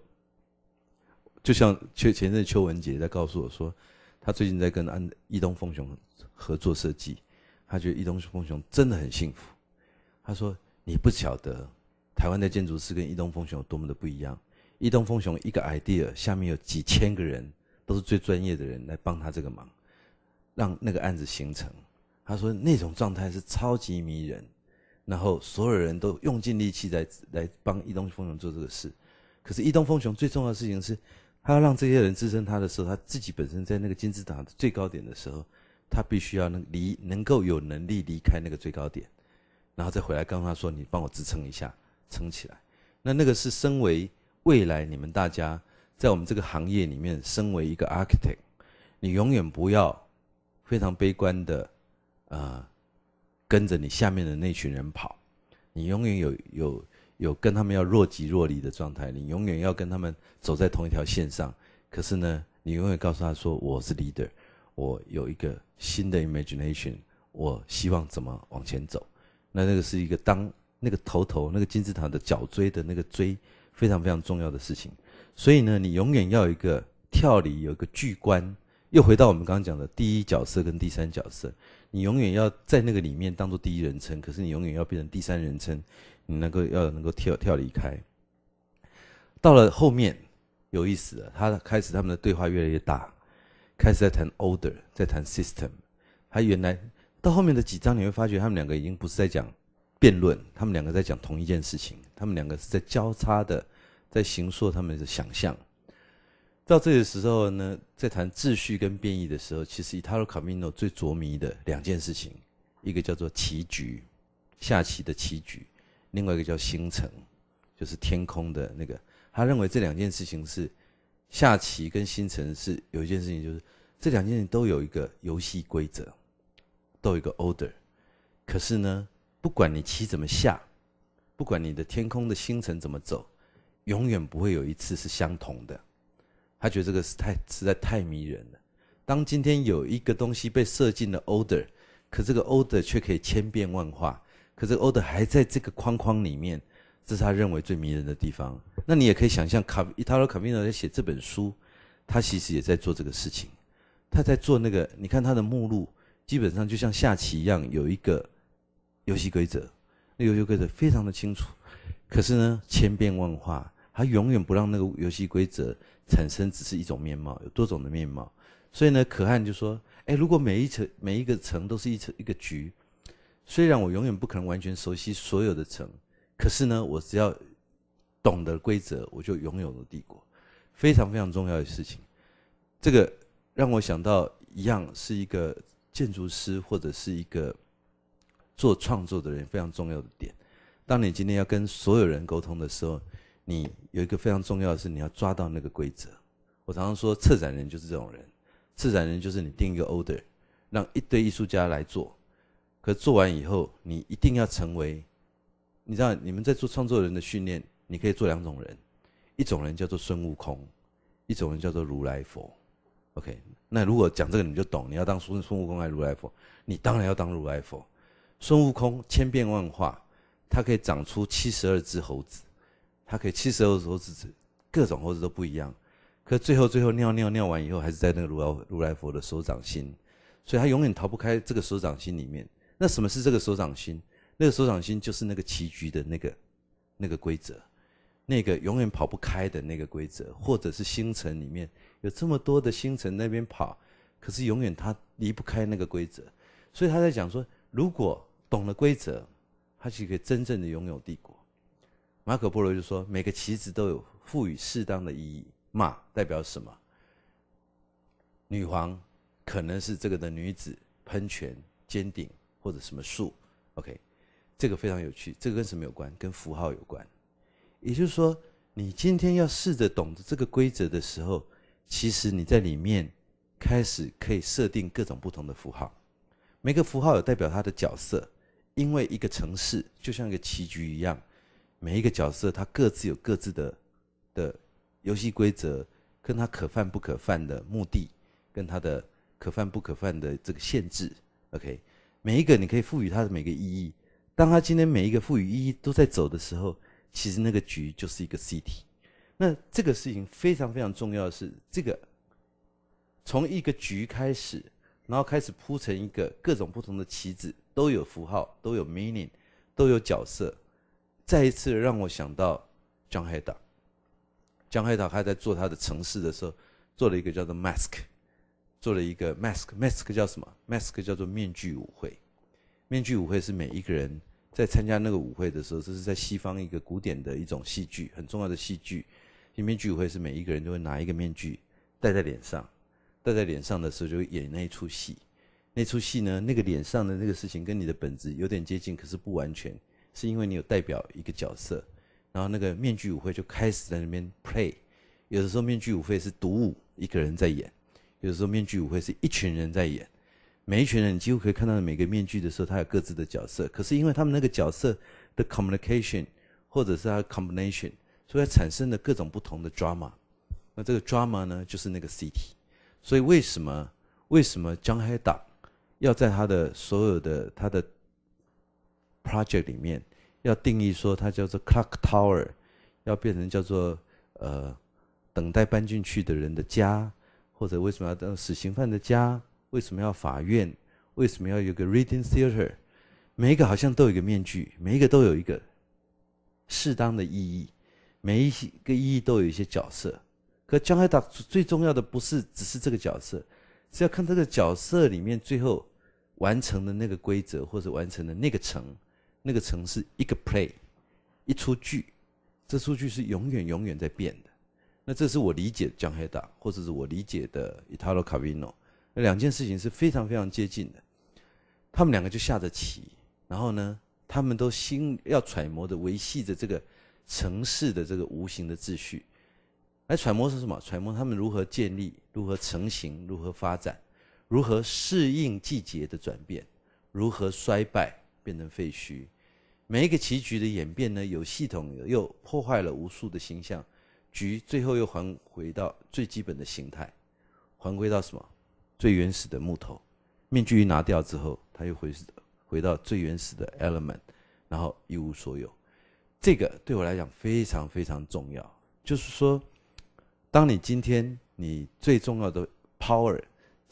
就像前前阵邱文杰在告诉我说，他最近在跟安亿东凤雄合作设计，他觉得亿东凤雄真的很幸福。他说：“你不晓得。”台湾的建筑师跟易东风雄有多么的不一样？易东风雄一个 idea，下面有几千个人都是最专业的人来帮他这个忙，让那个案子形成。他说那种状态是超级迷人，然后所有人都用尽力气来来帮易东风雄做这个事。可是易东风雄最重要的事情是，他要让这些人支撑他的时候，他自己本身在那个金字塔的最高点的时候，他必须要能离能够有能力离开那个最高点，然后再回来告诉他说：“你帮我支撑一下。”撑起来，那那个是身为未来你们大家在我们这个行业里面，身为一个 architect，你永远不要非常悲观的，呃，跟着你下面的那群人跑，你永远有有有跟他们要若即若离的状态，你永远要跟他们走在同一条线上。可是呢，你永远告诉他说，我是 leader，我有一个新的 imagination，我希望怎么往前走。那那个是一个当。那个头头，那个金字塔的角锥的那个锥，非常非常重要的事情。所以呢，你永远要有一个跳离，有一个巨观。又回到我们刚刚讲的第一角色跟第三角色，你永远要在那个里面当做第一人称，可是你永远要变成第三人称，你能够要能够跳跳离开。到了后面有意思了，他开始他们的对话越来越大，开始在谈 order，在谈 system。他原来到后面的几章，你会发觉他们两个已经不是在讲。辩论，他们两个在讲同一件事情，他们两个是在交叉的，在形塑他们的想象。到这个时候呢，在谈秩序跟变异的时候，其实伊塔罗卡米诺最着迷的两件事情，一个叫做棋局，下棋的棋局；另外一个叫星辰，就是天空的那个。他认为这两件事情是下棋跟星辰是有一件事情，就是这两件事情都有一个游戏规则，都有一个 order。可是呢？不管你棋怎么下，不管你的天空的星辰怎么走，永远不会有一次是相同的。他觉得这个是太实在太迷人了。当今天有一个东西被设进了 order，可这个 order 却可以千变万化，可这个 order 还在这个框框里面，这是他认为最迷人的地方。那你也可以想象卡伊塔罗卡米诺在写这本书，他其实也在做这个事情，他在做那个。你看他的目录，基本上就像下棋一样，有一个。游戏规则，那游戏规则非常的清楚，可是呢，千变万化，它永远不让那个游戏规则产生只是一种面貌，有多种的面貌。所以呢，可汗就说：“哎，如果每一层每一个层都是一层一个局，虽然我永远不可能完全熟悉所有的层，可是呢，我只要懂得规则，我就拥有了帝国，非常非常重要的事情。这个让我想到一样，是一个建筑师或者是一个。”做创作的人非常重要的点，当你今天要跟所有人沟通的时候，你有一个非常重要的是你要抓到那个规则。我常常说，策展人就是这种人，策展人就是你定一个 order，让一堆艺术家来做。可做完以后，你一定要成为，你知道你们在做创作人的训练，你可以做两种人，一种人叫做孙悟空，一种人叫做如来佛。OK，那如果讲这个，你就懂。你要当孙孙悟空还是如来佛？你当然要当如来佛。孙悟空千变万化，他可以长出七十二只猴子，他可以七十二只猴子，各种猴子都不一样。可最后最后尿尿尿完以后，还是在那个如来如来佛的手掌心，所以他永远逃不开这个手掌心里面。那什么是这个手掌心？那个手掌心就是那个棋局的那个那个规则，那个永远跑不开的那个规则，或者是星辰里面有这么多的星辰那边跑，可是永远他离不开那个规则。所以他在讲说，如果懂了规则，他就可以真正的拥有帝国。马可波罗就说：“每个棋子都有赋予适当的意义。马代表什么？女皇，可能是这个的女子、喷泉、尖顶或者什么树。OK，这个非常有趣。这个跟什么有关？跟符号有关。也就是说，你今天要试着懂得这个规则的时候，其实你在里面开始可以设定各种不同的符号。每个符号有代表它的角色。”因为一个城市就像一个棋局一样，每一个角色他各自有各自的的游戏规则，跟他可犯不可犯的目的，跟他的可犯不可犯的这个限制。OK，每一个你可以赋予它的每个意义，当他今天每一个赋予意义都在走的时候，其实那个局就是一个 CT。那这个事情非常非常重要的是，这个从一个局开始，然后开始铺成一个各种不同的棋子。都有符号，都有 meaning，都有角色，再一次让我想到江海岛。江海岛还在做他的城市的时候，做了一个叫做 mask，做了一个 mask，mask 叫什么？mask 叫做面具舞会。面具舞会是每一个人在参加那个舞会的时候，这是在西方一个古典的一种戏剧，很重要的戏剧。面具舞会是每一个人都会拿一个面具戴在脸上，戴在脸上的时候就演那一出戏。那出戏呢？那个脸上的那个事情跟你的本质有点接近，可是不完全，是因为你有代表一个角色。然后那个面具舞会就开始在那边 play。有的时候面具舞会是独舞一个人在演，有的时候面具舞会是一群人在演。每一群人，你几乎可以看到每个面具的时候，他有各自的角色。可是因为他们那个角色的 communication 或者是他 combination，所以产生的各种不同的 drama。那这个 drama 呢，就是那个 CT i。y 所以为什么？为什么江海达？要在他的所有的他的 project 里面，要定义说它叫做 Clock Tower，要变成叫做呃等待搬进去的人的家，或者为什么要等死刑犯的家？为什么要法院？为什么要有个 Reading Theater？每一个好像都有一个面具，每一个都有一个适当的意义，每一个意义都有一些角色。可江海达最重要的不是只是这个角色，是要看这个角色里面最后。完成的那个规则或者完成的那个城，那个城是一个 play，一出剧，这出剧是永远永远在变的。那这是我理解江海达，或者是我理解的 Italo c a v i n o 两件事情是非常非常接近的。他们两个就下着棋，然后呢，他们都心要揣摩的维系着这个城市的这个无形的秩序，来揣摩是什么，揣摩他们如何建立、如何成型、如何发展。如何适应季节的转变？如何衰败变成废墟？每一个棋局的演变呢？有系统又破坏了无数的形象，局最后又还回到最基本的形态，还归到什么？最原始的木头。面具一拿掉之后，它又回回到最原始的 element，然后一无所有。这个对我来讲非常非常重要，就是说，当你今天你最重要的 power。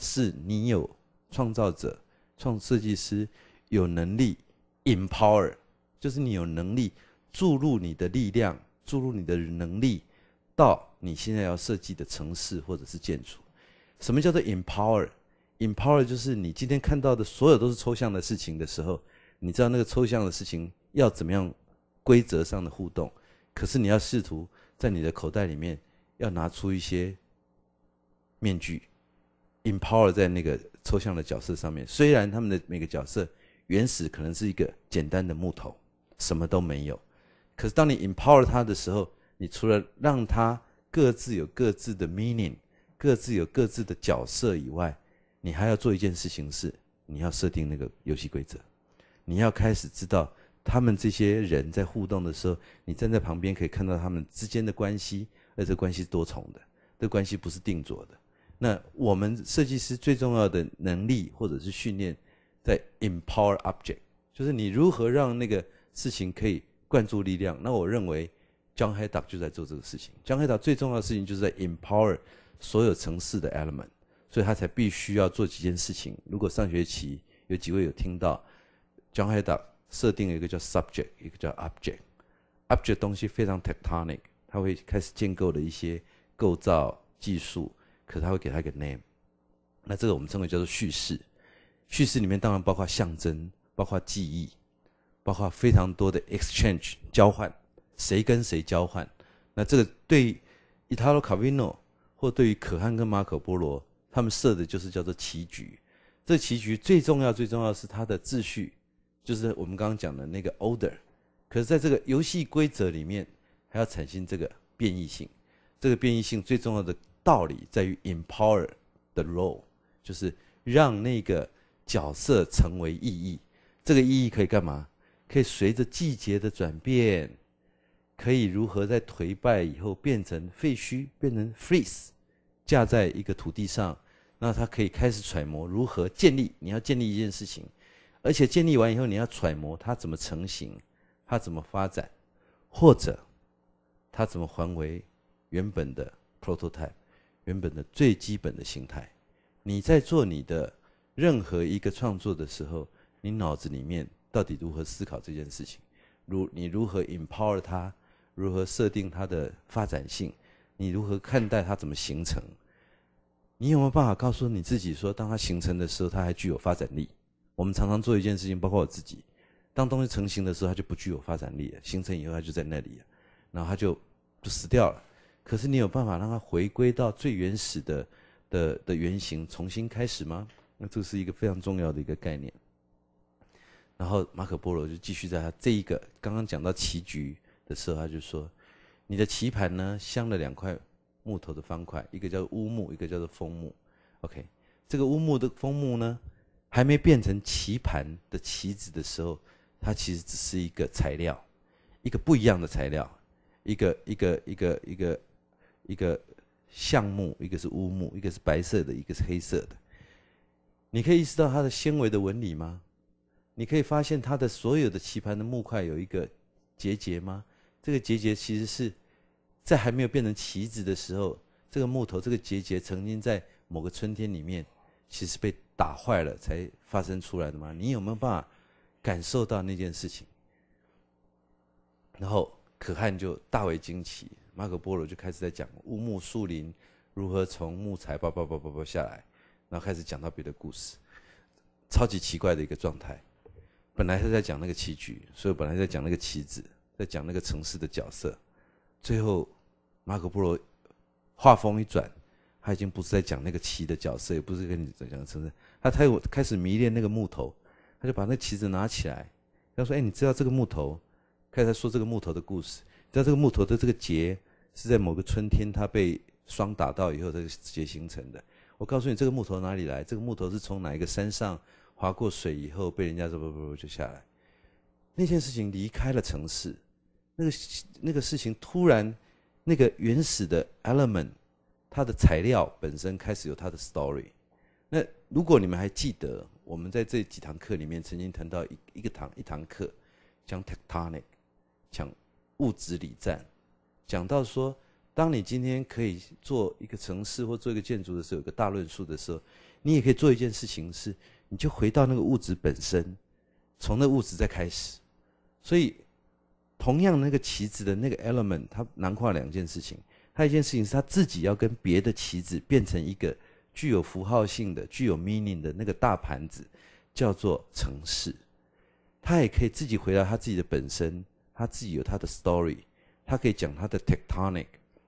是你有创造者、创设计师，有能力 empower，就是你有能力注入你的力量、注入你的能力到你现在要设计的城市或者是建筑。什么叫做 empower？empower 就是你今天看到的所有都是抽象的事情的时候，你知道那个抽象的事情要怎么样规则上的互动，可是你要试图在你的口袋里面要拿出一些面具。Empower 在那个抽象的角色上面，虽然他们的每个角色原始可能是一个简单的木头，什么都没有，可是当你 Empower 它的时候，你除了让它各自有各自的 meaning，各自有各自的角色以外，你还要做一件事情是，你要设定那个游戏规则，你要开始知道他们这些人在互动的时候，你站在旁边可以看到他们之间的关系，而这关系是多重的，这关系不是定做的。那我们设计师最重要的能力，或者是训练，在 empower object，就是你如何让那个事情可以灌注力量。那我认为江海达就在做这个事情。江海达最重要的事情就是在 empower 所有城市的 element，所以他才必须要做几件事情。如果上学期有几位有听到江海达设定一个叫 subject，一个叫 object，object 东西非常 tectonic，它会开始建构的一些构造技术。可是他会给他一个 name，那这个我们称为叫做叙事，叙事里面当然包括象征，包括记忆，包括非常多的 exchange 交换，谁跟谁交换？那这个对伊塔洛卡维诺或对于可汗跟马可波罗，他们设的就是叫做棋局。这棋局最重要最重要是它的秩序，就是我们刚刚讲的那个 order。可是在这个游戏规则里面，还要产生这个变异性。这个变异性最重要的。道理在于 empower the role，就是让那个角色成为意义。这个意义可以干嘛？可以随着季节的转变，可以如何在颓败以后变成废墟，变成 freeze，架在一个土地上，那它可以开始揣摩如何建立。你要建立一件事情，而且建立完以后，你要揣摩它怎么成型，它怎么发展，或者它怎么还为原本的 prototype。原本的最基本的心态，你在做你的任何一个创作的时候，你脑子里面到底如何思考这件事情？如你如何 empower 它？如何设定它的发展性？你如何看待它怎么形成？你有没有办法告诉你自己说，当它形成的时候，它还具有发展力？我们常常做一件事情，包括我自己，当东西成型的时候，它就不具有发展力，了，形成以后它就在那里，然后它就就死掉了。可是你有办法让它回归到最原始的的的原型，重新开始吗？那这是一个非常重要的一个概念。然后马可波罗就继续在他这一个刚刚讲到棋局的时候，他就说：“你的棋盘呢，镶了两块木头的方块，一个叫乌木，一个叫做枫木。OK，这个乌木的枫木呢，还没变成棋盘的棋子的时候，它其实只是一个材料，一个不一样的材料，一个一个一个一个。”一个橡木，一个是乌木，一个是白色的，一个是黑色的。你可以意识到它的纤维的纹理吗？你可以发现它的所有的棋盘的木块有一个结节吗？这个结节其实是在还没有变成棋子的时候，这个木头这个结节曾经在某个春天里面，其实被打坏了才发生出来的吗？你有没有办法感受到那件事情？然后可汗就大为惊奇。马可波罗就开始在讲乌木树林如何从木材叭叭叭叭下来，然后开始讲到别的故事，超级奇怪的一个状态。本来是在讲那个棋局，所以本来在讲那个棋子，在讲那个城市的角色。最后马可波罗画风一转，他已经不是在讲那个棋的角色，也不是跟你在讲城市，他他又开始迷恋那个木头，他就把那棋子拿起来，他说：“哎，你知道这个木头？”开始在说这个木头的故事，在这个木头的这个节。是在某个春天，它被霜打到以后，这直结形成的。我告诉你，这个木头哪里来？这个木头是从哪一个山上划过水以后，被人家“啵啵啵”就下来。那件事情离开了城市，那个那个事情突然，那个原始的 element，它的材料本身开始有它的 story。那如果你们还记得，我们在这几堂课里面曾经谈到一一个堂一堂课，讲 tectonic，讲物质礼战。讲到说，当你今天可以做一个城市或做一个建筑的时候，有个大论述的时候，你也可以做一件事情，是你就回到那个物质本身，从那物质再开始。所以，同样那个棋子的那个 element，它囊括两件事情。它一件事情是它自己要跟别的棋子变成一个具有符号性的、具有 meaning 的那个大盘子，叫做城市。它也可以自己回到它自己的本身，它自己有它的 story。他可以讲他的 tectonic，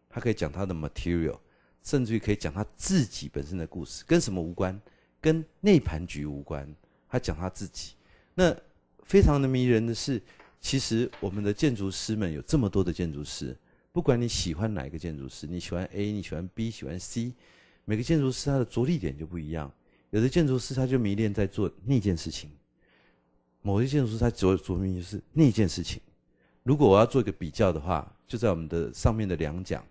他可以讲他的 material，甚至于可以讲他自己本身的故事，跟什么无关？跟内盘局无关。他讲他自己。那非常的迷人的是，其实我们的建筑师们有这么多的建筑师，不管你喜欢哪一个建筑师，你喜欢 A，你喜欢 B，喜欢 C，每个建筑师他的着力点就不一样。有的建筑师他就迷恋在做那件事情，某些建筑师他着着迷于就是那件事情。如果我要做一个比较的话，就在我们的上面的两讲，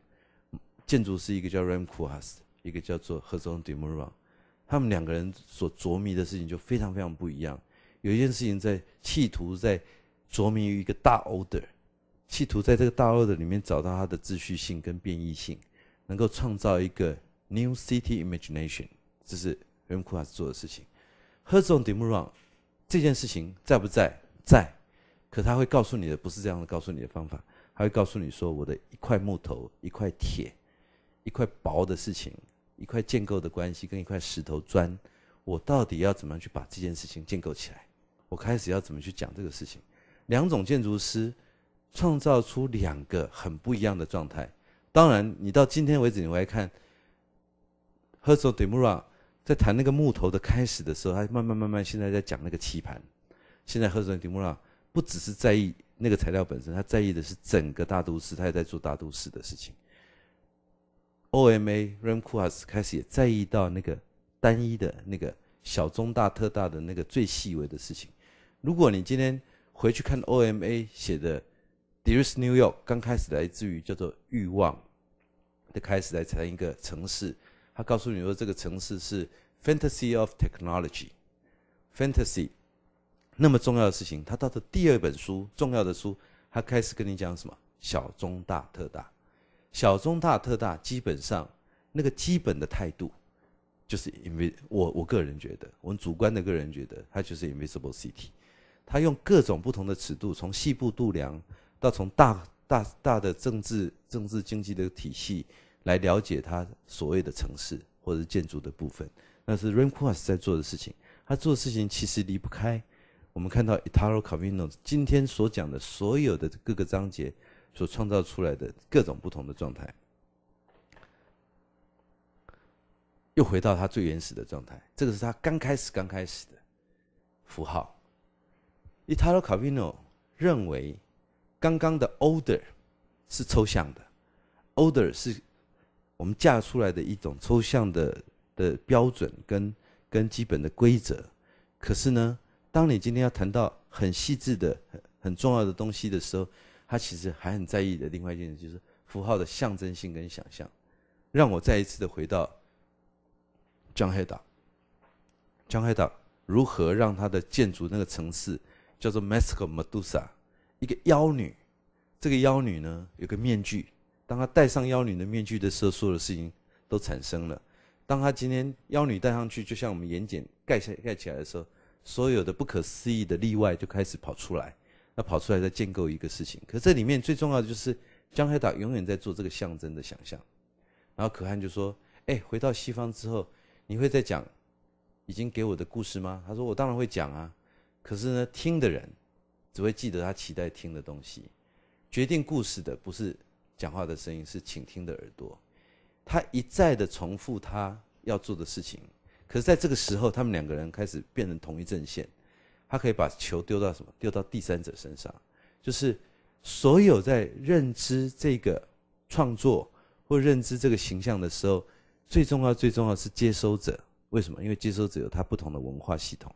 建筑师一个叫 Ram k u h a s 一个叫做 h e r z o n Demurang，他们两个人所着迷的事情就非常非常不一样。有一件事情在企图在着迷于一个大 order，企图在这个大 order 里面找到它的秩序性跟变异性，能够创造一个 new city imagination，这是 Ram k u h a s 做的事情。h e r z o n Demurang 这件事情在不在？在，可他会告诉你的不是这样的告诉你的方法。他会告诉你说：“我的一块木头、一块铁、一块薄的事情、一块建构的关系跟一块石头砖，我到底要怎么样去把这件事情建构起来？我开始要怎么去讲这个事情？”两种建筑师创造出两个很不一样的状态。当然，你到今天为止，你会看，赫索蒂穆拉在谈那个木头的开始的时候，他慢慢慢慢，现在在讲那个棋盘。现在赫索蒂穆拉不只是在意。那个材料本身，他在意的是整个大都市，他也在做大都市的事情。O M A Rem k o a s 开始也在意到那个单一的那个小、中、大、特大的那个最细微的事情。如果你今天回去看 O M A 写的《Dress New York》，刚开始来自于叫做欲望的开始来成一个城市，他告诉你说这个城市是 Fantasy of Technology，Fantasy。那么重要的事情，他到的第二本书，重要的书，他开始跟你讲什么？小中大特大，小中大特大，基本上那个基本的态度，就是因为我我个人觉得，我们主观的个人觉得，他就是 invisible city，他用各种不同的尺度，从细部度量到从大大大的政治政治经济的体系来了解他所谓的城市或者建筑的部分，那是 Rain Cross 在做的事情。他做的事情其实离不开。我们看到 Italo c a i n o 今天所讲的所有的各个章节所创造出来的各种不同的状态，又回到他最原始的状态。这个是他刚开始刚开始的符号。Italo c a i n o 认为，刚刚的 order 是抽象的，order 是我们架出来的一种抽象的的标准跟跟基本的规则。可是呢？当你今天要谈到很细致的、很很重要的东西的时候，他其实还很在意的另外一件事就是符号的象征性跟想象。让我再一次的回到江海岛。江海岛如何让他的建筑那个城市叫做 Mexico Medusa，一个妖女。这个妖女呢，有个面具。当她戴上妖女的面具的时候，所有的事情都产生了。当她今天妖女戴上去，就像我们眼睑盖下盖起来的时候。所有的不可思议的例外就开始跑出来，那跑出来再建构一个事情。可这里面最重要的就是江海达永远在做这个象征的想象。然后可汗就说：“哎，回到西方之后，你会再讲已经给我的故事吗？”他说：“我当然会讲啊，可是呢，听的人只会记得他期待听的东西。决定故事的不是讲话的声音，是倾听的耳朵。他一再的重复他要做的事情。”可是在这个时候，他们两个人开始变成同一阵线。他可以把球丢到什么？丢到第三者身上。就是所有在认知这个创作或认知这个形象的时候，最重要、最重要是接收者。为什么？因为接收者有他不同的文化系统，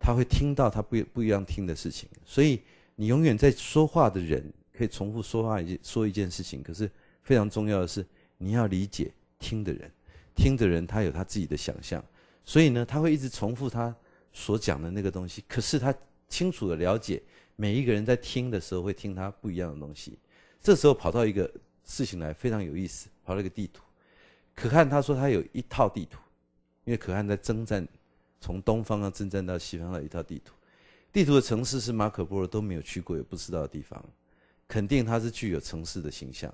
他会听到他不不一样听的事情。所以你永远在说话的人可以重复说话一说一件事情，可是非常重要的是你要理解听的人。听的人他有他自己的想象。所以呢，他会一直重复他所讲的那个东西。可是他清楚的了解每一个人在听的时候会听他不一样的东西。这时候跑到一个事情来非常有意思，跑了一个地图。可汗他说他有一套地图，因为可汗在征战，从东方啊征战到西方的一套地图。地图的城市是马可波罗都没有去过也不知道的地方，肯定他是具有城市的形象。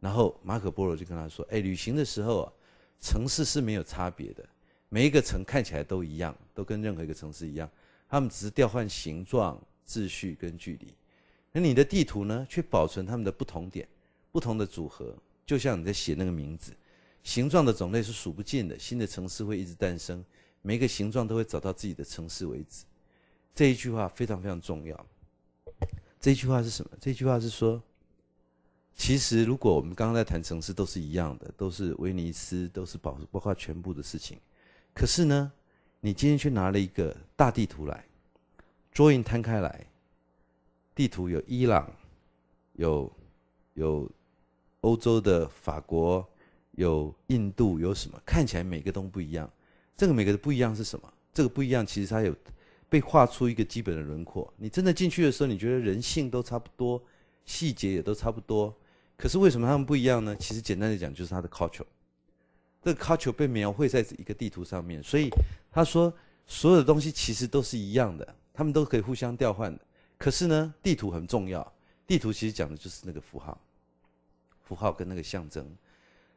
然后马可波罗就跟他说：“哎，旅行的时候啊，城市是没有差别的。”每一个城看起来都一样，都跟任何一个城市一样，他们只是调换形状、秩序跟距离。那你的地图呢？却保存他们的不同点、不同的组合，就像你在写那个名字。形状的种类是数不尽的，新的城市会一直诞生，每一个形状都会找到自己的城市为止。这一句话非常非常重要。这一句话是什么？这一句话是说，其实如果我们刚刚在谈城市都是一样的，都是威尼斯，都是包包括全部的事情。可是呢，你今天去拿了一个大地图来，桌印摊开来，地图有伊朗，有有欧洲的法国，有印度，有什么？看起来每个都不一样。这个每个的不一样是什么？这个不一样其实它有被画出一个基本的轮廓。你真的进去的时候，你觉得人性都差不多，细节也都差不多。可是为什么他们不一样呢？其实简单的讲，就是它的 culture。这个 culture 被描绘在一个地图上面，所以他说所有的东西其实都是一样的，他们都可以互相调换的。可是呢，地图很重要，地图其实讲的就是那个符号，符号跟那个象征。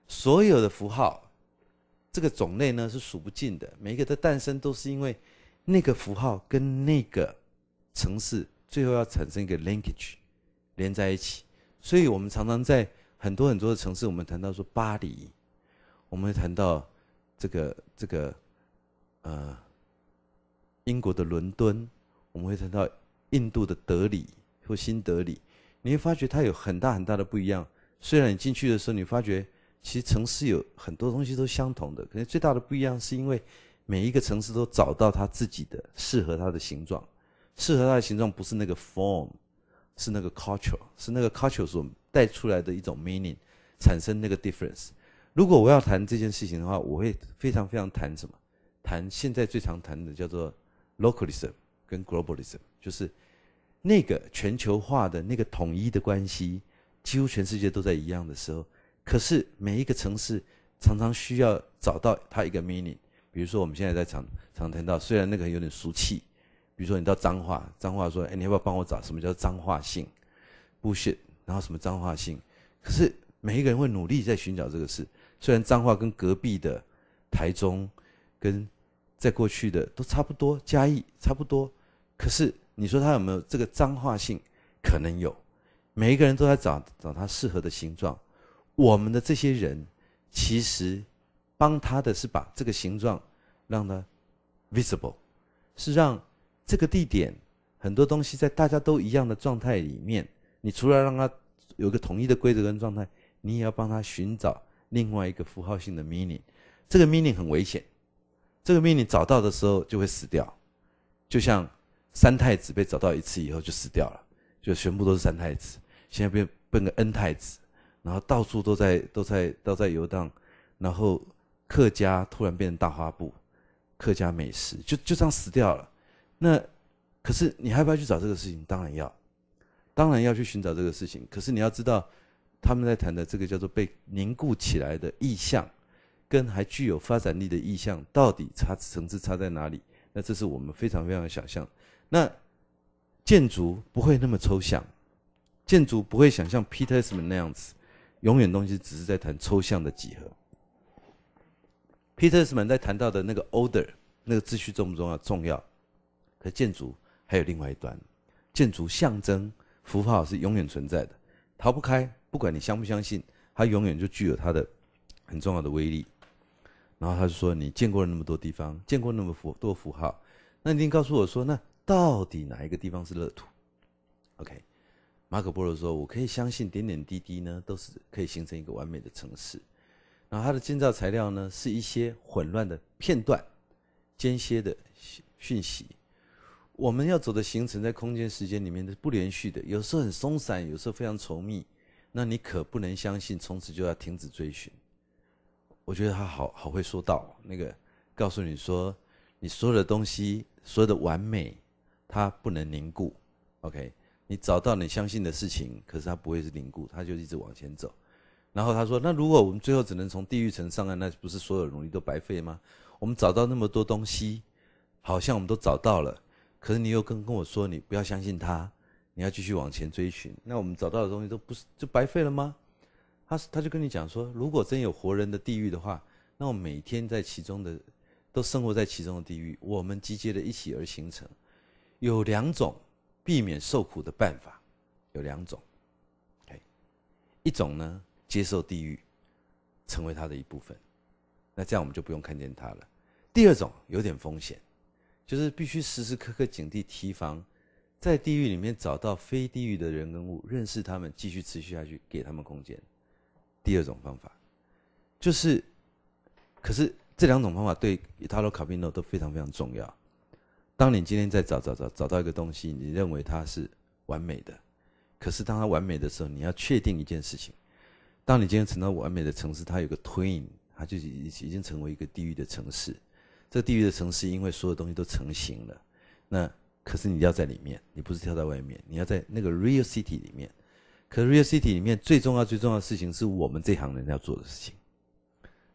所有的符号，这个种类呢是数不尽的，每一个的诞生都是因为那个符号跟那个城市最后要产生一个 l i n k a g e 连在一起。所以我们常常在很多很多的城市，我们谈到说巴黎。我们会谈到这个这个，呃，英国的伦敦，我们会谈到印度的德里或新德里，你会发觉它有很大很大的不一样。虽然你进去的时候，你发觉其实城市有很多东西都相同的，可是最大的不一样是因为每一个城市都找到它自己的适合它的形状，适合它的形状不是那个 form，是那个 culture，是那个 culture 所带出来的一种 meaning，产生那个 difference。如果我要谈这件事情的话，我会非常非常谈什么？谈现在最常谈的叫做 localism 跟 globalism，就是那个全球化的那个统一的关系，几乎全世界都在一样的时候，可是每一个城市常常需要找到它一个 meaning。比如说我们现在在常常谈到，虽然那个有点俗气，比如说你到脏话，脏话说哎你要不要帮我找什么叫脏话性？bullshit，然后什么脏话性？可是每一个人会努力在寻找这个事。虽然脏话跟隔壁的台中，跟在过去的都差不多，嘉义差不多，可是你说他有没有这个脏话性？可能有。每一个人都在找找他适合的形状。我们的这些人其实帮他的是把这个形状让他 visible，是让这个地点很多东西在大家都一样的状态里面，你除了让他有个统一的规则跟状态，你也要帮他寻找。另外一个符号性的 meaning，这个 meaning 很危险，这个 meaning 找到的时候就会死掉，就像三太子被找到一次以后就死掉了，就全部都是三太子。现在变变个 n 太子，然后到处都在都在都在游荡，然后客家突然变成大花布，客家美食就就这样死掉了。那可是你害不害去找这个事情？当然要，当然要去寻找这个事情。可是你要知道。他们在谈的这个叫做被凝固起来的意象，跟还具有发展力的意象，到底差层次差在哪里？那这是我们非常非常想象。那建筑不会那么抽象，建筑不会想像 Peter s m i n 那样子，永远东西只是在谈抽象的几何。Peter s m i n 在谈到的那个 order，那个秩序重不重要？重要。可建筑还有另外一端，建筑象征符号是永远存在的，逃不开。不管你相不相信，它永远就具有它的很重要的威力。然后他就说：“你见过了那么多地方，见过那么多符号，那一定告诉我说，那到底哪一个地方是乐土？”OK，马可波罗说：“我可以相信，点点滴滴呢，都是可以形成一个完美的城市。然后它的建造材料呢，是一些混乱的片段、间歇的讯息。我们要走的行程在空间时间里面的不连续的，有时候很松散，有时候非常稠密。”那你可不能相信，从此就要停止追寻。我觉得他好好会说道，那个告诉你说，你所有的东西，所有的完美，它不能凝固。OK，你找到你相信的事情，可是它不会是凝固，它就一直往前走。然后他说，那如果我们最后只能从地狱城上来，那不是所有努力都白费吗？我们找到那么多东西，好像我们都找到了，可是你又跟跟我说，你不要相信他。你要继续往前追寻，那我们找到的东西都不是就白费了吗？他他就跟你讲说，如果真有活人的地狱的话，那我每天在其中的，都生活在其中的地狱，我们集结了一起而形成，有两种避免受苦的办法，有两种，一种呢接受地狱成为他的一部分，那这样我们就不用看见他了。第二种有点风险，就是必须时时刻刻警惕提防。在地狱里面找到非地狱的人跟物，认识他们，继续持续下去，给他们空间。第二种方法，就是，可是这两种方法对塔罗卡宾诺都非常非常重要。当你今天在找找找找到一个东西，你认为它是完美的，可是当它完美的时候，你要确定一件事情：，当你今天成到完美的城市，它有个 twin，它就已已经成为一个地狱的城市。这地狱的城市，因为所有东西都成型了，那。可是你要在里面，你不是跳在外面，你要在那个 real city 里面。可 real city 里面最重要、最重要的事情是我们这行人要做的事情。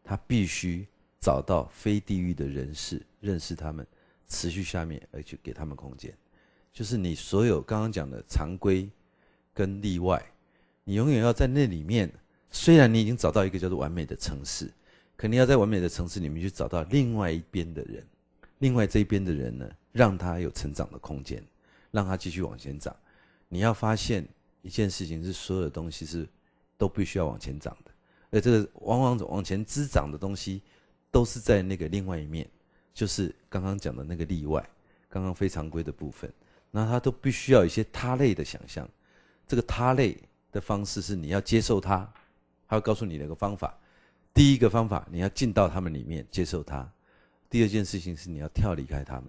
他必须找到非地域的人士，认识他们，持续下面而去给他们空间。就是你所有刚刚讲的常规跟例外，你永远要在那里面。虽然你已经找到一个叫做完美的城市，肯定要在完美的城市里面去找到另外一边的人。另外这一边的人呢？让他有成长的空间，让他继续往前长。你要发现一件事情是，所有的东西是都必须要往前长的。而这个往往往前滋长的东西，都是在那个另外一面，就是刚刚讲的那个例外，刚刚非常规的部分。那他都必须要有一些他类的想象。这个他类的方式是，你要接受他，他会告诉你两个方法。第一个方法，你要进到他们里面接受他；第二件事情是，你要跳离开他们。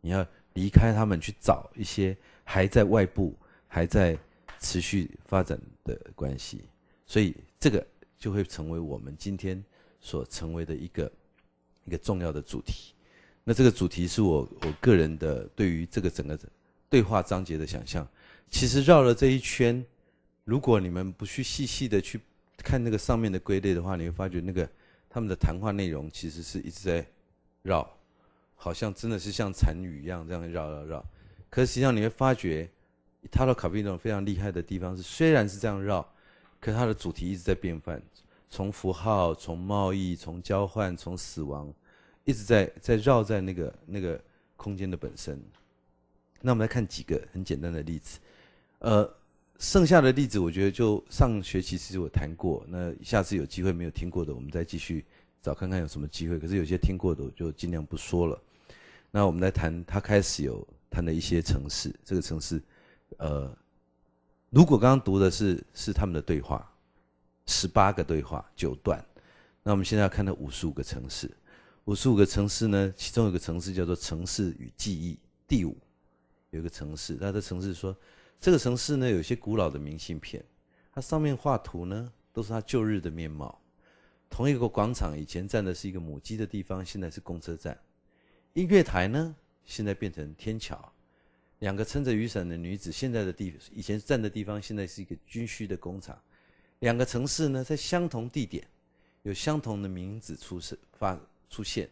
你要离开他们去找一些还在外部、还在持续发展的关系，所以这个就会成为我们今天所成为的一个一个重要的主题。那这个主题是我我个人的对于这个整个对话章节的想象。其实绕了这一圈，如果你们不去细细的去看那个上面的归类的话，你会发觉那个他们的谈话内容其实是一直在绕。好像真的是像禅语一样这样绕绕绕，可是实际上你会发觉，他的卡宾诺非常厉害的地方是，虽然是这样绕，可它他的主题一直在变换，从符号，从贸易，从交换，从死亡，一直在在绕在那个那个空间的本身。那我们来看几个很简单的例子，呃，剩下的例子我觉得就上学期其实我谈过，那下次有机会没有听过的，我们再继续找看看有什么机会。可是有些听过的，我就尽量不说了。那我们来谈，他开始有谈的一些城市。这个城市，呃，如果刚刚读的是是他们的对话，十八个对话九段。那我们现在要看到五十五个城市，五十五个城市呢，其中有个城市叫做“城市与记忆”第五，有一个城市，那这城市说，这个城市呢，有些古老的明信片，它上面画图呢，都是它旧日的面貌。同一个广场以前站的是一个母鸡的地方，现在是公车站。音乐台呢，现在变成天桥。两个撑着雨伞的女子，现在的地以前站的地方，现在是一个军需的工厂。两个城市呢，在相同地点，有相同的名字出生发出现，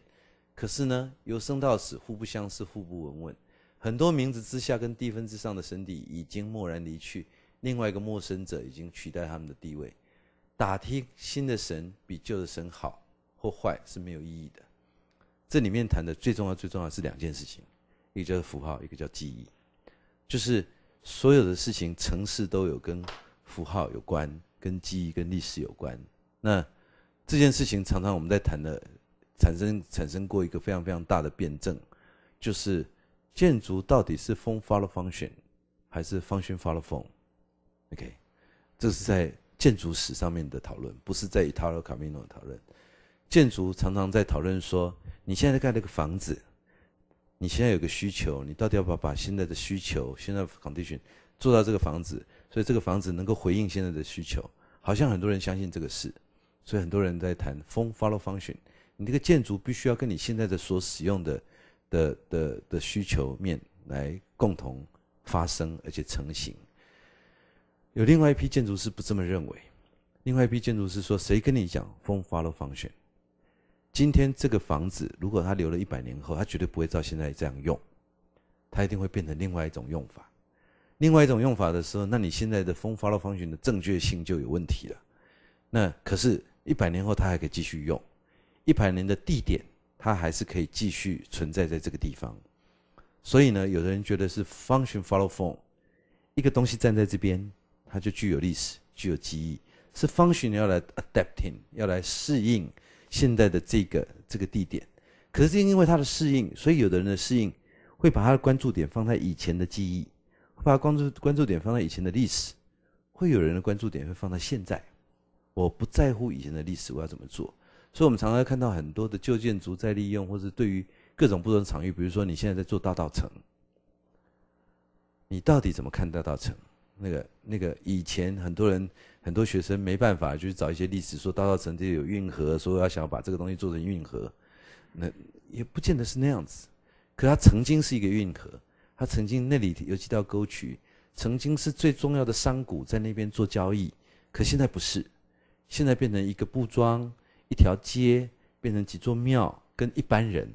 可是呢，由生到死，互不相识，互不闻问。很多名字之下跟地分之上的神邸已经蓦然离去，另外一个陌生者已经取代他们的地位。打听新的神比旧的神好或坏是没有意义的。这里面谈的最重要、最重要是两件事情，一个叫做符号，一个叫记忆，就是所有的事情、城市都有跟符号有关、跟记忆、跟历史有关。那这件事情常常我们在谈的，产生、产生过一个非常非常大的辩证，就是建筑到底是 form f o l l o w function，还是 function f o l l o w form？OK，这是在建筑史上面的讨论，不是在意大利卡梅诺的讨论。建筑常常在讨论说：你现在盖了个房子，你现在有个需求，你到底要不要把现在的需求、现在的 condition 做到这个房子？所以这个房子能够回应现在的需求，好像很多人相信这个事，所以很多人在谈风 follow function”。你这个建筑必须要跟你现在的所使用的的的的需求面来共同发生，而且成型。有另外一批建筑师不这么认为，另外一批建筑师说：谁跟你讲风 follow function”？今天这个房子，如果它留了一百年后，它绝对不会照现在这样用，它一定会变成另外一种用法。另外一种用法的时候，那你现在的风发了方 follow function” 的正确性就有问题了。那可是，一百年后它还可以继续用，一百年的地点它还是可以继续存在在这个地方。所以呢，有的人觉得是 “function follow form”，一个东西站在这边，它就具有历史、具有记忆，是 “function” 要来 “adapting”，要来适应。现在的这个这个地点，可是因为他的适应，所以有的人的适应会把他的关注点放在以前的记忆，会把关注关注点放在以前的历史，会有人的关注点会放在现在。我不在乎以前的历史，我要怎么做？所以我们常常看到很多的旧建筑在利用，或者对于各种不同的场域，比如说你现在在做大道城，你到底怎么看大道城？那个那个以前很多人。很多学生没办法，就找一些历史说，大稻城这有运河，说要想要把这个东西做成运河，那也不见得是那样子。可它曾经是一个运河，它曾经那里有几条沟渠，曾经是最重要的商贾在那边做交易，可现在不是，现在变成一个布庄，一条街，变成几座庙跟一般人。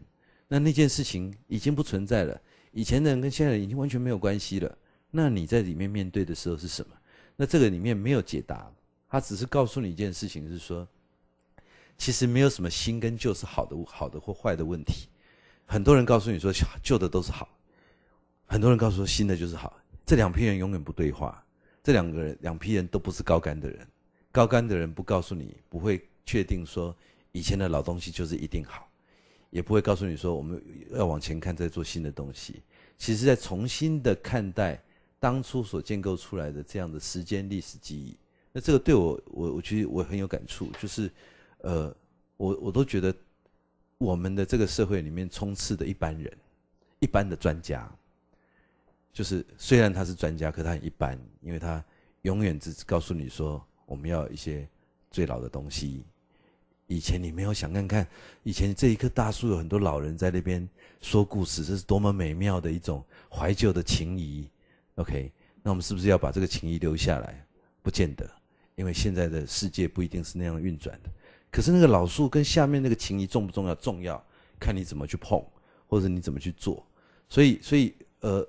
那那件事情已经不存在了，以前的人跟现在已经完全没有关系了。那你在里面面对的时候是什么？那这个里面没有解答，他只是告诉你一件事情，是说，其实没有什么新跟旧是好的、好的或坏的问题。很多人告诉你说旧的都是好，很多人告诉说新的就是好。这两批人永远不对话。这两个人、两批人都不是高干的人。高干的人不告诉你，不会确定说以前的老东西就是一定好，也不会告诉你说我们要往前看，再做新的东西。其实，在重新的看待。当初所建构出来的这样的时间历史记忆，那这个对我我我其实我很有感触，就是，呃，我我都觉得，我们的这个社会里面充斥的一般人，一般的专家，就是虽然他是专家，可他很一般，因为他永远只告诉你说我们要一些最老的东西，以前你没有想看看，以前这一棵大树有很多老人在那边说故事，这是多么美妙的一种怀旧的情谊。OK，那我们是不是要把这个情谊留下来？不见得，因为现在的世界不一定是那样运转的。可是那个老树跟下面那个情谊重不重要？重要，看你怎么去碰，或者你怎么去做。所以，所以呃，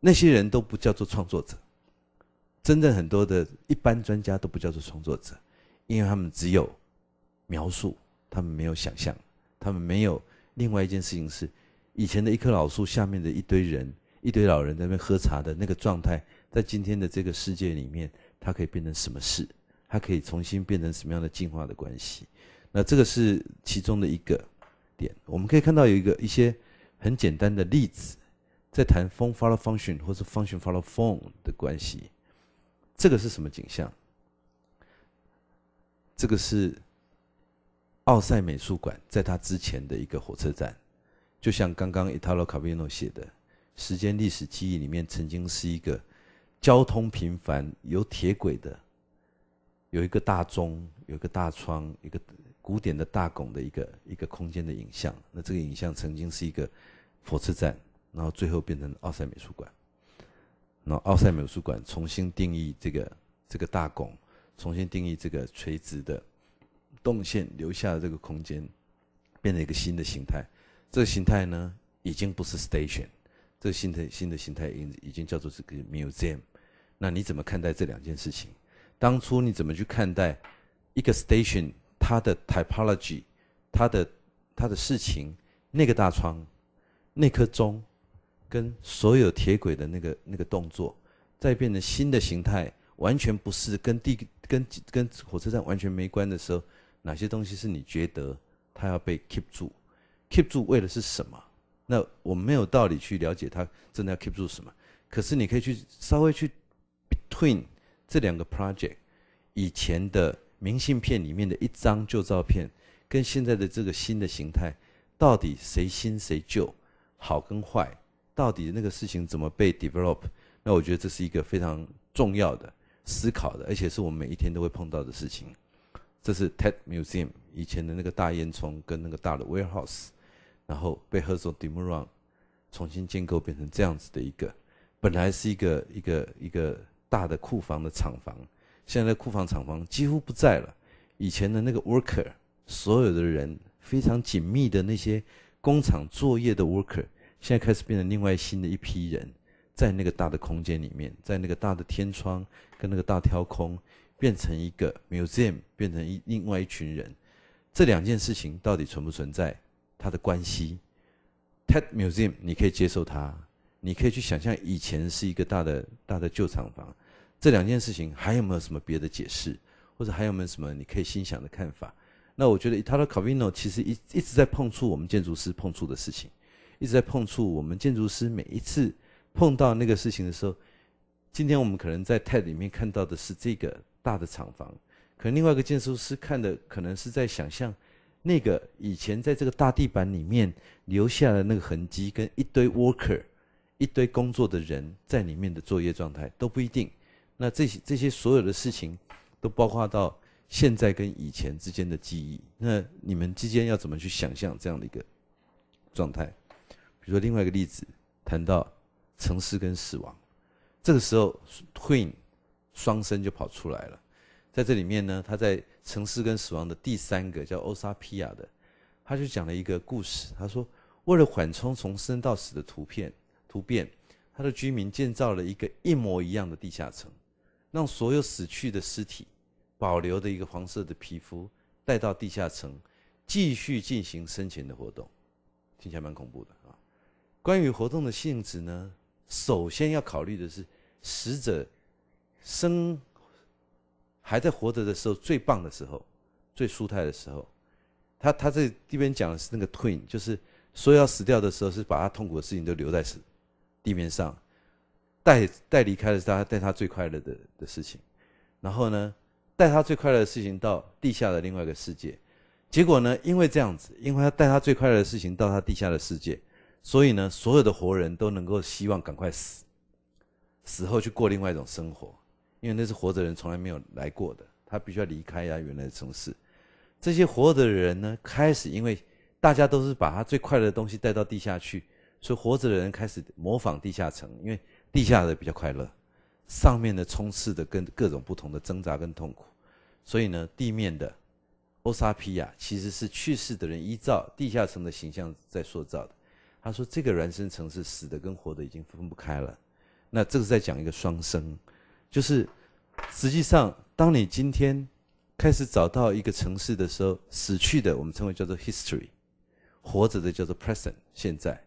那些人都不叫做创作者。真正很多的一般专家都不叫做创作者，因为他们只有描述，他们没有想象，他们没有另外一件事情是以前的一棵老树下面的一堆人。一堆老人在那边喝茶的那个状态，在今天的这个世界里面，它可以变成什么事？它可以重新变成什么样的进化的关系？那这个是其中的一个点。我们可以看到有一个一些很简单的例子，在谈 form follow function 或是 function follow form 的关系，这个是什么景象？这个是奥赛美术馆，在它之前的一个火车站，就像刚刚 Italo c a v i n o 写的。时间历史记忆里面曾经是一个交通频繁有铁轨的，有一个大钟，有一个大窗，一个古典的大拱的一个一个空间的影像。那这个影像曾经是一个火车站，然后最后变成奥赛美术馆。那奥赛美术馆重新定义这个这个大拱，重新定义这个垂直的动线留下的这个空间，变成一个新的形态。这个形态呢，已经不是 station。这新的新的形态已已经叫做这个 museum，那你怎么看待这两件事情？当初你怎么去看待一个 station 它的 typology，它的它的事情？那个大窗，那颗钟，跟所有铁轨的那个那个动作，再变成新的形态，完全不是跟地跟跟火车站完全没关的时候，哪些东西是你觉得它要被 keep 住？keep 住为的是什么？那我们没有道理去了解他真的要 keep 住什么，可是你可以去稍微去 between 这两个 project 以前的明信片里面的一张旧照片，跟现在的这个新的形态，到底谁新谁旧，好跟坏，到底那个事情怎么被 develop？那我觉得这是一个非常重要的思考的，而且是我们每一天都会碰到的事情。这是 TED Museum 以前的那个大烟囱跟那个大的 warehouse。然后被合作 Demura 重新建构，变成这样子的一个，本来是一个一个一个大的库房的厂房，现在库房厂房几乎不在了。以前的那个 worker，所有的人非常紧密的那些工厂作业的 worker，现在开始变成另外新的一批人，在那个大的空间里面，在那个大的天窗跟那个大挑空，变成一个 museum，变成一另外一群人。这两件事情到底存不存在？他的关系，TED Museum，你可以接受它，你可以去想象以前是一个大的大的旧厂房。这两件事情还有没有什么别的解释，或者还有没有什么你可以心想的看法？那我觉得他的 Cavino 其实一一直在碰触我们建筑师碰触的事情，一直在碰触我们建筑师每一次碰到那个事情的时候。今天我们可能在 TED 里面看到的是这个大的厂房，可能另外一个建筑师看的可能是在想象。那个以前在这个大地板里面留下的那个痕迹，跟一堆 worker，一堆工作的人在里面的作业状态都不一定。那这些这些所有的事情，都包括到现在跟以前之间的记忆。那你们之间要怎么去想象这样的一个状态？比如说另外一个例子，谈到城市跟死亡，这个时候 twin 双生就跑出来了。在这里面呢，他在。城市跟死亡的第三个叫欧沙皮亚的，他就讲了一个故事。他说，为了缓冲从生到死的图片突变，他的居民建造了一个一模一样的地下层，让所有死去的尸体保留的一个黄色的皮肤带到地下层，继续进行生前的活动。听起来蛮恐怖的啊！关于活动的性质呢，首先要考虑的是死者生。还在活着的时候，最棒的时候，最舒泰的时候，他他在一边讲的是那个 twin，就是说要死掉的时候，是把他痛苦的事情都留在死地面上，带带离开的是他带他最快乐的的事情，然后呢，带他最快乐的事情到地下的另外一个世界，结果呢，因为这样子，因为他带他最快乐的事情到他地下的世界，所以呢，所有的活人都能够希望赶快死，死后去过另外一种生活。因为那是活着人从来没有来过的，他必须要离开呀，原来的城市。这些活着的人呢，开始因为大家都是把他最快乐的东西带到地下去，所以活着的人开始模仿地下城，因为地下的比较快乐，上面呢充斥的跟各种不同的挣扎跟痛苦。所以呢，地面的欧沙皮亚其实是去世的人依照地下城的形象在塑造的。他说：“这个孪生城市，死的跟活的已经分不开了。”那这是在讲一个双生，就是。实际上，当你今天开始找到一个城市的时候，死去的我们称为叫做 history，活着的叫做 present 现在，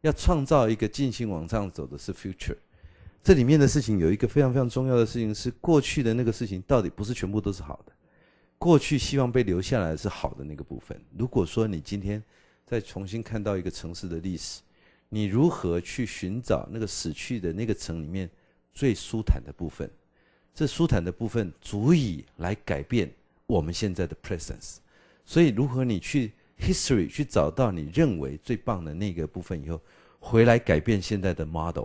要创造一个进行往上走的是 future。这里面的事情有一个非常非常重要的事情是，过去的那个事情到底不是全部都是好的。过去希望被留下来是好的那个部分。如果说你今天再重新看到一个城市的历史，你如何去寻找那个死去的那个城里面最舒坦的部分？这舒坦的部分足以来改变我们现在的 presence，所以如何你去 history 去找到你认为最棒的那个部分以后，回来改变现在的 model，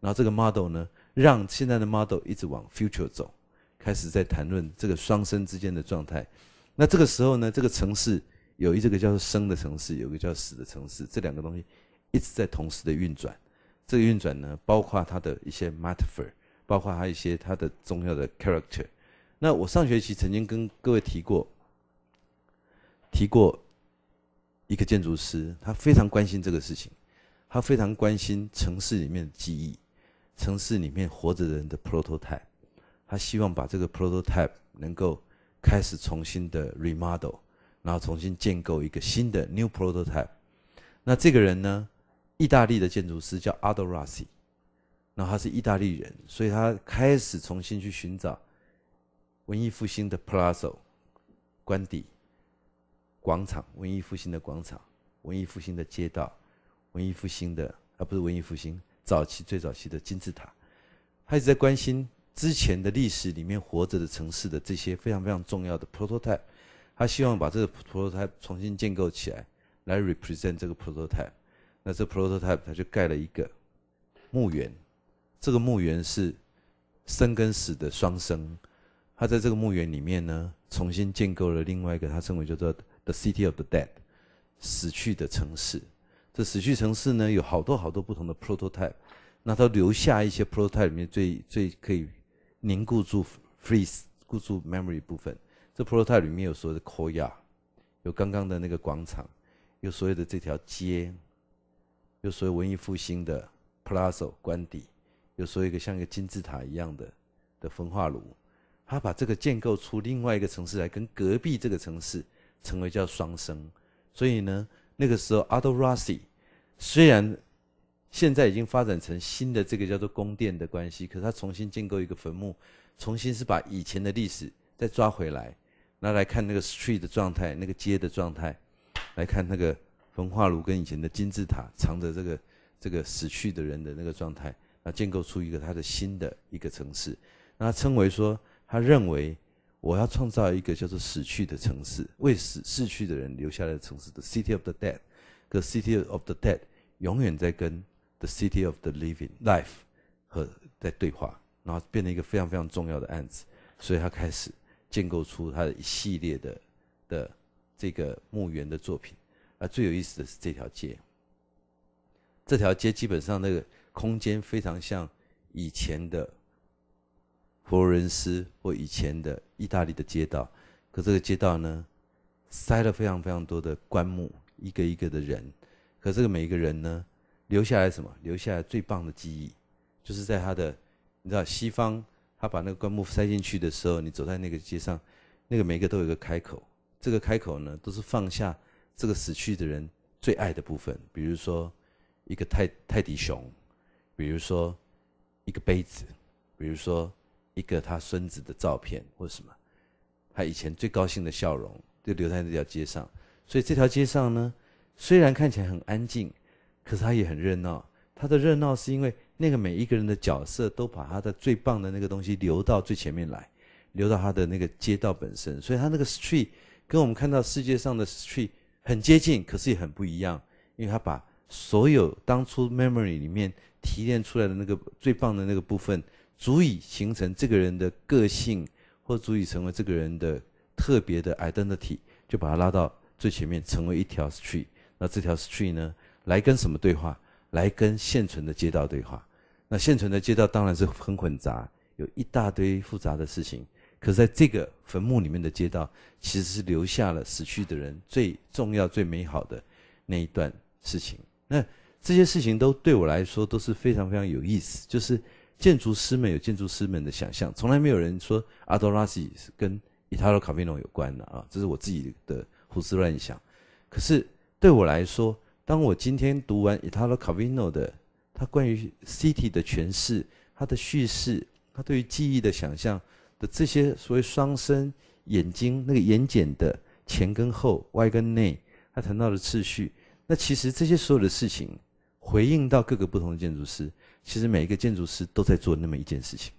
然后这个 model 呢，让现在的 model 一直往 future 走，开始在谈论这个双生之间的状态，那这个时候呢，这个城市有一这个叫做生的城市，有一个叫死的城市，这两个东西一直在同时的运转，这个运转呢，包括它的一些 metaphor。包括他一些他的重要的 character，那我上学期曾经跟各位提过，提过一个建筑师，他非常关心这个事情，他非常关心城市里面的记忆，城市里面活着的人的 prototype，他希望把这个 prototype 能够开始重新的 remodel，然后重新建构一个新的 new prototype，那这个人呢，意大利的建筑师叫 a d o r a s i 然后他是意大利人，所以他开始重新去寻找文艺复兴的 p l a z a 官邸、广场、文艺复兴的广场、文艺复兴的街道、文艺复兴的啊，不是文艺复兴早期最早期的金字塔。他一直在关心之前的历史里面活着的城市的这些非常非常重要的 prototype。他希望把这个 prototype 重新建构起来，来 represent 这个 prototype。那这 prototype 他就盖了一个墓园。这个墓园是生跟死的双生。他在这个墓园里面呢，重新建构了另外一个，他称为叫做 The City of the Dead，死去的城市。这死去城市呢，有好多好多不同的 prototype。那他留下一些 prototype 里面最最可以凝固住 freeze 固住 memory 部分。这 prototype 里面有所谓的 o 科 a 有刚刚的那个广场，有所谓的这条街，有所谓文艺复兴的 p l a z a 官邸。就说一个像一个金字塔一样的的焚化炉，他把这个建构出另外一个城市来，跟隔壁这个城市成为叫双生。所以呢，那个时候阿道拉西，虽然现在已经发展成新的这个叫做宫殿的关系，可是他重新建构一个坟墓，重新是把以前的历史再抓回来，那来看那个 street 的状态，那个街的状态，来看那个焚化炉跟以前的金字塔藏着这个这个死去的人的那个状态。啊，建构出一个他的新的一个城市，那他称为说，他认为我要创造一个叫做死去的城市，为死逝去的人留下来的城市 t h e City of the Dead，可 City of the Dead 永远在跟 The City of the Living Life 和在对话，然后变成一个非常非常重要的案子，所以他开始建构出他的一系列的的这个墓园的作品，而最有意思的是这条街，这条街基本上那个。空间非常像以前的佛罗伦斯或以前的意大利的街道，可这个街道呢塞了非常非常多的棺木，一个一个的人，可这个每一个人呢留下来什么？留下来最棒的记忆，就是在他的你知道西方他把那个棺木塞进去的时候，你走在那个街上，那个每一个都有一个开口，这个开口呢都是放下这个死去的人最爱的部分，比如说一个泰泰迪熊。比如说一个杯子，比如说一个他孙子的照片，或什么，他以前最高兴的笑容，就留在这条街上。所以这条街上呢，虽然看起来很安静，可是它也很热闹。它的热闹是因为那个每一个人的角色，都把他的最棒的那个东西留到最前面来，留到他的那个街道本身。所以他那个 street 跟我们看到世界上的 street 很接近，可是也很不一样，因为他把。所有当初 memory 里面提炼出来的那个最棒的那个部分，足以形成这个人的个性，或足以成为这个人的特别的 identity，就把它拉到最前面，成为一条 street。那这条 street 呢，来跟什么对话？来跟现存的街道对话。那现存的街道当然是很混杂，有一大堆复杂的事情。可是在这个坟墓里面的街道，其实是留下了死去的人最重要、最美好的那一段事情。那这些事情都对我来说都是非常非常有意思。就是建筑师们有建筑师们的想象，从来没有人说阿多拉西是跟伊塔罗卡尔诺有关的啊，这是我自己的胡思乱想。可是对我来说，当我今天读完伊塔罗卡尔诺的他关于《City》的诠释、他的叙事、他对于记忆的想象的这些所谓双生眼睛，那个眼睑的前跟后、外跟内，他谈到的次序。那其实这些所有的事情，回应到各个不同的建筑师，其实每一个建筑师都在做那么一件事情。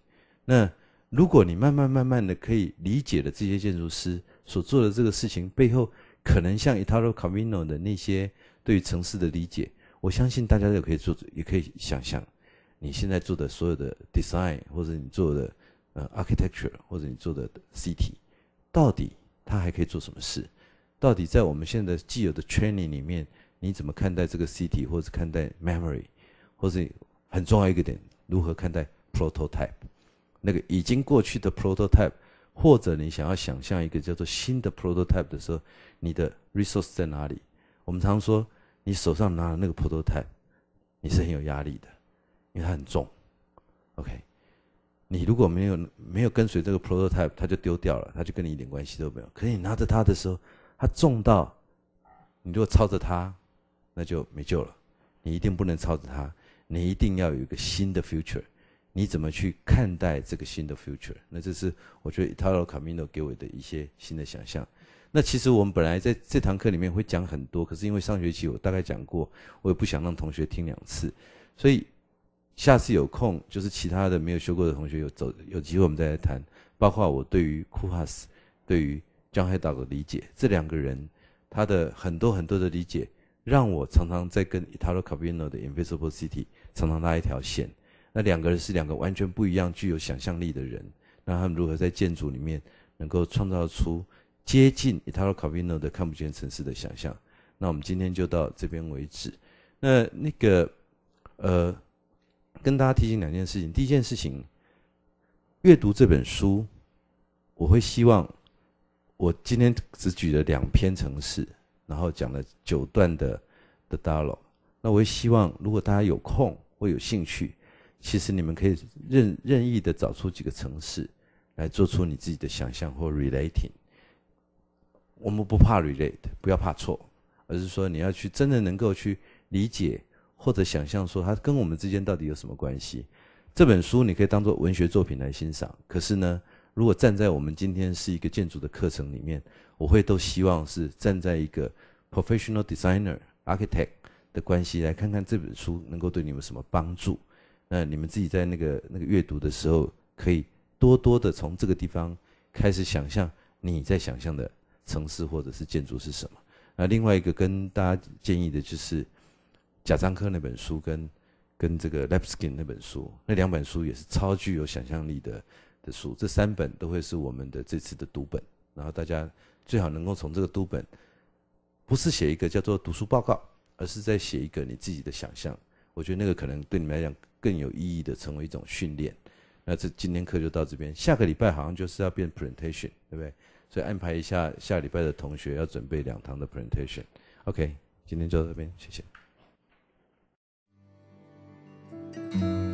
那如果你慢慢慢慢的可以理解了这些建筑师所做的这个事情背后，可能像 Italo c a v i n o 的那些对于城市的理解，我相信大家也可以做，也可以想象，你现在做的所有的 design 或者你做的呃 architecture 或者你做的 city，到底他还可以做什么事？到底在我们现在既有的 training 里面？你怎么看待这个 CT，或者看待 memory，或者很重要一个点，如何看待 prototype？那个已经过去的 prototype，或者你想要想象一个叫做新的 prototype 的时候，你的 resource 在哪里？我们常说你手上拿的那个 prototype，你是很有压力的，因为它很重。OK，你如果没有没有跟随这个 prototype，它就丢掉了，它就跟你一点关系都没有。可你拿着它的时候，它重到你如果抄着它。那就没救了，你一定不能朝着它，你一定要有一个新的 future。你怎么去看待这个新的 future？那这是我觉得 Taro Camino 给我的一些新的想象。那其实我们本来在这堂课里面会讲很多，可是因为上学期我大概讲过，我也不想让同学听两次，所以下次有空就是其他的没有修过的同学有走有机会我们再来谈。包括我对于 k u 斯、a s 对于江海岛的理解，这两个人他的很多很多的理解。让我常常在跟 Italo Calvino 的《Invisible City》常常拉一条线，那两个人是两个完全不一样、具有想象力的人。那他们如何在建筑里面能够创造出接近 Italo Calvino 的看不见城市的想象？那我们今天就到这边为止。那那个呃，跟大家提醒两件事情。第一件事情，阅读这本书，我会希望我今天只举了两篇城市。然后讲了九段的的 dialog。那我也希望，如果大家有空或有兴趣，其实你们可以任任意的找出几个城市，来做出你自己的想象或 relating。我们不怕 relate，不要怕错，而是说你要去真的能够去理解或者想象，说它跟我们之间到底有什么关系。这本书你可以当做文学作品来欣赏，可是呢，如果站在我们今天是一个建筑的课程里面。我会都希望是站在一个 professional designer architect 的关系来看看这本书能够对你们什么帮助。那你们自己在那个那个阅读的时候，可以多多的从这个地方开始想象你在想象的城市或者是建筑是什么。那另外一个跟大家建议的就是贾樟柯那本书跟跟这个 l e p s k i n 那本书，那两本书也是超具有想象力的的书。这三本都会是我们的这次的读本，然后大家。最好能够从这个读本，不是写一个叫做读书报告，而是在写一个你自己的想象。我觉得那个可能对你们来讲更有意义的，成为一种训练。那这今天课就到这边，下个礼拜好像就是要变 presentation，对不对？所以安排一下下礼拜的同学要准备两堂的 presentation。OK，今天就到这边，谢谢。